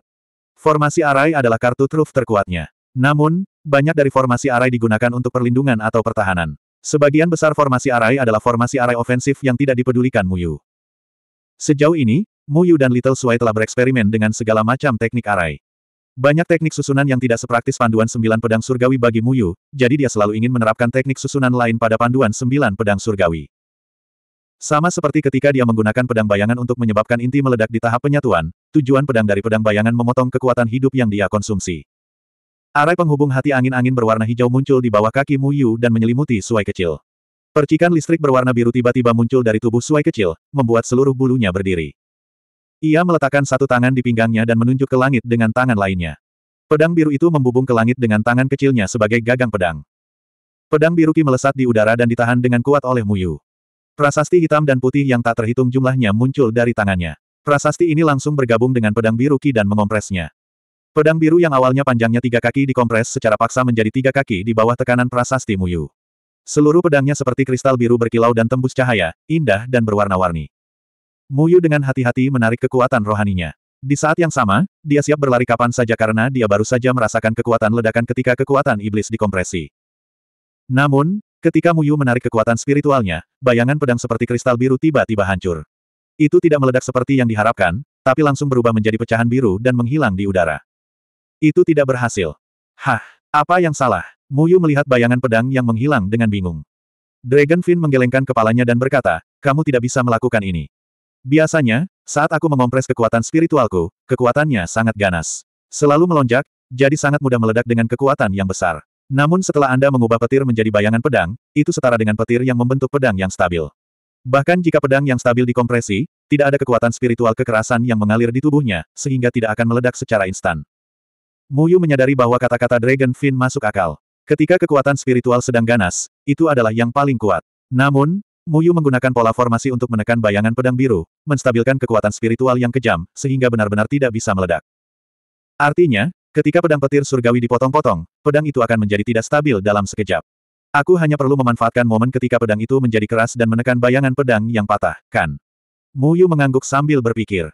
Formasi arai adalah kartu truf terkuatnya. Namun, banyak dari formasi arai digunakan untuk perlindungan atau pertahanan. Sebagian besar formasi arai adalah formasi arai ofensif yang tidak dipedulikan Muyu. Sejauh ini, Muyu dan Little Sway telah bereksperimen dengan segala macam teknik arai. Banyak teknik susunan yang tidak sepraktis panduan sembilan pedang surgawi bagi Muyu, jadi dia selalu ingin menerapkan teknik susunan lain pada panduan sembilan pedang surgawi. Sama seperti ketika dia menggunakan pedang bayangan untuk menyebabkan inti meledak di tahap penyatuan, tujuan pedang dari pedang bayangan memotong kekuatan hidup yang dia konsumsi. Arai penghubung hati angin-angin berwarna hijau muncul di bawah kaki Muyu dan menyelimuti suai kecil. Percikan listrik berwarna biru tiba-tiba muncul dari tubuh suai kecil, membuat seluruh bulunya berdiri. Ia meletakkan satu tangan di pinggangnya dan menunjuk ke langit dengan tangan lainnya. Pedang biru itu membubung ke langit dengan tangan kecilnya sebagai gagang pedang. Pedang biru Ki melesat di udara dan ditahan dengan kuat oleh Muyu. Prasasti hitam dan putih yang tak terhitung jumlahnya muncul dari tangannya. Prasasti ini langsung bergabung dengan pedang biru Ki dan mengompresnya. Pedang biru yang awalnya panjangnya tiga kaki dikompres secara paksa menjadi tiga kaki di bawah tekanan prasasti Muyu. Seluruh pedangnya seperti kristal biru berkilau dan tembus cahaya, indah dan berwarna-warni. Muyu dengan hati-hati menarik kekuatan rohaninya. Di saat yang sama, dia siap berlari kapan saja karena dia baru saja merasakan kekuatan ledakan ketika kekuatan iblis dikompresi. Namun, ketika Muyu menarik kekuatan spiritualnya, bayangan pedang seperti kristal biru tiba-tiba hancur. Itu tidak meledak seperti yang diharapkan, tapi langsung berubah menjadi pecahan biru dan menghilang di udara. Itu tidak berhasil. Hah, apa yang salah? Muyu melihat bayangan pedang yang menghilang dengan bingung. Dragonfin menggelengkan kepalanya dan berkata, kamu tidak bisa melakukan ini. Biasanya, saat aku mengompres kekuatan spiritualku, kekuatannya sangat ganas. Selalu melonjak, jadi sangat mudah meledak dengan kekuatan yang besar. Namun setelah Anda mengubah petir menjadi bayangan pedang, itu setara dengan petir yang membentuk pedang yang stabil. Bahkan jika pedang yang stabil dikompresi, tidak ada kekuatan spiritual kekerasan yang mengalir di tubuhnya, sehingga tidak akan meledak secara instan. Muyu menyadari bahwa kata-kata Dragon Fin masuk akal. Ketika kekuatan spiritual sedang ganas, itu adalah yang paling kuat. Namun, Muyu menggunakan pola formasi untuk menekan bayangan pedang biru, menstabilkan kekuatan spiritual yang kejam, sehingga benar-benar tidak bisa meledak. Artinya, ketika pedang petir surgawi dipotong-potong, pedang itu akan menjadi tidak stabil dalam sekejap. Aku hanya perlu memanfaatkan momen ketika pedang itu menjadi keras dan menekan bayangan pedang yang patah, kan? Muyu mengangguk sambil berpikir.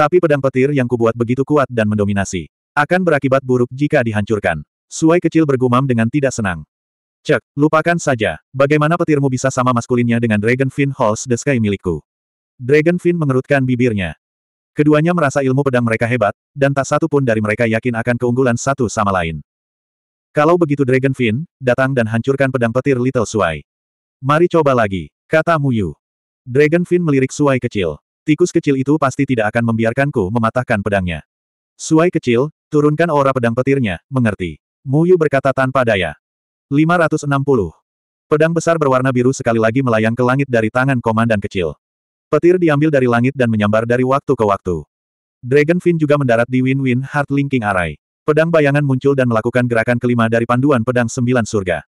Tapi pedang petir yang kubuat begitu kuat dan mendominasi. Akan berakibat buruk jika dihancurkan. Suai kecil bergumam dengan tidak senang. Cek, lupakan saja. Bagaimana petirmu bisa sama maskulinnya dengan Dragon Fin Halls the Sky milikku? Dragon Fin mengerutkan bibirnya. Keduanya merasa ilmu pedang mereka hebat, dan tak satu pun dari mereka yakin akan keunggulan satu sama lain. Kalau begitu Dragon Fin, datang dan hancurkan pedang petir Little Suai. Mari coba lagi, kata Muyu. Dragon Fin melirik Suai kecil. Tikus kecil itu pasti tidak akan membiarkanku mematahkan pedangnya. Suai kecil, turunkan aura pedang petirnya, mengerti. Muyu berkata tanpa daya. 560. Pedang besar berwarna biru sekali lagi melayang ke langit dari tangan komandan kecil. Petir diambil dari langit dan menyambar dari waktu ke waktu. Dragon Fin juga mendarat di Win-Win Heart Linking Array. Pedang bayangan muncul dan melakukan gerakan kelima dari panduan pedang sembilan surga.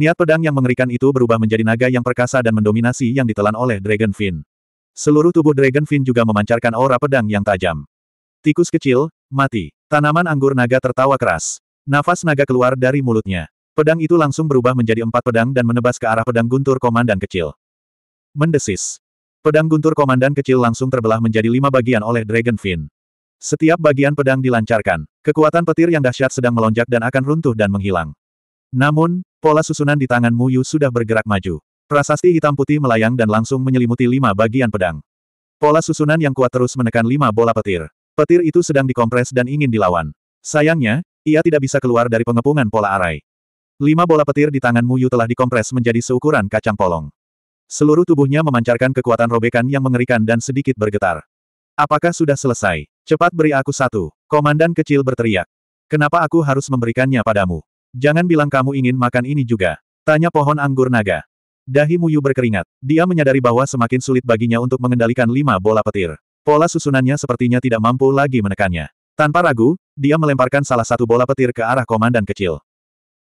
Niat pedang yang mengerikan itu berubah menjadi naga yang perkasa dan mendominasi yang ditelan oleh Dragon Fin. Seluruh tubuh Dragon Fin juga memancarkan aura pedang yang tajam. Tikus kecil, mati. Tanaman anggur naga tertawa keras. Nafas naga keluar dari mulutnya. Pedang itu langsung berubah menjadi empat pedang dan menebas ke arah pedang guntur komandan kecil. Mendesis. Pedang guntur komandan kecil langsung terbelah menjadi lima bagian oleh Dragon Fin. Setiap bagian pedang dilancarkan. Kekuatan petir yang dahsyat sedang melonjak dan akan runtuh dan menghilang. Namun, pola susunan di tangan Muyu sudah bergerak maju. Prasasti hitam putih melayang dan langsung menyelimuti lima bagian pedang. Pola susunan yang kuat terus menekan lima bola petir. Petir itu sedang dikompres dan ingin dilawan. Sayangnya, ia tidak bisa keluar dari pengepungan pola arai. Lima bola petir di tangan Muyu telah dikompres menjadi seukuran kacang polong. Seluruh tubuhnya memancarkan kekuatan robekan yang mengerikan dan sedikit bergetar. Apakah sudah selesai? Cepat beri aku satu. Komandan kecil berteriak. Kenapa aku harus memberikannya padamu? Jangan bilang kamu ingin makan ini juga. Tanya pohon anggur naga. Dahi Muyu berkeringat. Dia menyadari bahwa semakin sulit baginya untuk mengendalikan lima bola petir. Pola susunannya sepertinya tidak mampu lagi menekannya. Tanpa ragu, dia melemparkan salah satu bola petir ke arah komandan kecil.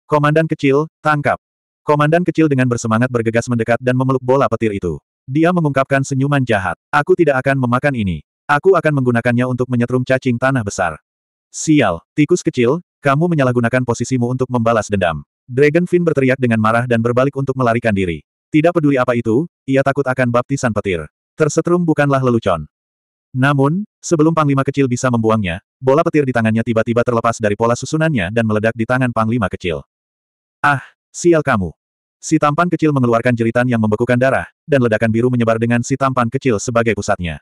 Komandan kecil, tangkap. Komandan kecil dengan bersemangat bergegas mendekat dan memeluk bola petir itu. Dia mengungkapkan senyuman jahat. Aku tidak akan memakan ini. Aku akan menggunakannya untuk menyetrum cacing tanah besar. Sial, tikus kecil, kamu menyalahgunakan posisimu untuk membalas dendam. Dragon Dragonfin berteriak dengan marah dan berbalik untuk melarikan diri. Tidak peduli apa itu, ia takut akan baptisan petir. Tersetrum bukanlah lelucon. Namun, sebelum Panglima kecil bisa membuangnya, bola petir di tangannya tiba-tiba terlepas dari pola susunannya dan meledak di tangan Panglima kecil. Ah, sial kamu. Si tampan kecil mengeluarkan jeritan yang membekukan darah, dan ledakan biru menyebar dengan si tampan kecil sebagai pusatnya.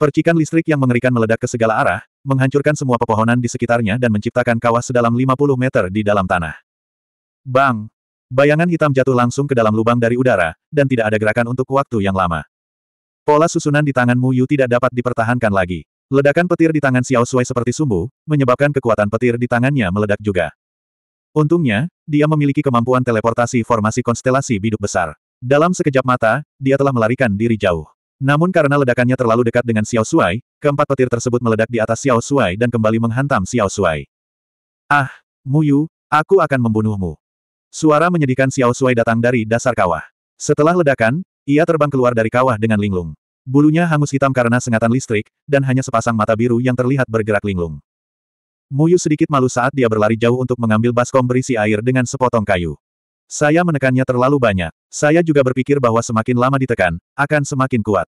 Percikan listrik yang mengerikan meledak ke segala arah, menghancurkan semua pepohonan di sekitarnya dan menciptakan kawah sedalam 50 meter di dalam tanah. Bang! Bayangan hitam jatuh langsung ke dalam lubang dari udara, dan tidak ada gerakan untuk waktu yang lama. Pola susunan di tangan Mu Yu tidak dapat dipertahankan lagi. Ledakan petir di tangan Xiao Sui seperti sumbu, menyebabkan kekuatan petir di tangannya meledak juga. Untungnya, dia memiliki kemampuan teleportasi formasi konstelasi biduk besar. Dalam sekejap mata, dia telah melarikan diri jauh. Namun karena ledakannya terlalu dekat dengan Xiao Shuai, keempat petir tersebut meledak di atas Xiao Shuai dan kembali menghantam Xiao Shuai. Ah, Muyu, aku akan membunuhmu. Suara menyedihkan Xiao Shuai datang dari dasar kawah. Setelah ledakan, ia terbang keluar dari kawah dengan linglung. Bulunya hangus hitam karena sengatan listrik, dan hanya sepasang mata biru yang terlihat bergerak linglung. Muyu sedikit malu saat dia berlari jauh untuk mengambil baskom berisi air dengan sepotong kayu. Saya menekannya terlalu banyak. Saya juga berpikir bahwa semakin lama ditekan, akan semakin kuat.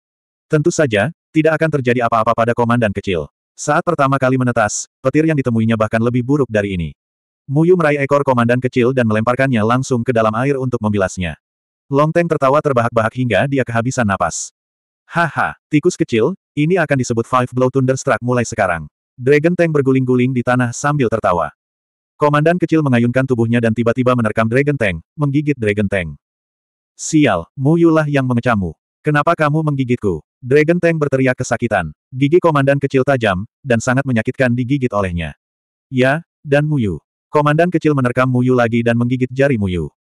Tentu saja, tidak akan terjadi apa-apa pada komandan kecil. Saat pertama kali menetas, petir yang ditemuinya bahkan lebih buruk dari ini. Muyu meraih ekor komandan kecil dan melemparkannya langsung ke dalam air untuk membilasnya. Longteng tertawa terbahak-bahak hingga dia kehabisan napas. Haha, tikus kecil, ini akan disebut Five Blow Thunderstruck mulai sekarang. Dragon Tank berguling-guling di tanah sambil tertawa. Komandan kecil mengayunkan tubuhnya dan tiba-tiba menerkam Dragon Tank, menggigit Dragon Tank. Sial, Muyulah yang mengecammu. Kenapa kamu menggigitku? Dragon Tank berteriak kesakitan. Gigi komandan kecil tajam, dan sangat menyakitkan digigit olehnya. Ya, dan Muyu. Komandan kecil menerkam Muyu lagi dan menggigit jari Muyu.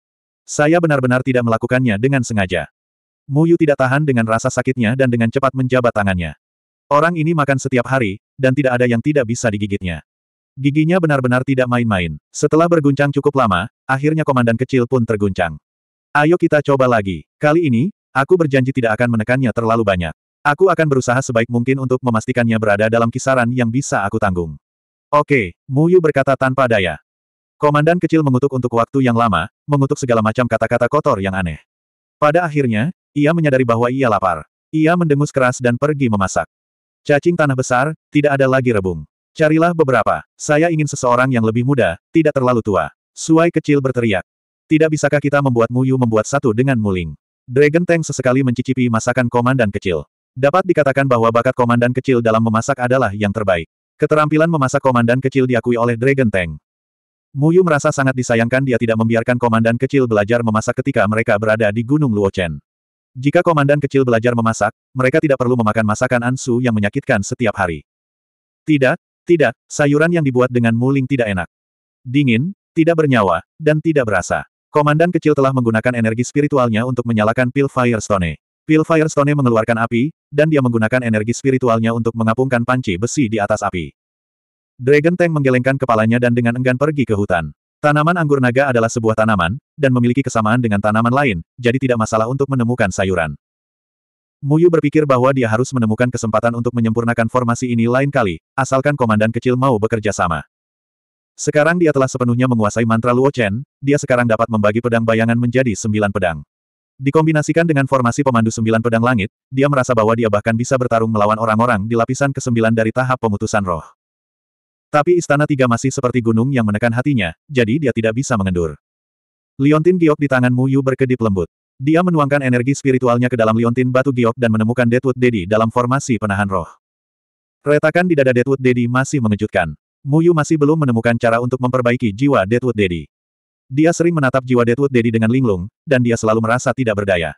Saya benar-benar tidak melakukannya dengan sengaja. Muyu tidak tahan dengan rasa sakitnya dan dengan cepat menjabat tangannya. Orang ini makan setiap hari, dan tidak ada yang tidak bisa digigitnya. Giginya benar-benar tidak main-main. Setelah berguncang cukup lama, akhirnya komandan kecil pun terguncang. Ayo kita coba lagi. Kali ini, aku berjanji tidak akan menekannya terlalu banyak. Aku akan berusaha sebaik mungkin untuk memastikannya berada dalam kisaran yang bisa aku tanggung. Oke, Muyu berkata tanpa daya. Komandan kecil mengutuk untuk waktu yang lama, mengutuk segala macam kata-kata kotor yang aneh. Pada akhirnya, ia menyadari bahwa ia lapar. Ia mendengus keras dan pergi memasak. Cacing tanah besar, tidak ada lagi rebung. Carilah beberapa. Saya ingin seseorang yang lebih muda, tidak terlalu tua. Suai kecil berteriak. Tidak bisakah kita membuat Muyu membuat satu dengan Muling? Dragon Tank sesekali mencicipi masakan komandan kecil. Dapat dikatakan bahwa bakat komandan kecil dalam memasak adalah yang terbaik. Keterampilan memasak komandan kecil diakui oleh Dragon Tank. Muyu merasa sangat disayangkan dia tidak membiarkan komandan kecil belajar memasak ketika mereka berada di Gunung Luochen. Jika komandan kecil belajar memasak, mereka tidak perlu memakan masakan Ansu yang menyakitkan setiap hari. Tidak, tidak, sayuran yang dibuat dengan muling tidak enak. Dingin, tidak bernyawa, dan tidak berasa. Komandan kecil telah menggunakan energi spiritualnya untuk menyalakan pil Firestone. Pil Firestone mengeluarkan api, dan dia menggunakan energi spiritualnya untuk mengapungkan panci besi di atas api. Dragon Tank menggelengkan kepalanya dan dengan enggan pergi ke hutan. Tanaman anggur naga adalah sebuah tanaman, dan memiliki kesamaan dengan tanaman lain, jadi tidak masalah untuk menemukan sayuran. Muyu berpikir bahwa dia harus menemukan kesempatan untuk menyempurnakan formasi ini lain kali, asalkan komandan kecil mau bekerja sama. Sekarang dia telah sepenuhnya menguasai mantra Luo Chen, dia sekarang dapat membagi pedang bayangan menjadi sembilan pedang. Dikombinasikan dengan formasi pemandu sembilan pedang langit, dia merasa bahwa dia bahkan bisa bertarung melawan orang-orang di lapisan kesembilan dari tahap pemutusan roh. Tapi istana tiga masih seperti gunung yang menekan hatinya, jadi dia tidak bisa mengendur. Liontin giok di tangan Mu Yu berkedip lembut. Dia menuangkan energi spiritualnya ke dalam liontin batu giok dan menemukan Deadwood Daddy dalam formasi penahan roh. Retakan di dada Deadwood Daddy masih mengejutkan. Mu Yu masih belum menemukan cara untuk memperbaiki jiwa Deadwood Daddy. Dia sering menatap jiwa Deadwood Daddy dengan linglung, dan dia selalu merasa tidak berdaya.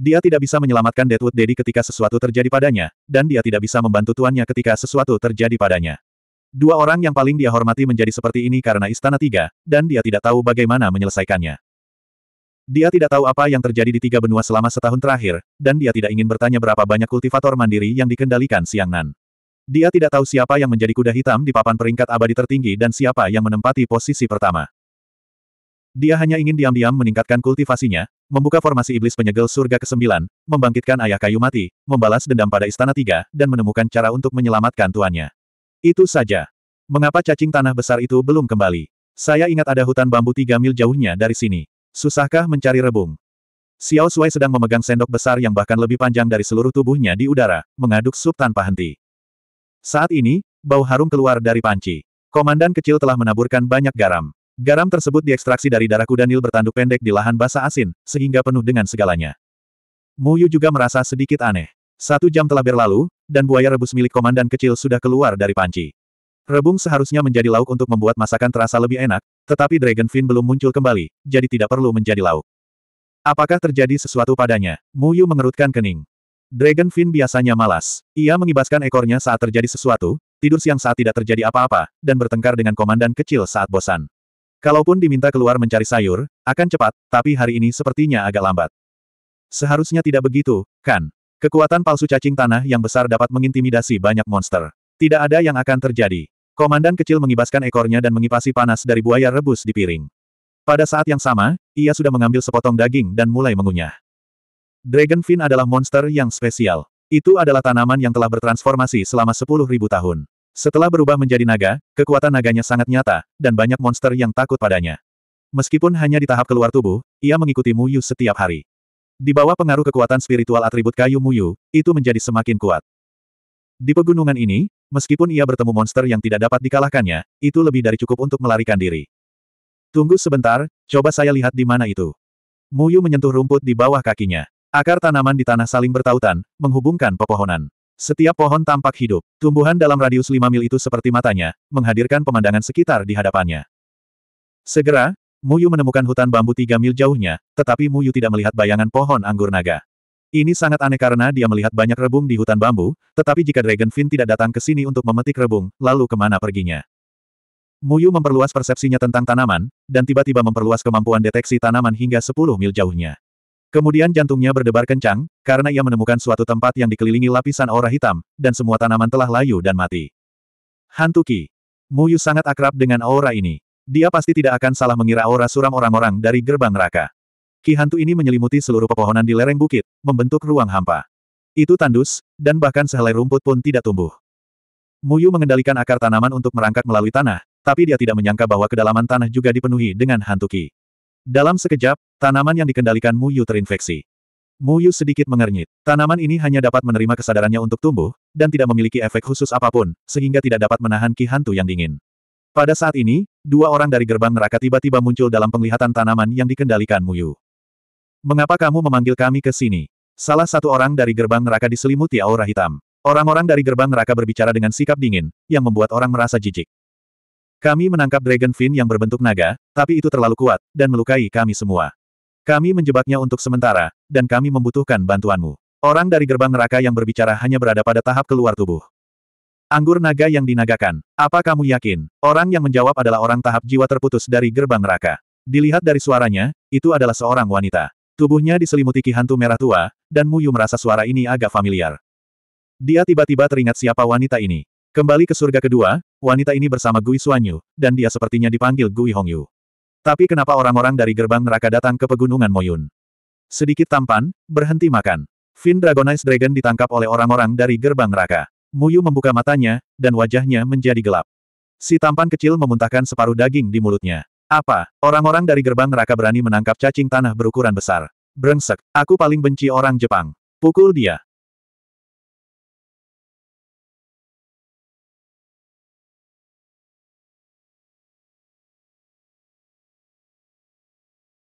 Dia tidak bisa menyelamatkan Deadwood Daddy ketika sesuatu terjadi padanya, dan dia tidak bisa membantu tuannya ketika sesuatu terjadi padanya. Dua orang yang paling dia hormati menjadi seperti ini karena Istana Tiga, dan dia tidak tahu bagaimana menyelesaikannya. Dia tidak tahu apa yang terjadi di tiga benua selama setahun terakhir, dan dia tidak ingin bertanya berapa banyak kultivator mandiri yang dikendalikan Siang Nan. Dia tidak tahu siapa yang menjadi kuda hitam di papan peringkat abadi tertinggi dan siapa yang menempati posisi pertama. Dia hanya ingin diam-diam meningkatkan kultivasinya, membuka formasi iblis penyegel surga ke-9, membangkitkan ayah kayu mati, membalas dendam pada Istana Tiga, dan menemukan cara untuk menyelamatkan tuannya. Itu saja. Mengapa cacing tanah besar itu belum kembali? Saya ingat ada hutan bambu tiga mil jauhnya dari sini. Susahkah mencari rebung? Xiao Shuai sedang memegang sendok besar yang bahkan lebih panjang dari seluruh tubuhnya di udara, mengaduk sup tanpa henti. Saat ini, bau harum keluar dari panci. Komandan kecil telah menaburkan banyak garam. Garam tersebut diekstraksi dari darah kuda Nil bertanduk pendek di lahan basah asin, sehingga penuh dengan segalanya. Mu Yu juga merasa sedikit aneh. Satu jam telah berlalu, dan buaya rebus milik komandan kecil sudah keluar dari panci. Rebung seharusnya menjadi lauk untuk membuat masakan terasa lebih enak, tetapi Dragonfin belum muncul kembali, jadi tidak perlu menjadi lauk. Apakah terjadi sesuatu padanya? Mu Yu mengerutkan kening. Dragonfin biasanya malas. Ia mengibaskan ekornya saat terjadi sesuatu, tidur siang saat tidak terjadi apa-apa, dan bertengkar dengan komandan kecil saat bosan. Kalaupun diminta keluar mencari sayur, akan cepat, tapi hari ini sepertinya agak lambat. Seharusnya tidak begitu, kan? Kekuatan palsu cacing tanah yang besar dapat mengintimidasi banyak monster. Tidak ada yang akan terjadi. Komandan kecil mengibaskan ekornya dan mengipasi panas dari buaya rebus di piring. Pada saat yang sama, ia sudah mengambil sepotong daging dan mulai mengunyah. Dragonfin adalah monster yang spesial. Itu adalah tanaman yang telah bertransformasi selama 10.000 tahun. Setelah berubah menjadi naga, kekuatan naganya sangat nyata, dan banyak monster yang takut padanya. Meskipun hanya di tahap keluar tubuh, ia mengikuti Muyu setiap hari. Di bawah pengaruh kekuatan spiritual atribut kayu Muyu, itu menjadi semakin kuat. Di pegunungan ini, meskipun ia bertemu monster yang tidak dapat dikalahkannya, itu lebih dari cukup untuk melarikan diri. Tunggu sebentar, coba saya lihat di mana itu. Muyu menyentuh rumput di bawah kakinya. Akar tanaman di tanah saling bertautan, menghubungkan pepohonan. Setiap pohon tampak hidup. Tumbuhan dalam radius 5 mil itu seperti matanya, menghadirkan pemandangan sekitar di hadapannya. Segera, Muyu menemukan hutan bambu tiga mil jauhnya, tetapi Muyu tidak melihat bayangan pohon anggur naga. Ini sangat aneh karena dia melihat banyak rebung di hutan bambu, tetapi jika Dragonfin tidak datang ke sini untuk memetik rebung, lalu kemana perginya? Muyu memperluas persepsinya tentang tanaman, dan tiba-tiba memperluas kemampuan deteksi tanaman hingga 10 mil jauhnya. Kemudian jantungnya berdebar kencang, karena ia menemukan suatu tempat yang dikelilingi lapisan aura hitam, dan semua tanaman telah layu dan mati. Hantu Ki. Muyu sangat akrab dengan aura ini. Dia pasti tidak akan salah mengira aura suram orang-orang dari gerbang neraka. Ki hantu ini menyelimuti seluruh pepohonan di lereng bukit, membentuk ruang hampa. Itu tandus, dan bahkan sehelai rumput pun tidak tumbuh. Muyu mengendalikan akar tanaman untuk merangkak melalui tanah, tapi dia tidak menyangka bahwa kedalaman tanah juga dipenuhi dengan hantu Ki. Dalam sekejap, tanaman yang dikendalikan Muyu terinfeksi. Muyu sedikit mengernyit. Tanaman ini hanya dapat menerima kesadarannya untuk tumbuh, dan tidak memiliki efek khusus apapun, sehingga tidak dapat menahan ki hantu yang dingin. Pada saat ini, dua orang dari gerbang neraka tiba-tiba muncul dalam penglihatan tanaman yang dikendalikan Muyu. Mengapa kamu memanggil kami ke sini? Salah satu orang dari gerbang neraka diselimuti aura hitam. Orang-orang dari gerbang neraka berbicara dengan sikap dingin, yang membuat orang merasa jijik. Kami menangkap Dragon Fin yang berbentuk naga, tapi itu terlalu kuat, dan melukai kami semua. Kami menjebaknya untuk sementara, dan kami membutuhkan bantuanmu. Orang dari gerbang neraka yang berbicara hanya berada pada tahap keluar tubuh. Anggur naga yang dinagakan. Apa kamu yakin? Orang yang menjawab adalah orang tahap jiwa terputus dari gerbang neraka. Dilihat dari suaranya, itu adalah seorang wanita. Tubuhnya diselimuti ki hantu merah tua, dan Muyu merasa suara ini agak familiar. Dia tiba-tiba teringat siapa wanita ini. Kembali ke surga kedua, wanita ini bersama Gui Suanyu, dan dia sepertinya dipanggil Gui Hongyu. Tapi kenapa orang-orang dari gerbang neraka datang ke pegunungan Moyun? Sedikit tampan, berhenti makan. Fin Dragonize Dragon ditangkap oleh orang-orang dari gerbang neraka. Muyu membuka matanya, dan wajahnya menjadi gelap. Si tampan kecil memuntahkan separuh daging di mulutnya. Apa, orang-orang dari gerbang neraka berani menangkap cacing tanah berukuran besar? Brengsek, aku paling benci orang Jepang. Pukul dia.